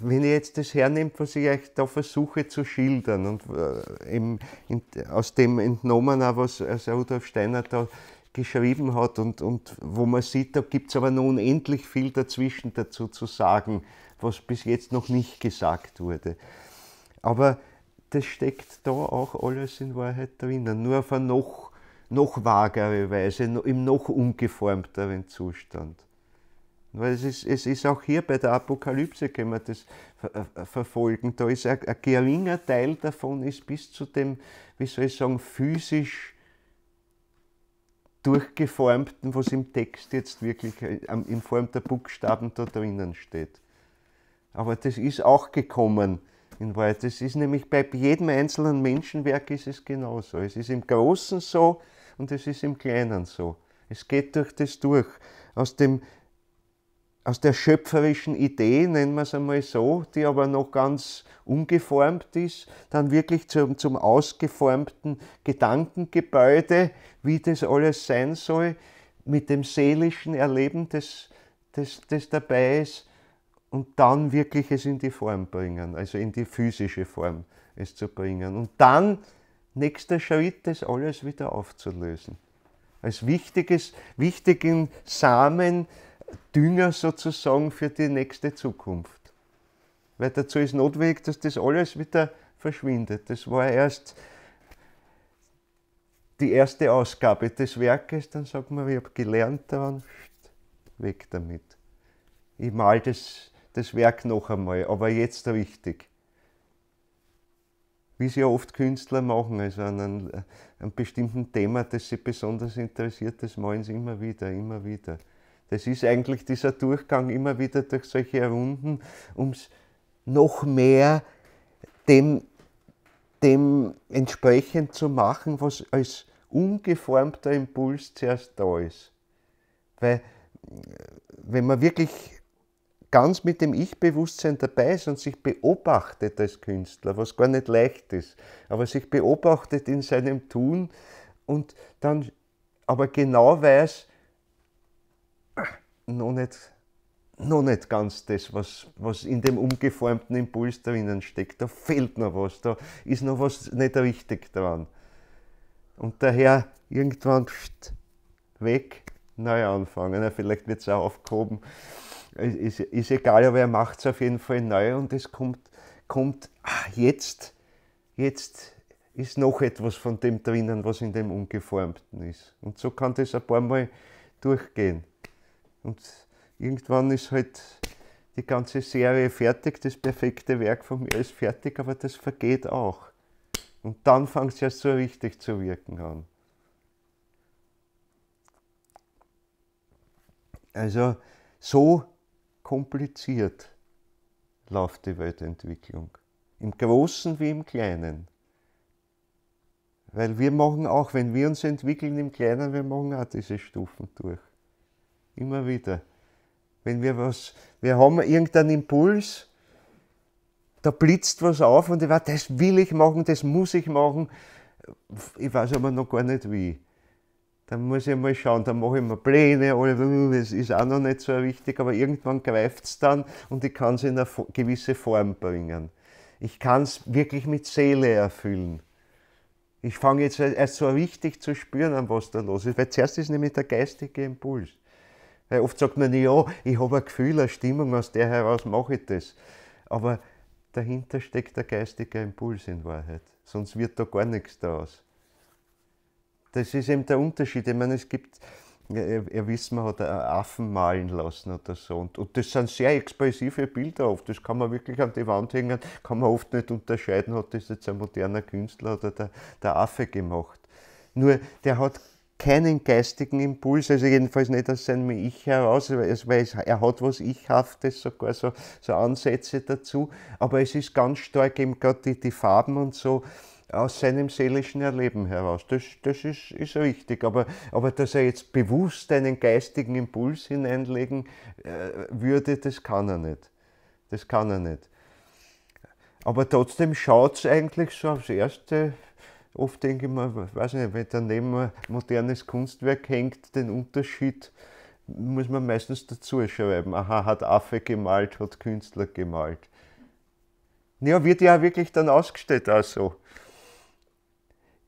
wenn ihr jetzt das hernimmt, was ich euch da versuche zu schildern und äh, im, in, aus dem entnommen auch, was also Rudolf Steiner da geschrieben hat und, und wo man sieht, da gibt es aber noch unendlich viel dazwischen dazu zu sagen, was bis jetzt noch nicht gesagt wurde. Aber das steckt da auch alles in Wahrheit drinnen, nur auf eine noch noch vagere Weise, im noch ungeformteren Zustand. Weil es ist, es ist auch hier bei der Apokalypse, können wir das äh, äh, verfolgen, da ist ein, ein geringer Teil davon ist bis zu dem, wie soll ich sagen, physisch durchgeformten, was im Text jetzt wirklich äh, in Form der Buchstaben da drinnen steht. Aber das ist auch gekommen in Wahrheit. Das ist nämlich bei jedem einzelnen Menschenwerk ist es genauso. Es ist im Großen so, und es ist im Kleinen so. Es geht durch das durch. Aus, dem, aus der schöpferischen Idee, nennen wir es einmal so, die aber noch ganz ungeformt ist, dann wirklich zum, zum ausgeformten Gedankengebäude, wie das alles sein soll, mit dem seelischen Erleben, das, das, das dabei ist, und dann wirklich es in die Form bringen, also in die physische Form es zu bringen. Und dann Nächster Schritt, das alles wieder aufzulösen. Als wichtiges, wichtigen Samen, Dünger sozusagen für die nächste Zukunft. Weil dazu ist notwendig, dass das alles wieder verschwindet. Das war erst die erste Ausgabe des Werkes, dann sagt man, ich habe gelernt daran, weg damit. Ich male das, das Werk noch einmal, aber jetzt richtig wie es ja oft Künstler machen. Also an einem, einem bestimmten Thema, das sie besonders interessiert, das malen sie immer wieder, immer wieder. Das ist eigentlich dieser Durchgang immer wieder durch solche Runden, um es noch mehr dem, dem entsprechend zu machen, was als ungeformter Impuls zuerst da ist. Weil wenn man wirklich ganz mit dem Ich-Bewusstsein dabei ist und sich beobachtet als Künstler, was gar nicht leicht ist, aber sich beobachtet in seinem Tun und dann aber genau weiß, äh, noch nicht, noch nicht ganz das, was, was in dem umgeformten Impuls drinnen steckt. Da fehlt noch was, da ist noch was nicht richtig dran. Und daher irgendwann weg, neu anfangen. vielleicht wird es auch aufgehoben ist, ist egal, aber er macht es auf jeden Fall neu und es kommt, kommt ach, jetzt, jetzt ist noch etwas von dem drinnen, was in dem Ungeformten ist. Und so kann das ein paar Mal durchgehen. Und irgendwann ist halt die ganze Serie fertig, das perfekte Werk von mir ist fertig, aber das vergeht auch. Und dann fängt es erst so richtig zu wirken an. Also so kompliziert läuft die Weltentwicklung. Im Großen wie im Kleinen. Weil wir machen auch, wenn wir uns entwickeln im Kleinen, wir machen auch diese Stufen durch. Immer wieder. Wenn wir was, wir haben irgendeinen Impuls, da blitzt was auf und ich weiß, das will ich machen, das muss ich machen. Ich weiß aber noch gar nicht wie dann muss ich mal schauen, dann mache ich mir Pläne, äh, das ist auch noch nicht so wichtig, aber irgendwann greift es dann und ich kann es in eine gewisse Form bringen. Ich kann es wirklich mit Seele erfüllen. Ich fange jetzt erst so richtig zu spüren, an was da los ist, weil zuerst ist nämlich der geistige Impuls. Weil oft sagt man, ja, ich habe ein Gefühl, eine Stimmung, aus der heraus mache ich das. Aber dahinter steckt der geistige Impuls in Wahrheit, sonst wird da gar nichts daraus das ist eben der Unterschied. Ich meine, es gibt, ihr wisst, man hat einen Affen malen lassen oder so. Und, und, das sind sehr expressive Bilder oft. Das kann man wirklich an die Wand hängen, kann man oft nicht unterscheiden, hat das jetzt ein moderner Künstler oder der, der Affe gemacht. Nur der hat keinen geistigen Impuls, also jedenfalls nicht aus seinem Ich heraus, weil er hat was Ichhaftes, sogar so, so Ansätze dazu, aber es ist ganz stark eben gerade die, die Farben und so, aus seinem seelischen Erleben heraus. Das, das ist, ist richtig. Aber, aber dass er jetzt bewusst einen geistigen Impuls hineinlegen äh, würde, das kann er nicht. Das kann er nicht. Aber trotzdem schaut es eigentlich so aufs Erste. Oft denke ich mir, weiß nicht, wenn daneben ein modernes Kunstwerk hängt, den Unterschied muss man meistens dazu schreiben. Aha, hat Affe gemalt, hat Künstler gemalt. Ja, wird ja wirklich dann ausgestellt, also.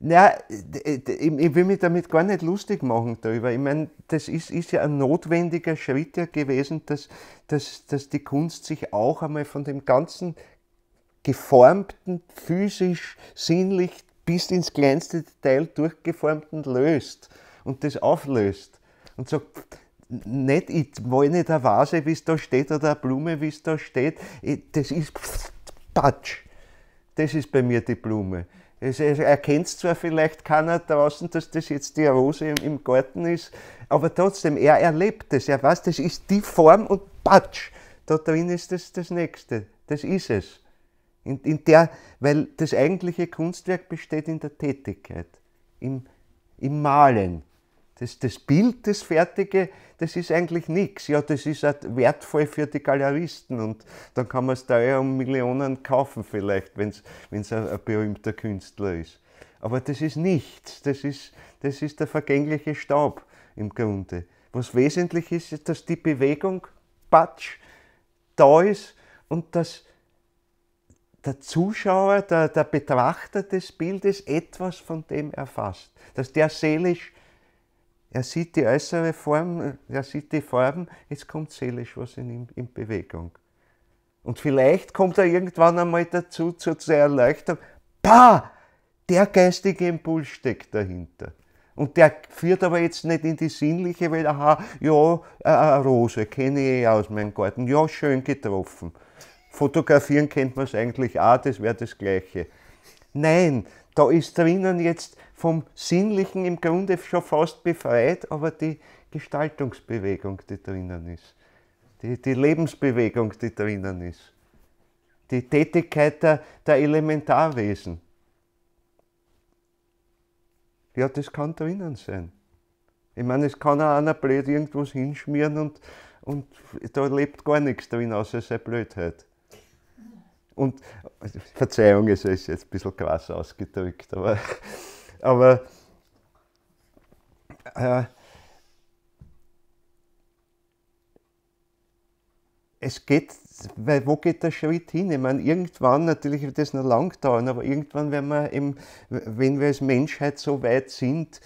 Ja, äh, ich, will mich damit gar nicht lustig machen darüber. Ich meine, das ist, ist ja ein notwendiger Schritt ja gewesen, dass, dass, dass die Kunst sich auch einmal von dem ganzen geformten, physisch, sinnlich bis ins kleinste Detail durchgeformten löst und das auflöst und sagt, nicht, ich will nicht eine Vase, wie es da steht, oder eine Blume, wie es da steht. das ist Patsch. Das ist bei mir die Blume er erkennt zwar vielleicht keiner draußen, dass das jetzt die Rose im, im Garten ist, aber trotzdem, er erlebt es. Er weiß, das ist die Form und patsch, da drin ist das, das Nächste. Das ist es. In, in der, weil das eigentliche Kunstwerk besteht in der Tätigkeit, im, im Malen, das, das Bild, das Fertige, das ist eigentlich nichts. Ja, das ist halt wertvoll für die Galeristen und dann kann man es da um Millionen kaufen vielleicht, wenn es ein, ein berühmter Künstler ist. Aber das ist nichts, das ist, das ist der vergängliche Staub im Grunde. Was wesentlich ist, ist, dass die Bewegung, Patsch, da ist und dass der Zuschauer, der, der Betrachter des Bildes etwas von dem erfasst, dass der seelisch er sieht die äußere Form, er sieht die Farben, jetzt kommt seelisch was in ihm in Bewegung. Und vielleicht kommt er irgendwann einmal dazu, zu zur Erleuchtung, bah, der geistige Impuls steckt dahinter. Und der führt aber jetzt nicht in die sinnliche Welt, aha, ja, äh, äh, eine Rose kenne ich eh aus meinem Garten, ja, schön getroffen. Fotografieren kennt man es eigentlich auch, das wäre das Gleiche. Nein, da ist drinnen jetzt vom Sinnlichen im Grunde schon fast befreit, aber die Gestaltungsbewegung, die drinnen ist, die, die Lebensbewegung, die drinnen ist, die Tätigkeit der, der Elementarwesen. Ja, das kann drinnen sein. Ich meine, es kann auch einer blöd irgendwas hinschmieren und, und da lebt gar nichts drin, außer seine Blödheit. Und also, Verzeihung, es ist jetzt ein bisschen krass ausgedrückt, aber, aber äh, es geht, weil wo geht der Schritt hin? Ich meine, irgendwann, natürlich wird das noch lang dauern, aber irgendwann werden wir eben, wenn wir als Menschheit so weit sind,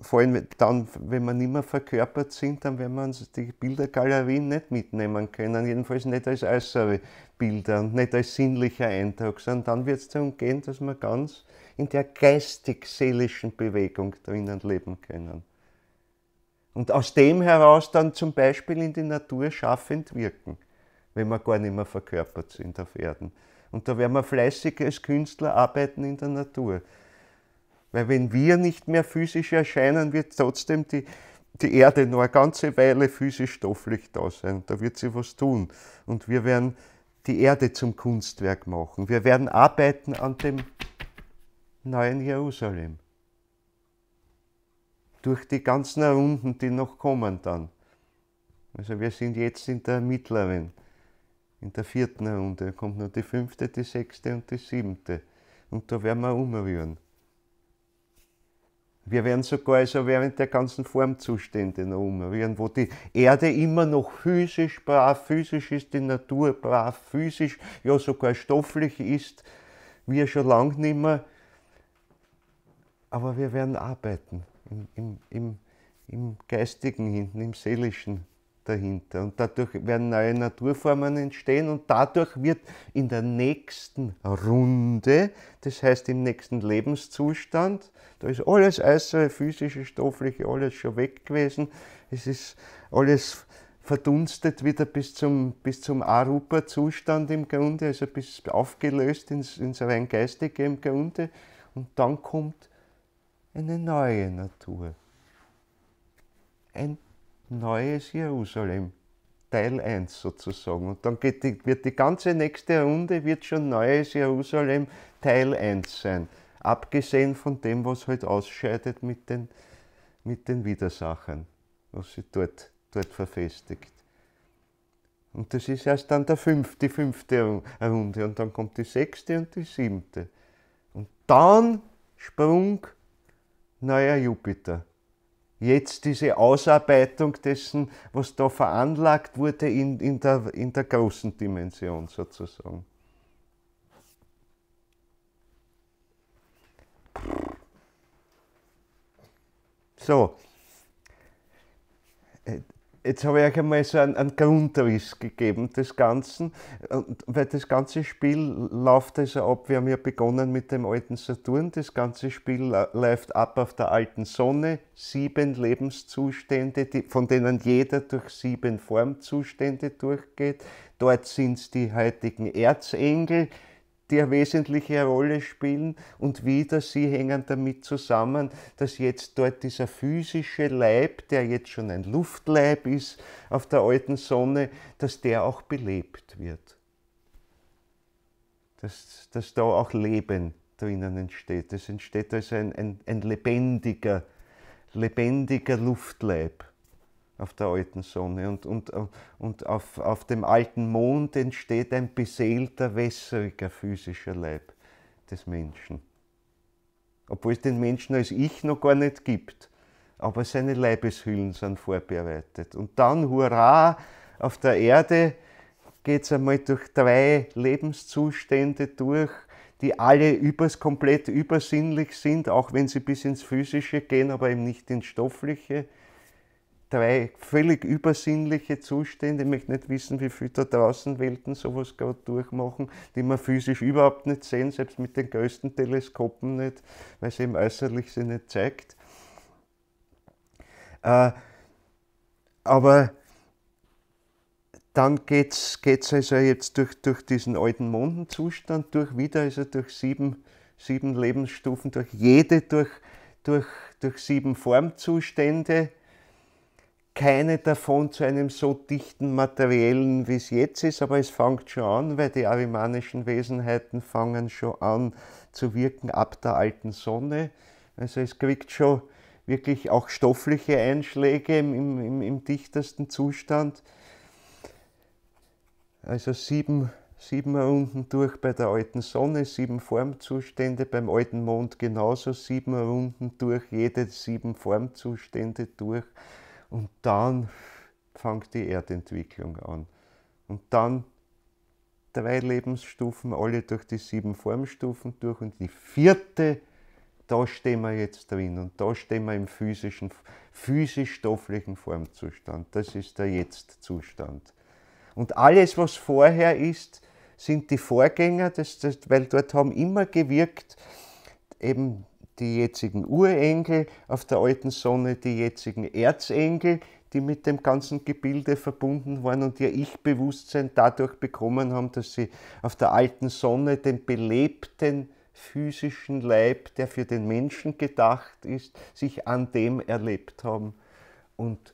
vor allem dann, wenn wir nicht mehr verkörpert sind, dann werden wir uns die Bildergalerien nicht mitnehmen können, jedenfalls nicht als äußere Bilder und nicht als sinnlicher Eindruck, sondern dann wird es darum gehen, dass wir ganz in der geistig-seelischen Bewegung drinnen leben können. Und aus dem heraus dann zum Beispiel in die Natur schaffend wirken, wenn wir gar nicht mehr verkörpert sind auf Erden. Und da werden wir fleißig als Künstler arbeiten in der Natur. Weil wenn wir nicht mehr physisch erscheinen, wird trotzdem die, die Erde noch eine ganze Weile physisch stofflich da sein. Da wird sie was tun. Und wir werden die Erde zum Kunstwerk machen. Wir werden arbeiten an dem neuen Jerusalem durch die ganzen Runden, die noch kommen dann. Also wir sind jetzt in der mittleren, in der vierten Runde. Da kommt nur die fünfte, die sechste und die siebte. Und da werden wir umrühren. Wir werden sogar also während der ganzen Formzustände noch umrühren, wo die Erde immer noch physisch brav, physisch ist die Natur brav, physisch, ja sogar stofflich ist, wir schon lange nicht mehr. Aber wir werden arbeiten im, im, im, im Geistigen hinten, im Seelischen dahinter. Und dadurch werden neue Naturformen entstehen und dadurch wird in der nächsten Runde, das heißt im nächsten Lebenszustand, da ist alles äußere, physische, stoffliche, alles schon weg gewesen. Es ist alles verdunstet wieder bis zum, bis zum Arupa-Zustand im Grunde, also bis aufgelöst ins, ins rein geistige im Grunde. Und dann kommt eine neue Natur. Ein neues Jerusalem, Teil 1 sozusagen. Und dann die, wird die ganze nächste Runde wird schon neues Jerusalem, Teil 1 sein. Abgesehen von dem, was halt ausscheidet mit den, mit den Widersachern, was sie dort, dort verfestigt. Und das ist erst dann der fünfte, die fünfte Runde und dann kommt die sechste und die siebte. Und dann Sprung neuer Jupiter. Jetzt diese Ausarbeitung dessen, was da veranlagt wurde in, in, der, in der großen Dimension sozusagen. So, jetzt habe ich euch einmal so einen, einen, Grundriss gegeben des Ganzen, weil das ganze Spiel läuft also ab, wir haben ja begonnen mit dem alten Saturn, das ganze Spiel läuft ab auf der alten Sonne, sieben Lebenszustände, die, von denen jeder durch sieben Formzustände durchgeht. Dort sind es die heutigen Erzengel, die eine wesentliche Rolle spielen und wieder sie hängen damit zusammen, dass jetzt dort dieser physische Leib, der jetzt schon ein Luftleib ist auf der alten Sonne, dass der auch belebt wird. Dass, dass da auch Leben drinnen entsteht. Es entsteht also ein, ein, ein lebendiger, lebendiger Luftleib auf der alten Sonne. Und, und, und auf, auf dem alten Mond entsteht ein beseelter, wässriger physischer Leib des Menschen. Obwohl es den Menschen als Ich noch gar nicht gibt. Aber seine Leibeshüllen sind vorbereitet. Und dann, hurra, auf der Erde geht es einmal durch drei Lebenszustände durch, die alle übers, komplett übersinnlich sind, auch wenn sie bis ins Physische gehen, aber eben nicht ins Stoffliche drei völlig übersinnliche Zustände. Ich möchte nicht wissen, wie viele da draußen Welten sowas gerade durchmachen, die man physisch überhaupt nicht sehen, selbst mit den größten Teleskopen nicht, weil sie eben äußerlich sie nicht zeigt. Äh, aber dann geht es also jetzt durch, durch diesen alten Mondenzustand durch, wieder also durch sieben, sieben Lebensstufen, durch jede, durch, durch, durch sieben Formzustände keine davon zu einem so dichten materiellen, wie es jetzt ist, aber es fängt schon an, weil die arimanischen Wesenheiten fangen schon an zu wirken ab der alten Sonne. Also es kriegt schon wirklich auch stoffliche Einschläge im, im, im dichtesten Zustand. Also sieben, sieben Runden durch bei der alten Sonne, sieben Formzustände, beim alten Mond genauso sieben Runden durch, jede sieben Formzustände durch. Und dann fängt die Erdentwicklung an. Und dann drei Lebensstufen, alle durch die sieben Formstufen durch. Und die vierte, da stehen wir jetzt drin. Und da stehen wir im physischen, physisch-stofflichen Formzustand. Das ist der Jetzt-Zustand. Und alles, was vorher ist, sind die Vorgänger, das, das, weil dort haben immer gewirkt, eben die jetzigen Urenkel auf der alten Sonne, die jetzigen Erzengel, die mit dem ganzen Gebilde verbunden waren und ihr Ich-Bewusstsein dadurch bekommen haben, dass sie auf der alten Sonne den belebten physischen Leib, der für den Menschen gedacht ist, sich an dem erlebt haben. Und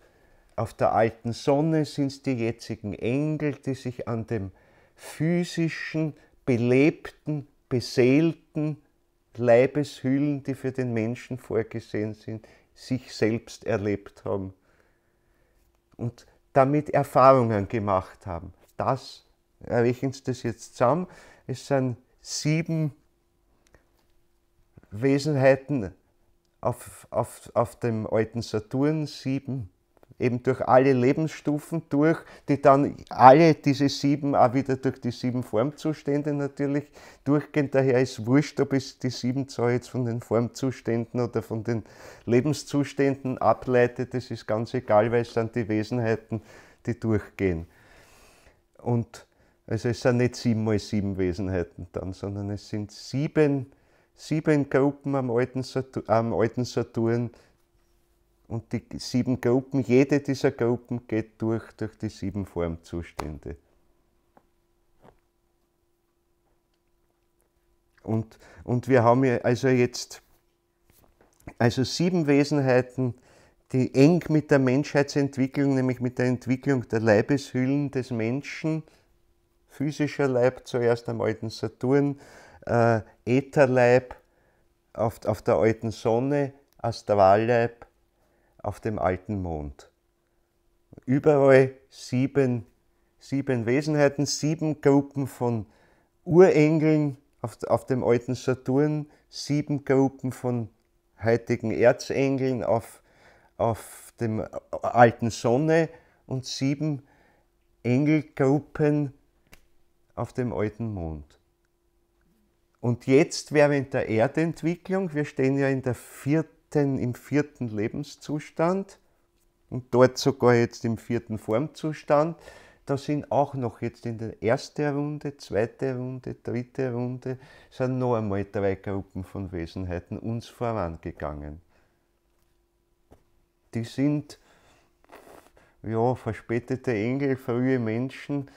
auf der alten Sonne sind es die jetzigen Engel, die sich an dem physischen, belebten, beseelten Leibeshüllen, die für den Menschen vorgesehen sind, sich selbst erlebt haben und damit Erfahrungen gemacht haben. Das, rechnen Sie das jetzt zusammen, es sind sieben Wesenheiten auf, auf, auf dem alten Saturn, sieben eben durch alle Lebensstufen durch, die dann alle diese sieben auch wieder durch die sieben Formzustände natürlich durchgehen. Daher ist wurscht, ob es die sieben Zahl jetzt von den Formzuständen oder von den Lebenszuständen ableitet. Das ist ganz egal, weil es sind die Wesenheiten, die durchgehen. Und also es sind nicht sieben mal sieben Wesenheiten dann, sondern es sind sieben, sieben Gruppen am alten Saturn, am alten Saturn und die sieben Gruppen, jede dieser Gruppen geht durch, durch die sieben Formzustände. Und, und wir haben ja also jetzt also sieben Wesenheiten, die eng mit der Menschheitsentwicklung, nämlich mit der Entwicklung der Leibeshüllen des Menschen, physischer Leib zuerst am alten Saturn, äh, Ätherleib auf, auf der alten Sonne, Astralleib auf dem alten Mond. Überall sieben, sieben Wesenheiten, sieben Gruppen von Urengeln auf, auf dem alten Saturn, sieben Gruppen von heutigen Erzengeln auf, auf dem alten Sonne und sieben Engelgruppen auf dem alten Mond. Und jetzt während der Erdentwicklung, wir stehen ja in der vierten mitten im vierten Lebenszustand und dort sogar jetzt im vierten Formzustand. Da sind auch noch jetzt in der ersten Runde, zweite Runde, dritte Runde, sind noch einmal drei Gruppen von Wesenheiten uns vorangegangen. Die sind ja, verspätete Engel, frühe Menschen,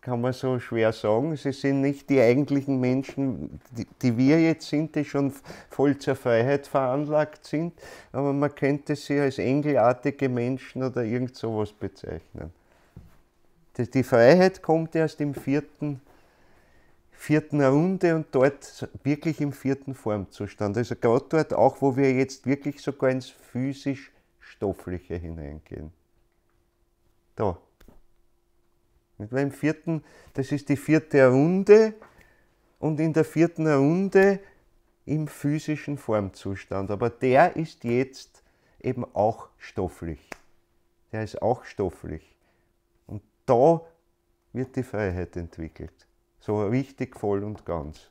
kann man so schwer sagen. Sie sind nicht die eigentlichen Menschen, die, die wir jetzt sind, die schon voll zur Freiheit veranlagt sind, aber man könnte sie als engelartige Menschen oder irgend sowas bezeichnen. Die, die Freiheit kommt erst im vierten, vierten Runde und dort wirklich im vierten Formzustand. Also gerade dort auch, wo wir jetzt wirklich sogar ins physisch-stoffliche hineingehen. Da. Nicht wahr? Im vierten, das ist die vierte Runde und in der vierten Runde im physischen Formzustand. Aber der ist jetzt eben auch stofflich. Der ist auch stofflich. Und da wird die Freiheit entwickelt. So richtig voll und ganz.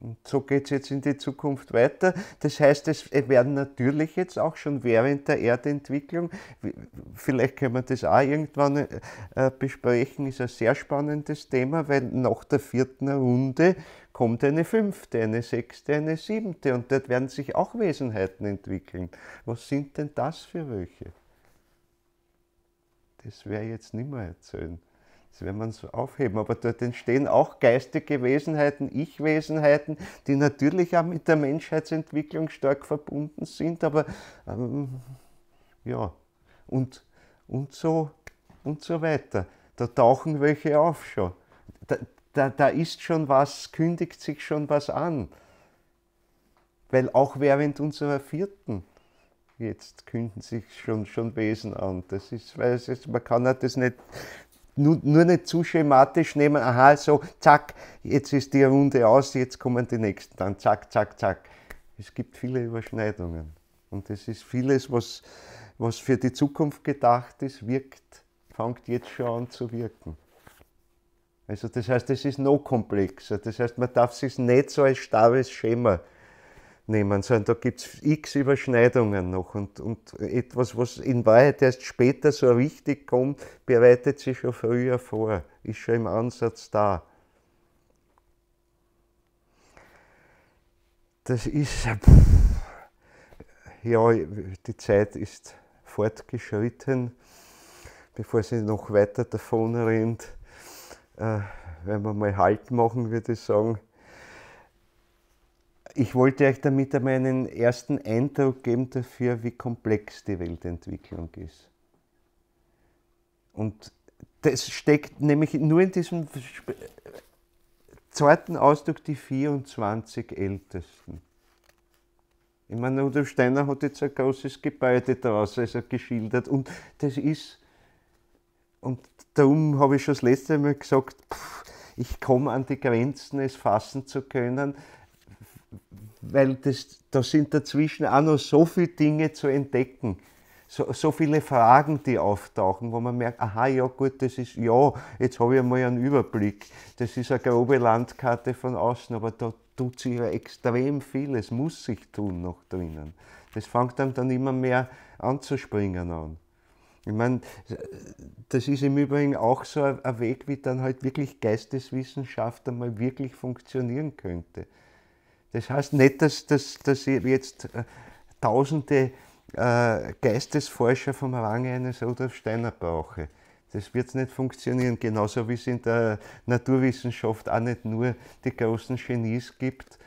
Und so geht es jetzt in die Zukunft weiter. Das heißt, es werden natürlich jetzt auch schon während der Erdentwicklung, vielleicht können wir das auch irgendwann äh, besprechen, ist ein sehr spannendes Thema, weil nach der vierten Runde kommt eine fünfte, eine sechste, eine siebte und dort werden sich auch Wesenheiten entwickeln. Was sind denn das für welche? Das wäre jetzt nicht mehr erzählen. Das werden man uns aufheben. Aber dort entstehen auch geistige Wesenheiten, Ich-Wesenheiten, die natürlich auch mit der Menschheitsentwicklung stark verbunden sind, aber ähm, ja, und, und, so, und so weiter. Da tauchen welche auf schon. Da, da, da ist schon was, kündigt sich schon was an. Weil auch während unserer vierten jetzt künden sich schon, schon Wesen an. Das ist, weil es ist, man kann das nicht nur, nur nicht zu schematisch nehmen, aha, so, zack, jetzt ist die Runde aus, jetzt kommen die nächsten, dann zack, zack, zack. Es gibt viele Überschneidungen. Und es ist vieles, was, was für die Zukunft gedacht ist, wirkt, fängt jetzt schon an zu wirken. Also das heißt, es ist noch komplexer. Das heißt, man darf es sich nicht so als starres Schema nehmen, sondern da gibt es x Überschneidungen noch und, und etwas, was in Wahrheit erst später so richtig kommt, bereitet sich schon früher vor, ist schon im Ansatz da. Das ist, ja, die Zeit ist fortgeschritten, bevor sie noch weiter davon rennt. Äh, wenn wir mal Halt machen, würde ich sagen, ich wollte euch damit meinen ersten Eindruck geben dafür, wie komplex die Weltentwicklung ist. Und das steckt nämlich nur in diesem zweiten Ausdruck die 24 Ältesten. Ich meine, Rudolf Steiner hat jetzt ein großes Gebäude daraus also geschildert und das ist, und darum habe ich schon das letzte Mal gesagt, pff, ich komme an die Grenzen, es fassen zu können, weil das, da sind dazwischen auch noch so viele Dinge zu entdecken. So, so viele Fragen, die auftauchen, wo man merkt, aha, ja gut, das ist, ja, jetzt habe ich einmal einen Überblick. Das ist eine grobe Landkarte von außen, aber da tut sich ja extrem viel, es muss sich tun noch drinnen. Das fängt einem dann immer mehr anzuspringen an. Ich meine, das ist im Übrigen auch so ein Weg, wie dann halt wirklich Geisteswissenschaft einmal wirklich funktionieren könnte. Das heißt nicht, dass, dass, dass jetzt äh, tausende äh, Geistesforscher vom Range eines Rudolf Steiner brauche. Das wird nicht funktionieren, genauso wie es in der Naturwissenschaft auch nicht nur die großen Genies gibt.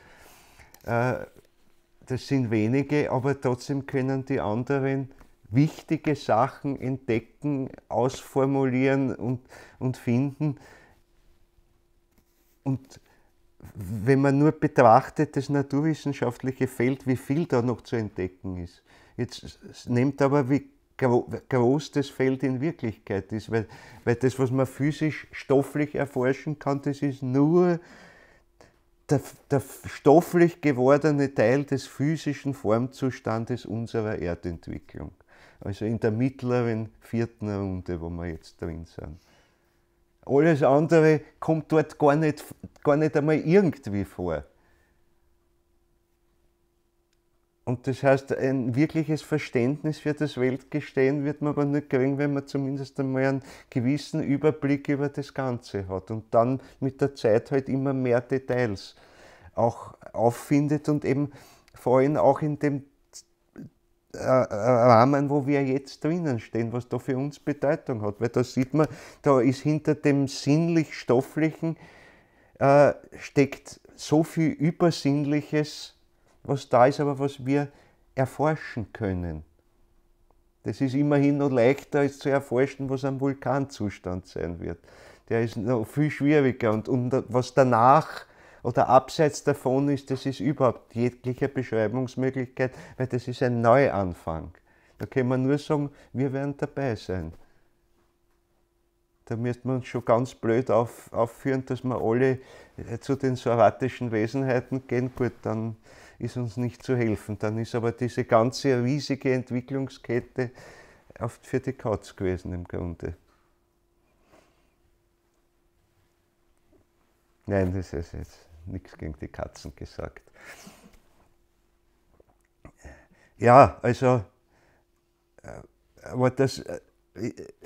Äh, das sind wenige, aber trotzdem können die anderen wichtige Sachen entdecken, ausformulieren und, und finden. Und wenn man nur betrachtet das naturwissenschaftliche Feld, wie viel da noch zu entdecken ist. Jetzt nehmt aber, wie groß das Feld in Wirklichkeit ist, weil, weil das, was man physisch, stofflich erforschen kann, das ist nur der, der stofflich gewordene Teil des physischen Formzustandes unserer Erdentwicklung. Also in der mittleren vierten Runde, wo wir jetzt drin sind. Alles andere kommt dort gar nicht, gar nicht einmal irgendwie vor. Und das heißt, ein wirkliches Verständnis für das Weltgestehen wird man aber nicht kriegen, wenn man zumindest einmal einen gewissen Überblick über das Ganze hat und dann mit der Zeit halt immer mehr Details auch auffindet und eben vor allem auch in dem Rahmen, wo wir jetzt drinnen stehen, was da für uns Bedeutung hat. Weil da sieht man, da ist hinter dem sinnlich-stofflichen äh, steckt so viel Übersinnliches, was da ist, aber was wir erforschen können. Das ist immerhin noch leichter als zu erforschen, was ein Vulkanzustand sein wird. Der ist noch viel schwieriger und, und was danach oder abseits davon ist, das ist überhaupt jegliche Beschreibungsmöglichkeit, weil das ist ein Neuanfang. Da kann man nur sagen, wir werden dabei sein. Da müsste man schon ganz blöd auf, aufführen, dass wir alle äh, zu den soratischen Wesenheiten gehen. Gut, dann ist uns nicht zu helfen. Dann ist aber diese ganze riesige Entwicklungskette oft für die Katz gewesen im Grunde. Nein, das ist jetzt nichts gegen die Katzen gesagt. Ja, also, äh, aber das äh,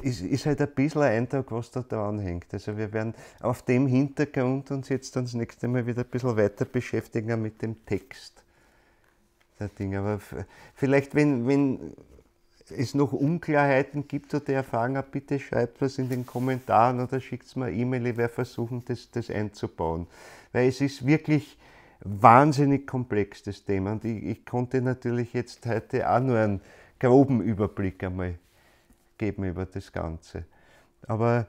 ist, ist halt ein bisschen ein Eindruck, was da dran hängt. Also wir werden auf dem Hintergrund uns jetzt dann das nächste Mal wieder ein bisschen weiter beschäftigen mit dem Text. Der Dinge. Aber vielleicht, wenn, wenn es noch Unklarheiten gibt oder Erfahrungen, ah, bitte schreibt was in den Kommentaren oder schickt mir eine E-Mail, ich werde versuchen, das, das einzubauen. Weil es ist wirklich wahnsinnig komplex, das Thema. Und ich, ich konnte natürlich jetzt heute auch nur einen groben Überblick einmal geben über das Ganze. Aber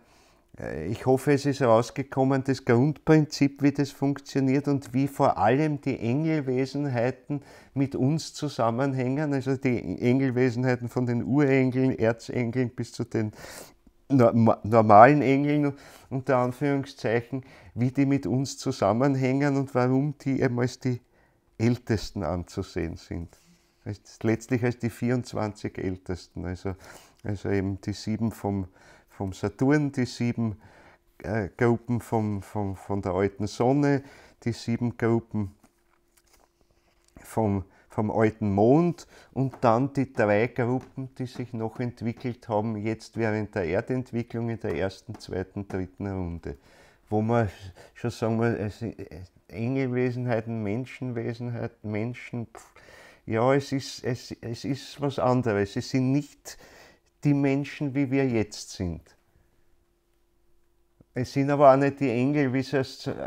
äh, ich hoffe, es ist herausgekommen, das Grundprinzip, wie das funktioniert und wie vor allem die Engelwesenheiten mit uns zusammenhängen, also die Engelwesenheiten von den Urengeln, Erzengeln bis zu den normalen Engeln unter Anführungszeichen, wie die mit uns zusammenhängen und warum die eben als die Ältesten anzusehen sind. letztlich als die 24 Ältesten, also, also eben die sieben vom, vom Saturn, die sieben äh, Gruppen vom, vom, von der alten Sonne, die sieben Gruppen vom, vom alten Mond und dann die drei Gruppen, die sich noch entwickelt haben, jetzt während der Erdentwicklung in der ersten, zweiten, dritten Runde, wo man schon sagen wir, also Engelwesenheiten, Menschenwesenheiten, Menschen, pff, ja, es ist, es, es ist was anderes. Es sind nicht die Menschen, wie wir jetzt sind. Es sind aber auch nicht die Engel, wie sie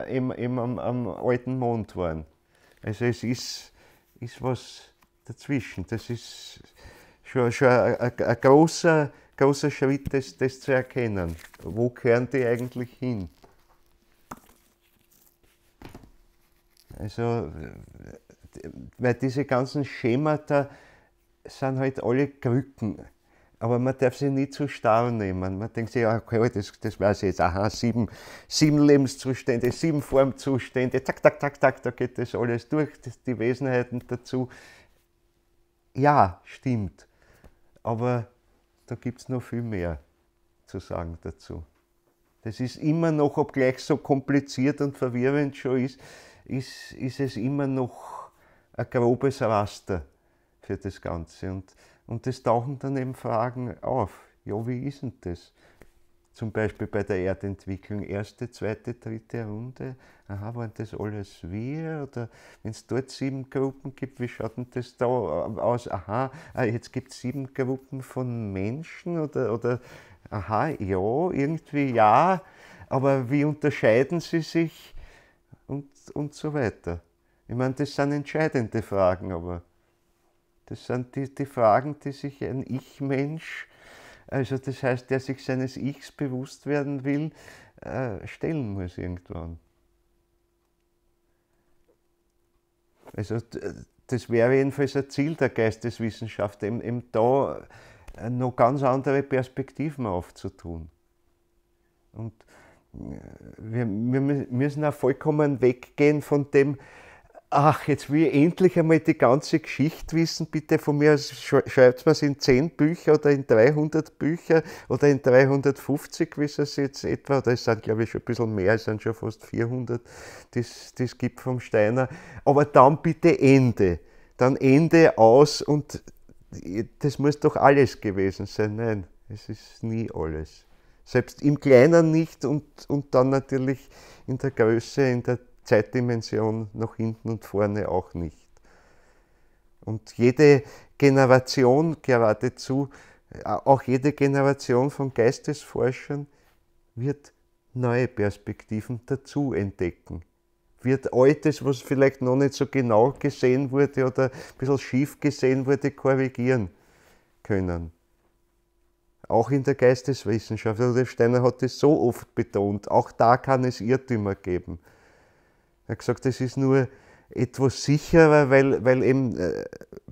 eben, eben äh, am, am alten Mond waren. Also es ist, ist was dazwischen. Das ist schon, schon ein, ein, ein großer, großer Schritt, das, das zu erkennen. Wo gehören die eigentlich hin? Also, äh, weil diese ganzen Schemata sind halt alle Krücken. Aber man darf sie nie zu starr nehmen. Man denkt sich, okay, halt, das, das weiß ich jetzt, aha, sieben, sieben Lebenszustände, sieben Formzustände, zack, zack, zack, zack, da geht das alles durch, die Wesenheiten dazu. Ja, stimmt. Aber da gibt es noch viel mehr zu sagen dazu. Das ist immer noch, obgleich so kompliziert und verwirrend schon ist, ist, ist es immer noch ein grobes Raster für das Ganze. Und und es tauchen dann eben Fragen auf. Ja, wie ist denn das? Zum Beispiel bei der Erdentwicklung, erste, zweite, dritte Runde. Aha, waren das alles wir? Oder wenn es dort sieben Gruppen gibt, wie schaut denn das da aus? Aha, äh, jetzt gibt es sieben Gruppen von Menschen oder, oder aha, ja, irgendwie ja, aber wie unterscheiden sie sich und, und so weiter. Ich meine, das sind entscheidende Fragen, aber das sind die, die Fragen, die sich ein Ich-Mensch, also das heißt, der sich seines Ichs bewusst werden will, äh, stellen muss irgendwann. Also das wäre jedenfalls ein Ziel der Geisteswissenschaft, eben, eben da äh, noch ganz andere Perspektiven aufzutun. Und äh, wir, wir müssen auch vollkommen weggehen von dem, ach, jetzt will ich endlich einmal die ganze Geschichte wissen, bitte von mir, also, schreibt man es in 10 Bücher oder in 300 Bücher oder in 350, wie es jetzt etwa, oder es sind glaube ich schon ein bisschen mehr, es sind schon fast 400, das es gibt vom Steiner, aber dann bitte Ende, dann Ende aus und das muss doch alles gewesen sein, nein, es ist nie alles. Selbst im Kleinen nicht und, und dann natürlich in der Größe, in der Zeitdimension nach hinten und vorne auch nicht. Und jede Generation geradezu, äh, auch jede Generation von Geistesforschern wird neue Perspektiven dazu entdecken. Wird Altes, was vielleicht noch nicht so genau gesehen wurde oder ein bisschen schief gesehen wurde, korrigieren können. Auch in der Geisteswissenschaft, Rudolf also Steiner hat es so oft betont, auch da kann es Irrtümer geben. Er hat gesagt, das ist nur etwas sicherer, weil, weil eben äh,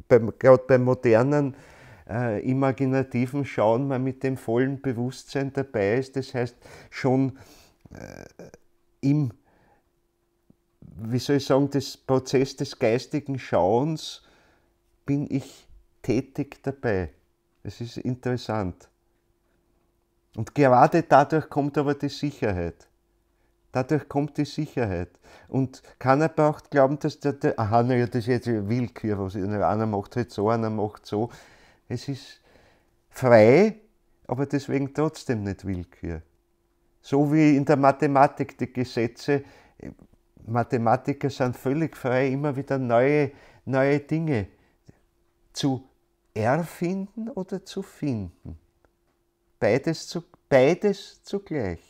beim, gerade beim modernen, äh, imaginativen Schauen man mit dem vollen Bewusstsein dabei ist. Das heißt, schon äh, im, wie soll ich sagen, des Prozess des geistigen Schauens bin ich tätig dabei. Es ist interessant. Und gerade dadurch kommt aber die Sicherheit. Dadurch kommt die Sicherheit. Und keiner braucht glauben, dass der, der aha, naja, das ist jetzt Willkür, was ich, einer macht halt so, einer macht so. Es ist frei, aber deswegen trotzdem nicht Willkür. So wie in der Mathematik die Gesetze, Mathematiker sind völlig frei, immer wieder neue, neue Dinge zu erfinden oder zu finden. Beides, zu, beides zugleich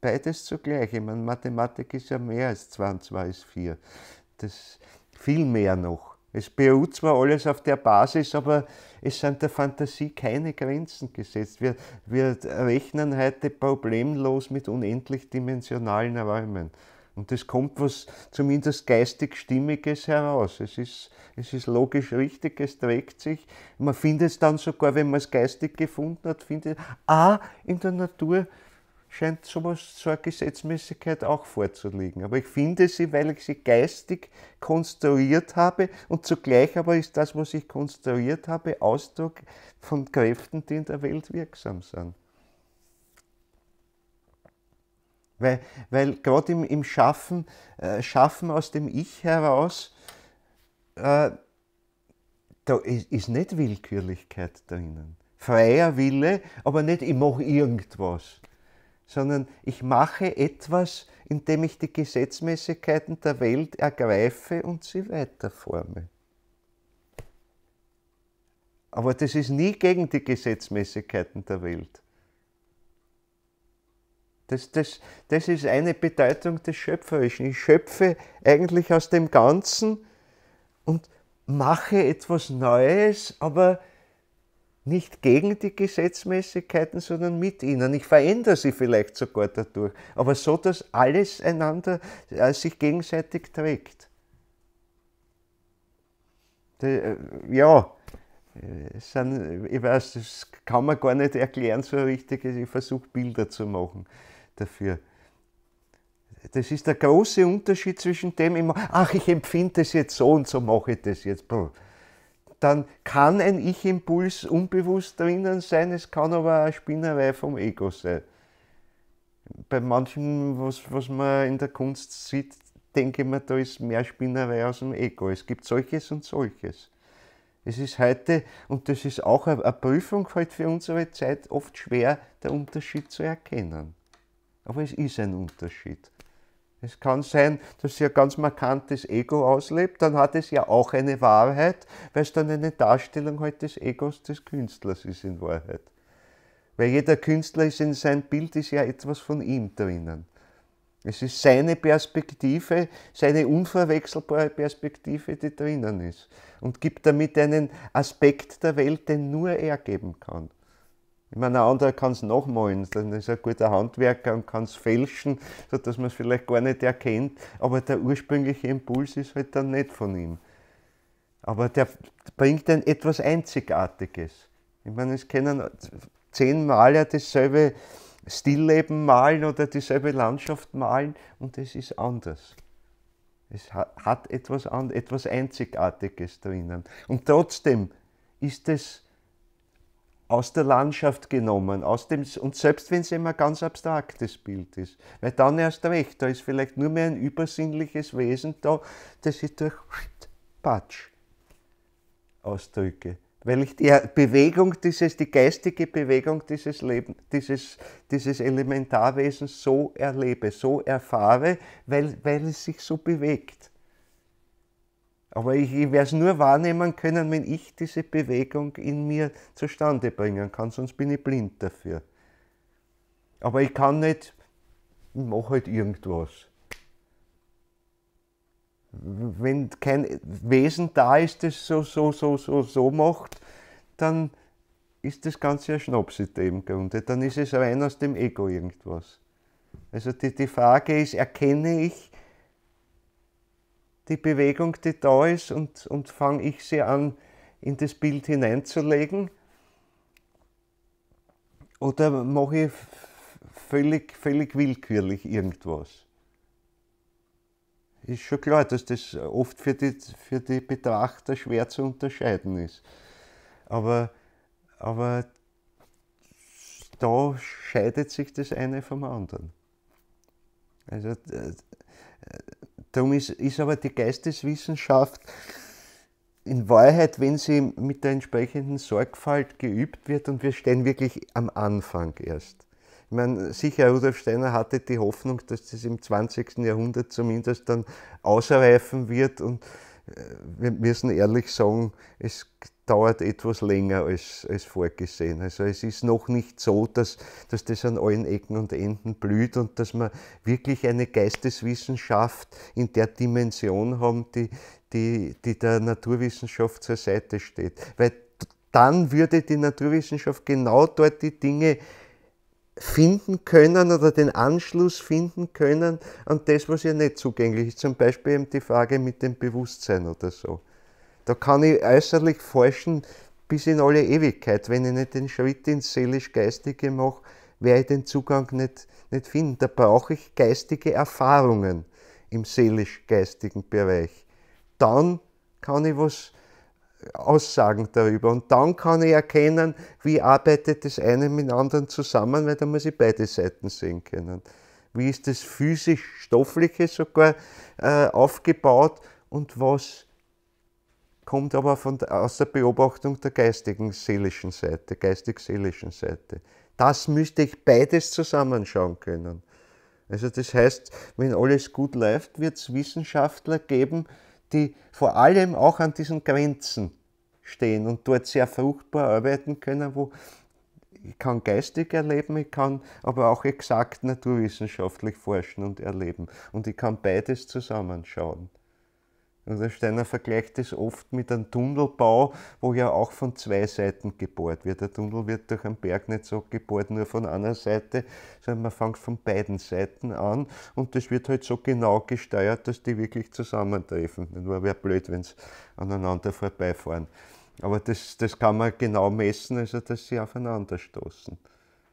beides zugleich. Ich meine, Mathematik ist ja mehr als 2 und 22 ist 4. Das viel mehr noch. Es beruht zwar alles auf der Basis, aber es sind der Fantasie keine Grenzen gesetzt. Wir, wir rechnen heute problemlos mit unendlich dimensionalen Räumen. Und es kommt was zumindest geistig Stimmiges heraus. Es ist, es ist logisch richtig, es trägt sich. Man findet es dann sogar, wenn man es geistig gefunden hat, findet, es, ah, in der Natur scheint sowas, so eine Gesetzmäßigkeit auch vorzuliegen. Aber ich finde sie, weil ich sie geistig konstruiert habe und zugleich aber ist das, was ich konstruiert habe, Ausdruck von Kräften, die in der Welt wirksam sind. Weil, weil gerade im, im Schaffen, äh, Schaffen aus dem Ich heraus, äh, da ist, ist nicht Willkürlichkeit drinnen. Freier Wille, aber nicht ich mache irgendwas sondern ich mache etwas, indem ich die Gesetzmäßigkeiten der Welt ergreife und sie weiterforme. Aber das ist nie gegen die Gesetzmäßigkeiten der Welt. Das, das, das ist eine Bedeutung des Schöpferischen. Ich schöpfe eigentlich aus dem Ganzen und mache etwas Neues, aber nicht gegen die Gesetzmäßigkeiten, sondern mit ihnen. Ich verändere sie vielleicht sogar dadurch, aber so, dass alles einander äh, sich gegenseitig trägt. Die, äh, ja, äh, sind, ich weiß, das kann man gar nicht erklären so richtig. Ich versuche Bilder zu machen dafür. Das ist der große Unterschied zwischen dem, immer, ach, ich empfinde das jetzt so und so mache ich das jetzt. Brr dann kann ein Ich-Impuls unbewusst drinnen sein, es kann aber eine Spinnerei vom Ego sein. Bei manchen, was, was man in der Kunst sieht, denke ich mir, da ist mehr Spinnerei aus dem Ego. Es gibt solches und solches. Es ist heute, und das ist auch eine Prüfung halt für unsere Zeit, oft schwer, der Unterschied zu erkennen. Aber es ist ein Unterschied. Es kann sein, dass sie ein ganz markantes Ego auslebt, dann hat es ja auch eine Wahrheit, weil es dann eine Darstellung halt des Egos des Künstlers ist in Wahrheit. Weil jeder Künstler ist in sein Bild, ist ja etwas von ihm drinnen. Es ist seine Perspektive, seine unverwechselbare Perspektive, die drinnen ist und gibt damit einen Aspekt der Welt, den nur er geben kann. Ich meine, ein anderer kann es nachmalen, dann ist ein guter Handwerker und kann es fälschen, sodass man es vielleicht gar nicht erkennt, aber der ursprüngliche Impuls ist halt dann nicht von ihm. Aber der bringt dann etwas Einzigartiges. Ich meine, es können zehn Maler dasselbe Stillleben malen oder dieselbe Landschaft malen und es ist anders. Es hat etwas, etwas Einzigartiges drinnen. Und trotzdem ist es aus der Landschaft genommen, aus dem, und selbst wenn es immer ein ganz abstraktes Bild ist. Weil dann erst recht, da ist vielleicht nur mehr ein übersinnliches Wesen da, das ich durch Patsch ausdrücke. Weil ich die Bewegung dieses, die geistige Bewegung dieses Leben, dieses, dieses Elementarwesens so erlebe, so erfahre, weil, weil es sich so bewegt. Aber ich, ich werde es nur wahrnehmen können, wenn ich diese Bewegung in mir zustande bringen kann, sonst bin ich blind dafür. Aber ich kann nicht, ich mache halt irgendwas. Wenn kein Wesen da ist, das so, so, so, so, so macht, dann ist das Ganze ein Schnapsidee im Grunde. Dann ist es rein aus dem Ego irgendwas. Also die, die Frage ist, erkenne ich die Bewegung, die da ist, und, und fange ich sie an, in das Bild hineinzulegen? Oder mache ich völlig, völlig willkürlich irgendwas? Ist schon klar, dass das oft für die, für die Betrachter schwer zu unterscheiden ist. Aber, aber da scheidet sich das eine vom anderen. Also darum ist, ist aber die Geisteswissenschaft in Wahrheit, wenn sie mit der entsprechenden Sorgfalt geübt wird, und wir stehen wirklich am Anfang erst. Ich meine, sicher, Rudolf Steiner hatte die Hoffnung, dass das im 20. Jahrhundert zumindest dann ausreifen wird und wir müssen ehrlich sagen, es dauert etwas länger als, als vorgesehen. Also es ist noch nicht so, dass, dass das an allen Ecken und Enden blüht und dass wir wirklich eine Geisteswissenschaft in der Dimension haben, die, die, die der Naturwissenschaft zur Seite steht. Weil dann würde die Naturwissenschaft genau dort die Dinge finden können oder den Anschluss finden können an das, was ihr nicht zugänglich ist. Zum Beispiel eben die Frage mit dem Bewusstsein oder so. Da kann ich äußerlich forschen bis in alle Ewigkeit. Wenn ich nicht den Schritt ins seelisch-geistige mache, werde ich den Zugang nicht, nicht finden. Da brauche ich geistige Erfahrungen im seelisch-geistigen Bereich. Dann kann ich was Aussagen darüber. Und dann kann ich erkennen, wie arbeitet das eine mit dem anderen zusammen, weil dann muss ich beide Seiten sehen können. Wie ist das physisch, stoffliche sogar äh, aufgebaut und was kommt aber von, aus der Beobachtung der geistigen, seelischen Seite, geistig-seelischen Seite. Das müsste ich beides zusammenschauen können. Also das heißt, wenn alles gut läuft, wird es Wissenschaftler geben, die vor allem auch an diesen Grenzen stehen und dort sehr fruchtbar arbeiten können, wo ich kann geistig erleben, ich kann aber auch exakt naturwissenschaftlich forschen und erleben. Und ich kann beides zusammenschauen. Also der Steiner vergleicht es oft mit einem Tunnelbau, wo ja auch von zwei Seiten gebohrt wird. Der Tunnel wird durch einen Berg nicht so gebohrt, nur von einer Seite, sondern also man fängt von beiden Seiten an und das wird halt so genau gesteuert, dass die wirklich zusammentreffen. Nur wäre blöd, wenn sie aneinander vorbeifahren. Aber das, das kann man genau messen, also dass sie aufeinander stoßen.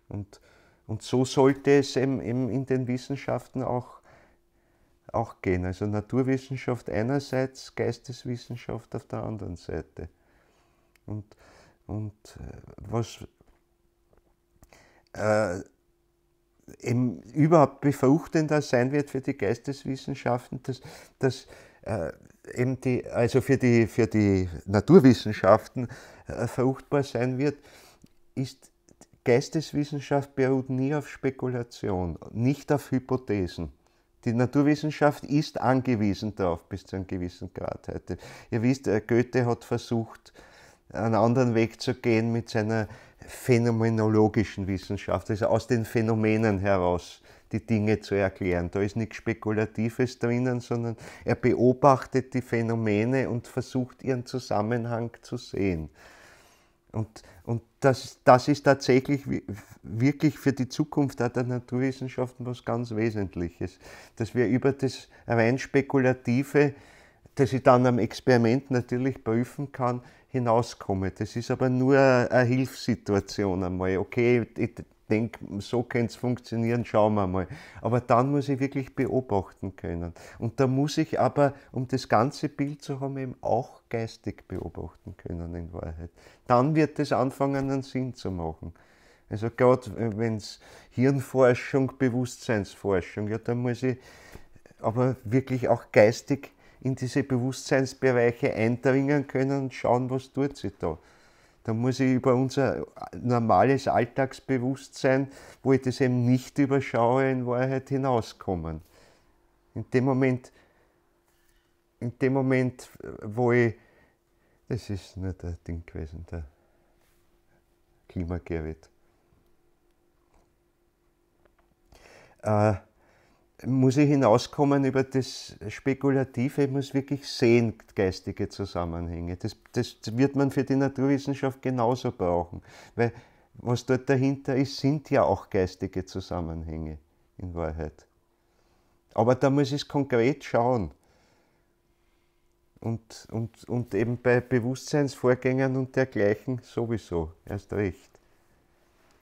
Und, und so sollte es eben, eben in den Wissenschaften auch auch gehen. Also Naturwissenschaft einerseits, Geisteswissenschaft auf der anderen Seite. Und, und äh, was äh, eben überhaupt befruchtender sein wird für die Geisteswissenschaften, dass, dass äh, eben die, also für die, für die Naturwissenschaften äh, fruchtbar sein wird, ist Geisteswissenschaft beruht nie auf Spekulation, nicht auf Hypothesen. Die Naturwissenschaft ist angewiesen darauf bis zu einem gewissen Grad heute. Ihr wisst, äh, Goethe hat versucht, einen anderen Weg zu gehen mit seiner phänomenologischen Wissenschaft, also aus den Phänomenen heraus die Dinge zu erklären. Da ist nichts Spekulatives drinnen, sondern er beobachtet die Phänomene und versucht ihren Zusammenhang zu sehen. Und, und das, das ist tatsächlich wirklich für die Zukunft der Naturwissenschaften was ganz Wesentliches, dass wir über das rein Spekulative, das ich dann am Experiment natürlich prüfen kann, hinauskommen. Das ist aber nur eine Hilfssituation einmal. Okay, denke, so könnte es funktionieren, schauen wir mal. Aber dann muss ich wirklich beobachten können. Und da muss ich aber, um das ganze Bild zu haben, eben auch geistig beobachten können in Wahrheit. Dann wird es anfangen, einen Sinn zu machen. Also gerade äh, wenn es Hirnforschung, Bewusstseinsforschung, ja, dann muss ich aber wirklich auch geistig in diese Bewusstseinsbereiche eindringen können und schauen, was tut sich da. Da muss ich über unser normales Alltagsbewusstsein, wo ich das eben nicht überschaue, in Wahrheit hinauskommen. In dem Moment, in dem Moment, wo ich. Das ist nicht ein Ding gewesen, der Klimagerät. Äh, muss ich hinauskommen über das Spekulative, ich muss wirklich sehen geistige Zusammenhänge. Das, das wird man für die Naturwissenschaft genauso brauchen, weil was dort dahinter ist, sind ja auch geistige Zusammenhänge in Wahrheit. Aber da muss ich es konkret schauen. Und, und, und eben bei Bewusstseinsvorgängern und dergleichen sowieso, erst recht.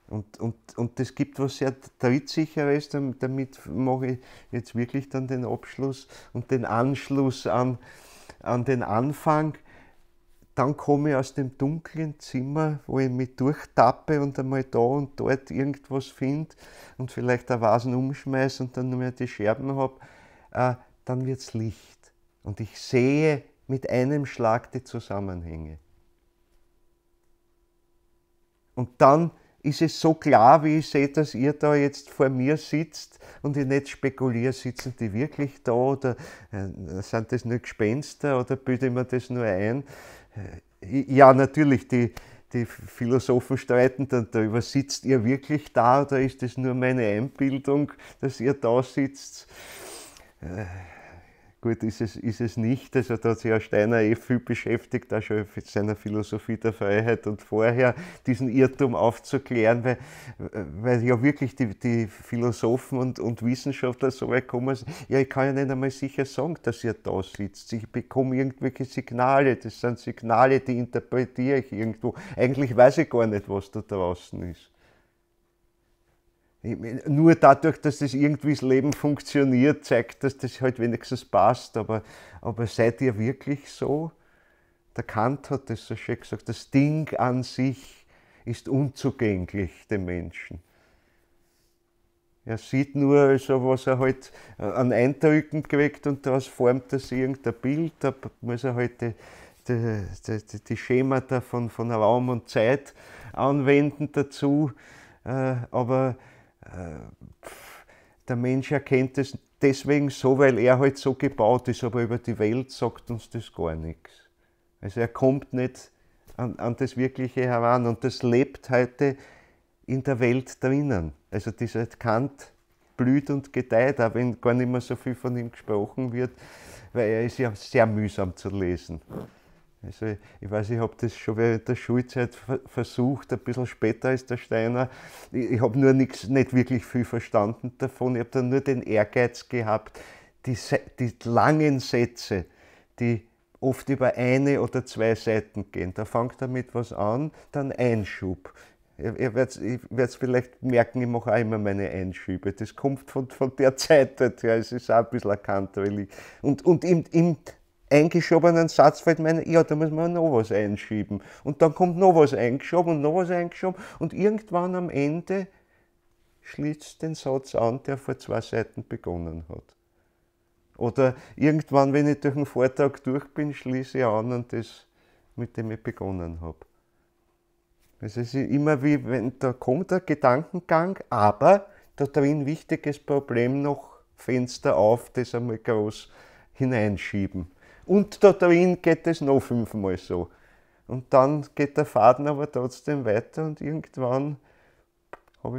Und, und, und das gibt was sehr Trittsicheres, damit mache ich jetzt wirklich dann den Abschluss und den Anschluss an, an den Anfang. Dann komme ich aus dem dunklen Zimmer, wo ich mich durchtappe und einmal da und dort irgendwas finde und vielleicht eine Vasen umschmeiße und dann nur mehr die Scherben habe. Äh, dann wird es Licht. Und ich sehe mit einem Schlag die Zusammenhänge. Und dann ist es so klar, wie ich sehe, dass ihr da jetzt vor mir sitzt und ich nicht spekuliere, sitzen die wirklich da oder äh, sind das nur Gespenster oder bilde ich mir das nur ein? Äh, ja, natürlich, die, die Philosophen streiten dann darüber, sitzt ihr wirklich da oder ist das nur meine Einbildung, dass ihr da sitzt? Äh, gut ist es, ist es nicht. Also da hat sich ja Steiner eh viel beschäftigt, auch schon mit seiner Philosophie der Freiheit und vorher diesen Irrtum aufzuklären, weil, weil ja wirklich die, die Philosophen und, und Wissenschaftler so weit kommen, also, ja, ich kann ja nicht einmal sicher sagen, dass ihr da sitzt. Ich bekomme irgendwelche Signale, das sind Signale, die interpretiere ich irgendwo. Eigentlich weiß ich gar nicht, was da draußen ist nur dadurch, dass das irgendwie das Leben funktioniert, zeigt, dass das halt wenigstens passt. Aber, aber seid ihr wirklich so? Der Kant hat das so schön gesagt, das Ding an sich ist unzugänglich dem Menschen. Er sieht nur, also, was er halt äh, an Eindrücken kriegt und daraus formt er sich irgendein Bild. Da muss er halt die, die, die, die Schemata von, von Raum und Zeit anwenden dazu. Äh, aber äh, der Mensch erkennt es deswegen so, weil er halt so gebaut ist, aber über die Welt sagt uns das gar nichts. Also er kommt nicht an, an das Wirkliche heran und das lebt heute in der Welt drinnen. Also dieser Kant blüht und gedeiht, auch wenn gar nicht mehr so viel von ihm gesprochen wird, weil er ist ja sehr mühsam zu lesen. Also ich weiß, ich habe das schon während der Schulzeit versucht, ein bisschen später als der Steiner. Ich, ich habe nur nichts, nicht wirklich viel verstanden davon. Ich habe dann nur den Ehrgeiz gehabt, die, die langen Sätze, die oft über eine oder zwei Seiten gehen. Da fängt er mit was an, dann Einschub. Ihr, ihr werdet es vielleicht merken, ich mache auch immer meine Einschübe. Das kommt von, von der Zeit her. Also, es ist auch ein bisschen erkannt. Und, und im, im eingeschobenen Satz fällt mir ein, ja, da muss man noch was einschieben. Und dann kommt noch was eingeschoben und noch was eingeschoben und irgendwann am Ende schließt den Satz an, der vor zwei Seiten begonnen hat. Oder irgendwann, wenn ich durch den Vortrag durch bin, schließe ich an und das, mit dem ich begonnen habe. Also es ist immer wie, wenn da kommt der Gedankengang, aber da drin wichtiges Problem noch Fenster auf, das einmal groß hineinschieben und da drin geht es noch fünfmal so. Und dann geht der Faden aber trotzdem weiter und irgendwann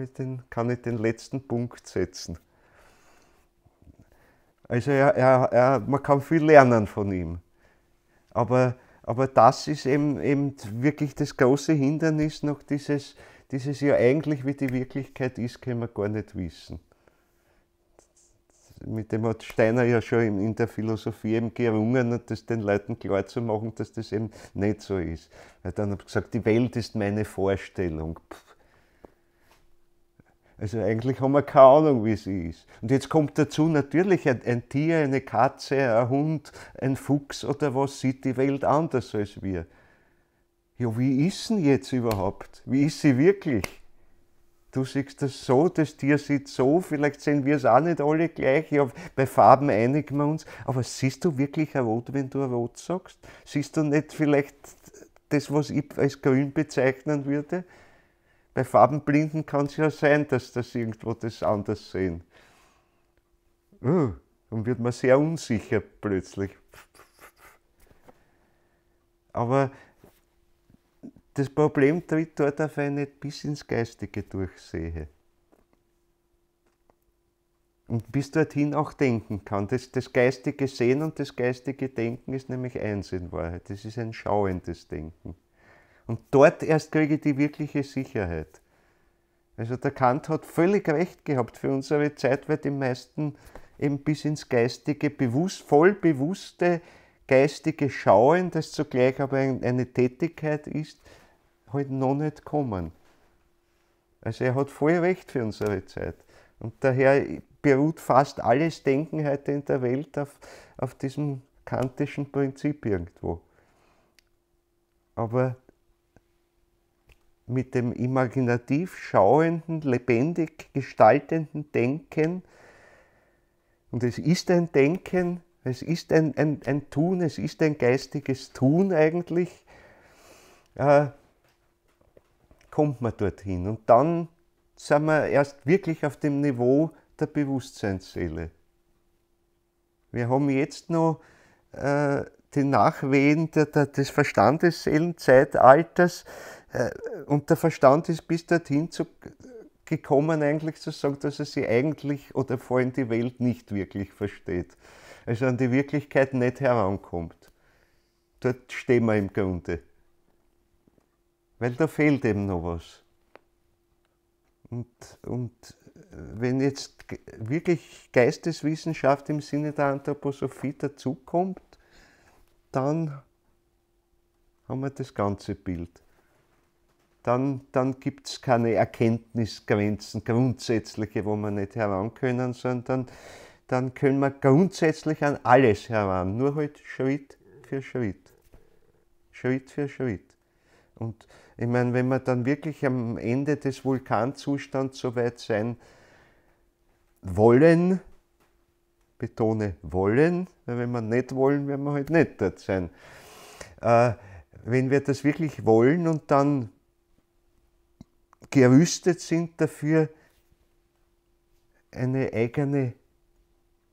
ich den, kann ich den letzten Punkt setzen. Also er, er, er, man kann viel lernen von ihm. Aber, aber das ist eben, eben wirklich das große Hindernis, noch dieses, dieses ja eigentlich, wie die Wirklichkeit ist, können wir gar nicht wissen mit dem hat Steiner ja schon in der Philosophie eben gerungen, und das den Leuten klar zu machen, dass das eben nicht so ist. Weil dann habe ich gesagt, die Welt ist meine Vorstellung. Also eigentlich haben wir keine Ahnung, wie sie ist. Und jetzt kommt dazu natürlich ein, ein, Tier, eine Katze, ein Hund, ein Fuchs oder was sieht die Welt anders als wir. Ja, wie ist denn jetzt überhaupt? Wie ist sie wirklich? du siehst das so, das Tier sieht so, vielleicht sehen wir es auch nicht alle gleich, ja, bei Farben einigen wir uns, aber siehst du wirklich ein Rot, wenn du ein Rot sagst? Siehst du nicht vielleicht das, was ich als grün bezeichnen würde? Bei Farbenblinden kann es ja sein, dass das irgendwo das anders sehen. Uh, dann wird man sehr unsicher plötzlich. Aber das Problem tritt dort auf eine bis ins Geistige durchsehe. Und bis dorthin auch denken kann. Das, das geistige Sehen und das geistige Denken ist nämlich eins in Wahrheit. Das ist ein schauendes Denken. Und dort erst kriege ich die wirkliche Sicherheit. Also der Kant hat völlig recht gehabt. Für unsere Zeit weil die meisten eben bis ins geistige, bewusst, voll bewusste, geistige Schauen, das zugleich aber eine Tätigkeit ist, halt noch nicht kommen. Also er hat voll recht für unsere Zeit. Und daher beruht fast alles Denken heute in der Welt auf, auf diesem kantischen Prinzip irgendwo. Aber mit dem imaginativ schauenden, lebendig gestaltenden Denken, und es ist ein Denken, es ist ein, ein, ein Tun, es ist ein geistiges Tun eigentlich, äh, kommt man dorthin. Und dann sind wir erst wirklich auf dem Niveau der Bewusstseinsseele. Wir haben jetzt noch äh, die Nachwehen der, der, des Verstandesseelenzeitalters. Äh, und der Verstand ist bis dorthin zu, gekommen, eigentlich zu sagen, dass er sie eigentlich oder vor allem die Welt nicht wirklich versteht. Also an die Wirklichkeit nicht herankommt. Dort stehen wir im Grunde. Weil da fehlt eben noch was. Und, und äh, wenn jetzt wirklich Geisteswissenschaft im Sinne der Anthroposophie dazukommt, dann haben wir das ganze Bild. Dann, dann gibt es keine Erkenntnisgrenzen, grundsätzliche, wo wir nicht heran können, sondern dann können wir grundsätzlich an alles heran, nur halt Schritt für Schritt. Schritt für Schritt. Und ich meine, wenn wir dann wirklich am Ende des Vulkanzustands so weit sein wollen, betone wollen, weil wenn wir nicht wollen, werden wir halt nicht dort sein. Äh, wenn wir das wirklich wollen und dann gerüstet sind dafür, eine eigene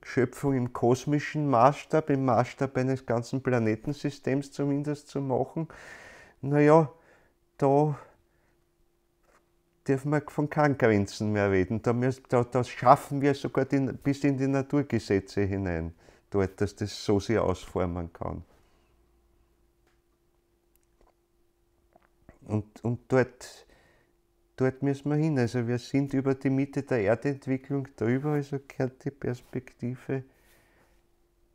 Schöpfung im kosmischen Maßstab, im Maßstab eines ganzen Planetensystems zumindest zu machen, naja, da dürfen wir von keinen Grenzen mehr reden. Da, da, da schaffen wir sogar die, bis in die Naturgesetze hinein, dort, dass das so sich ausformen kann. Und, und dort, dort müssen wir hin. Also wir sind über die Mitte der Erdentwicklung drüber, also gehört die Perspektive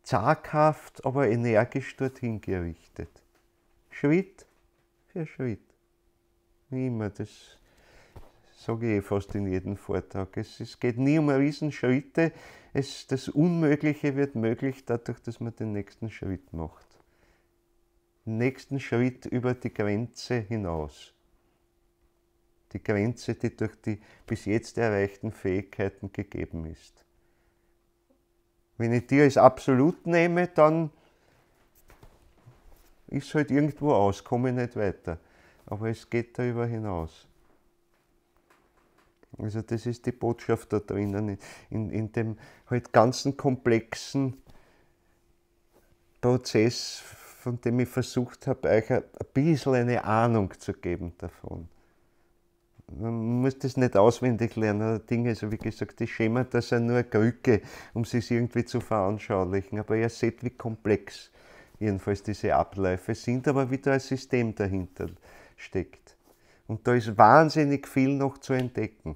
zaghaft, aber energisch dorthin gerichtet. Schritt sehr Schritt. Wie immer, das sage ich eh fast in jedem Vortrag. Es, es geht nie um Riesenschritte. Es, das Unmögliche wird möglich dadurch, dass man den nächsten Schritt macht. Den nächsten Schritt über die Grenze hinaus. Die Grenze, die durch die bis jetzt erreichten Fähigkeiten gegeben ist. Wenn ich die als absolut nehme, dann ist halt irgendwo aus, komme ich nicht weiter. Aber es geht darüber hinaus. Also das ist die Botschaft da drinnen, in, in dem halt ganzen komplexen Prozess, von dem ich versucht habe, euch ein bisschen eine Ahnung zu geben davon. Man muss das nicht auswendig lernen, Dinge, also wie gesagt, die Schemata sind nur eine Krücke, um sie irgendwie zu veranschaulichen. Aber ihr seht, wie komplex jedenfalls diese Abläufe sind, aber wie da ein System dahinter steckt. Und da ist wahnsinnig viel noch zu entdecken.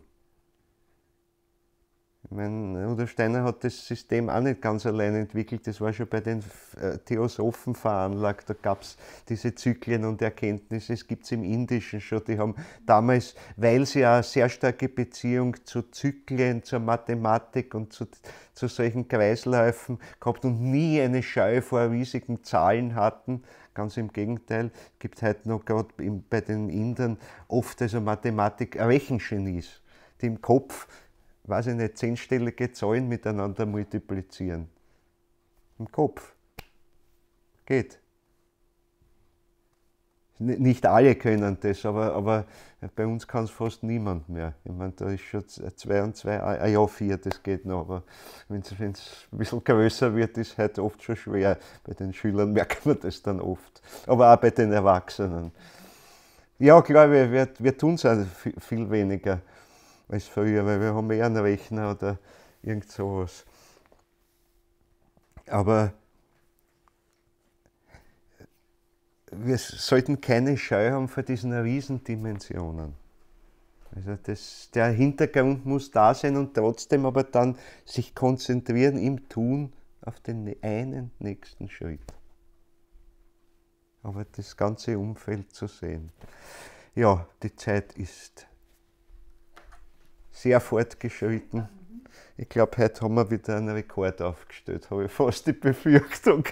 Ich meine, ne, Rudolf Steiner hat das System auch nicht ganz allein entwickelt. Das war schon bei den äh, Theosophen veranlagt. Da gab es diese Zyklen und Erkenntnisse. Es gibt es im Indischen schon. Die haben damals, weil sie eine sehr starke Beziehung zu Zyklen, zur Mathematik und zu, zu solchen Kreisläufen gehabt und nie eine Scheu vor riesigen Zahlen hatten, Ganz im Gegenteil, es gibt heute noch gerade bei den Indern oft also Mathematik Rechengenies, die im Kopf weiß ich nicht, zehnstellige Zahlen miteinander multiplizieren. Im Kopf. Geht. Nicht alle können das, aber, aber bei uns kann es fast niemand mehr. Ich meine, da ist schon zwei und zwei, ah, ah ja, vier, das geht noch, aber wenn es ein bisschen größer wird, ist es halt oft schon schwer. Bei den Schülern merkt man das dann oft, aber auch bei den Erwachsenen. Ja, glaube ich, wir, wir tun es viel weniger als früher, weil wir haben eher einen Rechner oder irgend sowas. Aber wir sollten keine Scheu haben vor diesen Riesendimensionen. Also das, der Hintergrund muss da sein und trotzdem aber dann sich konzentrieren im Tun auf den einen nächsten Schritt. Aber das ganze Umfeld zu sehen. Ja, die Zeit ist sehr fortgeschritten. Ich glaube, heute haben wir wieder einen Rekord aufgestellt, habe ich fast die Befürchtung.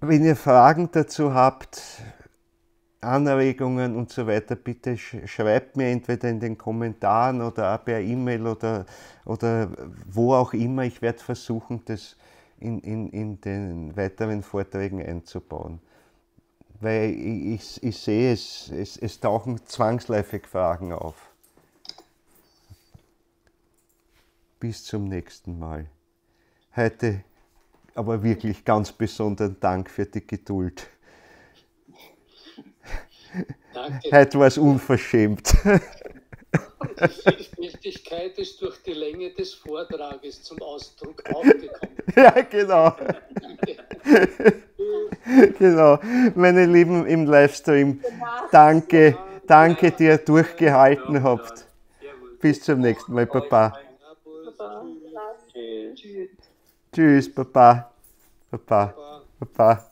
Wenn ihr Fragen dazu habt, Anregungen und so weiter, bitte schreibt mir entweder in den Kommentaren oder auch per E-Mail oder, oder wo auch immer. Ich werde versuchen, das in, in, in den weiteren Vorträgen einzubauen weil ich, ich sehe es, es, es tauchen zwangsläufig Fragen auf. Bis zum nächsten Mal. Heute aber wirklich ganz besonderen Dank für die Geduld. Danke. Heute war es unverschämt. Die Vielschichtigkeit ist durch die Länge des Vortrages zum Ausdruck aufgekommen. Ja, genau. genau. Meine Lieben im Livestream, danke, danke, die ihr durchgehalten habt. Bis zum nächsten Mal, Papa. Tschüss. Tschüss, Papa. Papa. Papa.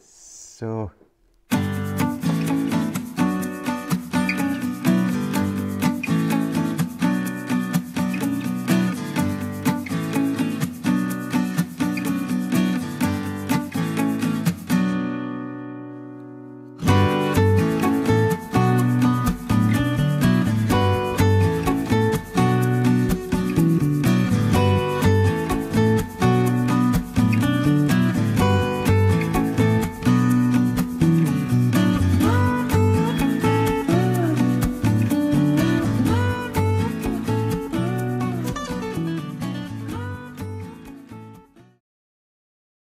So.